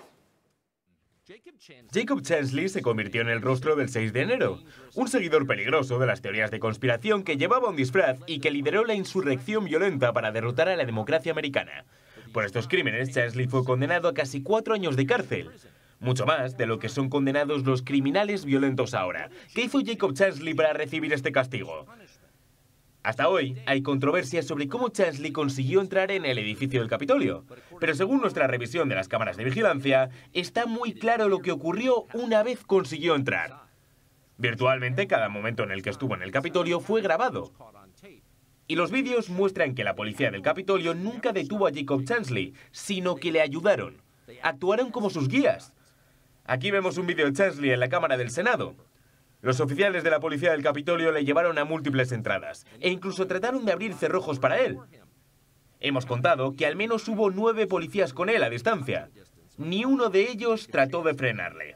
Jacob Chansley se convirtió en el rostro del 6 de enero, un seguidor peligroso de las teorías de conspiración que llevaba un disfraz y que lideró la insurrección violenta para derrotar a la democracia americana. Por estos crímenes, Chansley fue condenado a casi cuatro años de cárcel, mucho más de lo que son condenados los criminales violentos ahora. ¿Qué hizo Jacob Chansley para recibir este castigo? Hasta hoy hay controversias sobre cómo Chansley consiguió entrar en el edificio del Capitolio, pero según nuestra revisión de las cámaras de vigilancia, está muy claro lo que ocurrió una vez consiguió entrar. Virtualmente cada momento en el que estuvo en el Capitolio fue grabado. Y los vídeos muestran que la policía del Capitolio nunca detuvo a Jacob Chansley, sino que le ayudaron. Actuaron como sus guías. Aquí vemos un vídeo de Chansley en la Cámara del Senado. Los oficiales de la policía del Capitolio le llevaron a múltiples entradas e incluso trataron de abrir cerrojos para él. Hemos contado que al menos hubo nueve policías con él a distancia. Ni uno de ellos trató de frenarle.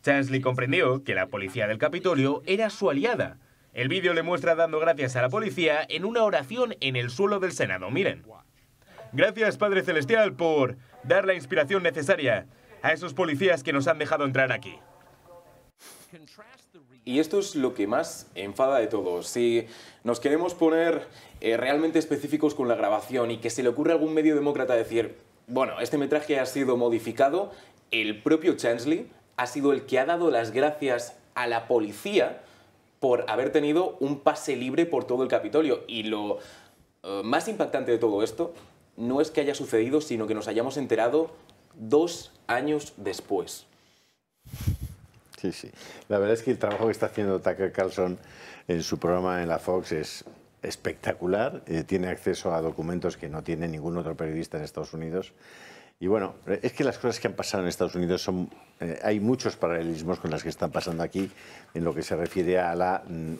Chansley comprendió que la policía del Capitolio era su aliada. El vídeo le muestra dando gracias a la policía en una oración en el suelo del Senado. Miren. Gracias, Padre Celestial, por dar la inspiración necesaria a esos policías que nos han dejado entrar aquí. Y esto es lo que más enfada de todos. Si nos queremos poner eh, realmente específicos con la grabación y que se le ocurra a algún medio demócrata decir, bueno, este metraje ha sido modificado, el propio Chansley ha sido el que ha dado las gracias a la policía por haber tenido un pase libre por todo el Capitolio. Y lo eh, más impactante de todo esto no es que haya sucedido, sino que nos hayamos enterado dos años después. Sí, sí. La verdad es que el trabajo que está haciendo Tucker Carlson en su programa en la Fox es espectacular. Eh, tiene acceso a documentos que no tiene ningún otro periodista en Estados Unidos. Y bueno, es que las cosas que han pasado en Estados Unidos son. Eh, hay muchos paralelismos con las que están pasando aquí en lo que se refiere a la. Mm,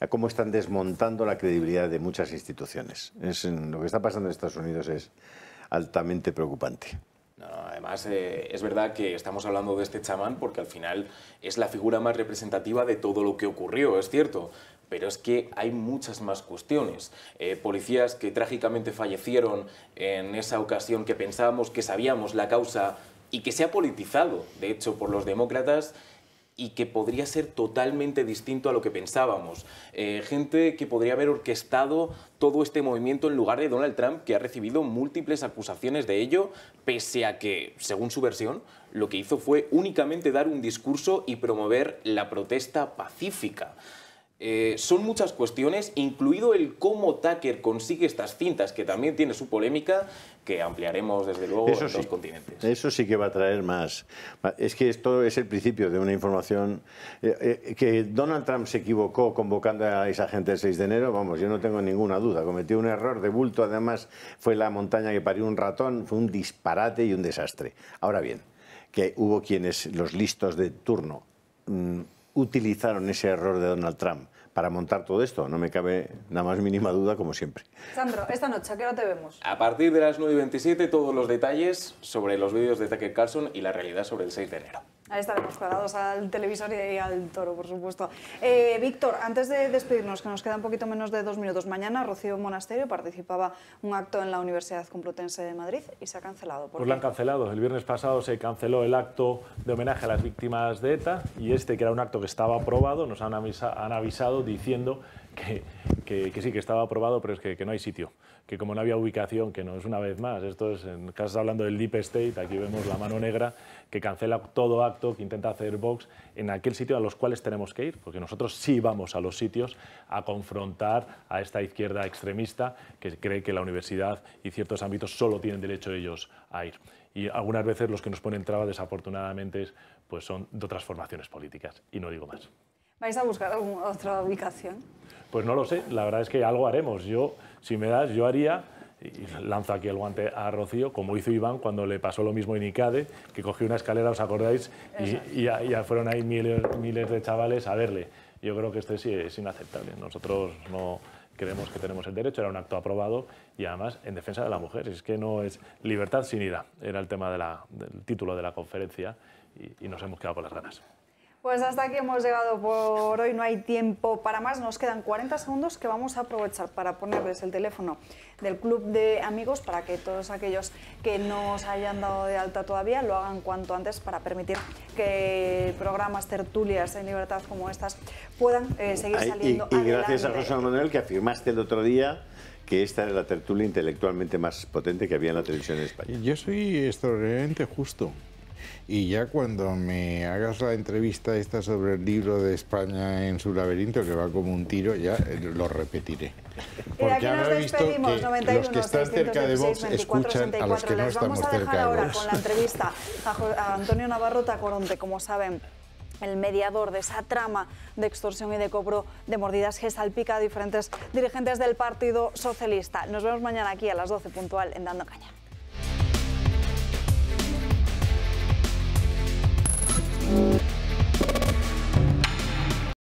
a cómo están desmontando la credibilidad de muchas instituciones. lo que está pasando en Estados Unidos es altamente preocupante además, eh, es verdad que estamos hablando de este chamán porque al final es la figura más representativa de todo lo que ocurrió, es cierto, pero es que hay muchas más cuestiones. Eh, policías que trágicamente fallecieron en esa ocasión que pensábamos que sabíamos la causa y que se ha politizado, de hecho, por los demócratas y que podría ser totalmente distinto a lo que pensábamos. Eh, gente que podría haber orquestado todo este movimiento en lugar de Donald Trump, que ha recibido múltiples acusaciones de ello, pese a que, según su versión, lo que hizo fue únicamente dar un discurso y promover la protesta pacífica. Eh, son muchas cuestiones, incluido el cómo Tucker consigue estas cintas, que también tiene su polémica, que ampliaremos desde luego eso en continentes. Eso sí que va a traer más. Es que esto es el principio de una información eh, eh, que Donald Trump se equivocó convocando a esa gente el 6 de enero, vamos, yo no tengo ninguna duda, cometió un error de bulto, además fue la montaña que parió un ratón, fue un disparate y un desastre. Ahora bien, que hubo quienes, los listos de turno, mm, utilizaron ese error de Donald Trump para montar todo esto. No me cabe la más mínima duda, como siempre. Sandro, esta noche, ¿a qué hora te vemos? A partir de las 9 y 27, todos los detalles sobre los vídeos de Tucker Carlson y la realidad sobre el 6 de enero. Ahí estaremos cuadrados al televisor y al toro, por supuesto. Eh, Víctor, antes de despedirnos, que nos queda un poquito menos de dos minutos, mañana Rocío Monasterio participaba un acto en la Universidad Complutense de Madrid y se ha cancelado. pues lo han cancelado. El viernes pasado se canceló el acto de homenaje a las víctimas de ETA y este, que era un acto que estaba aprobado, nos han, avisado diciendo que, sí, que estaba aprobado, pero es que, no hay sitio. Que como no había ubicación, que no es una vez más, esto es, en, estar hablando del Deep State, aquí vemos la mano negra que cancela todo acto que intenta hacer Vox en aquel sitio a los cuales tenemos que ir, porque nosotros sí vamos a los sitios a confrontar a esta izquierda extremista que cree que la universidad y ciertos ámbitos solo tienen derecho ellos a ir. Y algunas veces los que nos ponen trabas, desafortunadamente, pues son de otras formaciones políticas, y no digo más. ¿Vais a buscar otra ubicación? Pues no lo sé, la verdad es que algo haremos. Yo, si me das, yo haría y lanzo aquí el guante a Rocío, como hizo Iván cuando le pasó lo mismo en ICADE, que cogió una escalera, ¿os acordáis? Y, ya, fueron ahí miles, miles de chavales a verle. Yo creo que esto sí es inaceptable. Nosotros no creemos que tenemos el derecho, era un acto aprobado y además en defensa de la mujer. Es que no es libertad sin ira, era el tema de del título de la conferencia y, y nos hemos quedado con las ganas. Pues hasta aquí hemos llegado por hoy, no hay tiempo para más, nos quedan 40 segundos que vamos a aprovechar para ponerles el teléfono del club de amigos para que todos aquellos que no se hayan dado de alta todavía lo hagan cuanto antes para permitir que programas, tertulias en libertad como estas puedan eh, seguir saliendo. Y, y gracias a José Manuel que afirmaste el otro día que esta era la tertulia intelectualmente más potente que había en la televisión en España. Yo soy extraordinariamente justo. Y ya cuando me hagas la entrevista esta sobre el libro de España en su laberinto, que va como un tiro, ya eh, lo repetiré. Porque ahora he visto que los que están cerca de Vox escuchan a los que Les estamos vamos a dejar ahora con la entrevista a Antonio Navarro Tacoronte, como saben el mediador de esa trama de extorsión y de cobro de mordidas que salpica a diferentes dirigentes del Partido Socialista. Nos vemos mañana aquí a las 12 puntual en Dando Caña.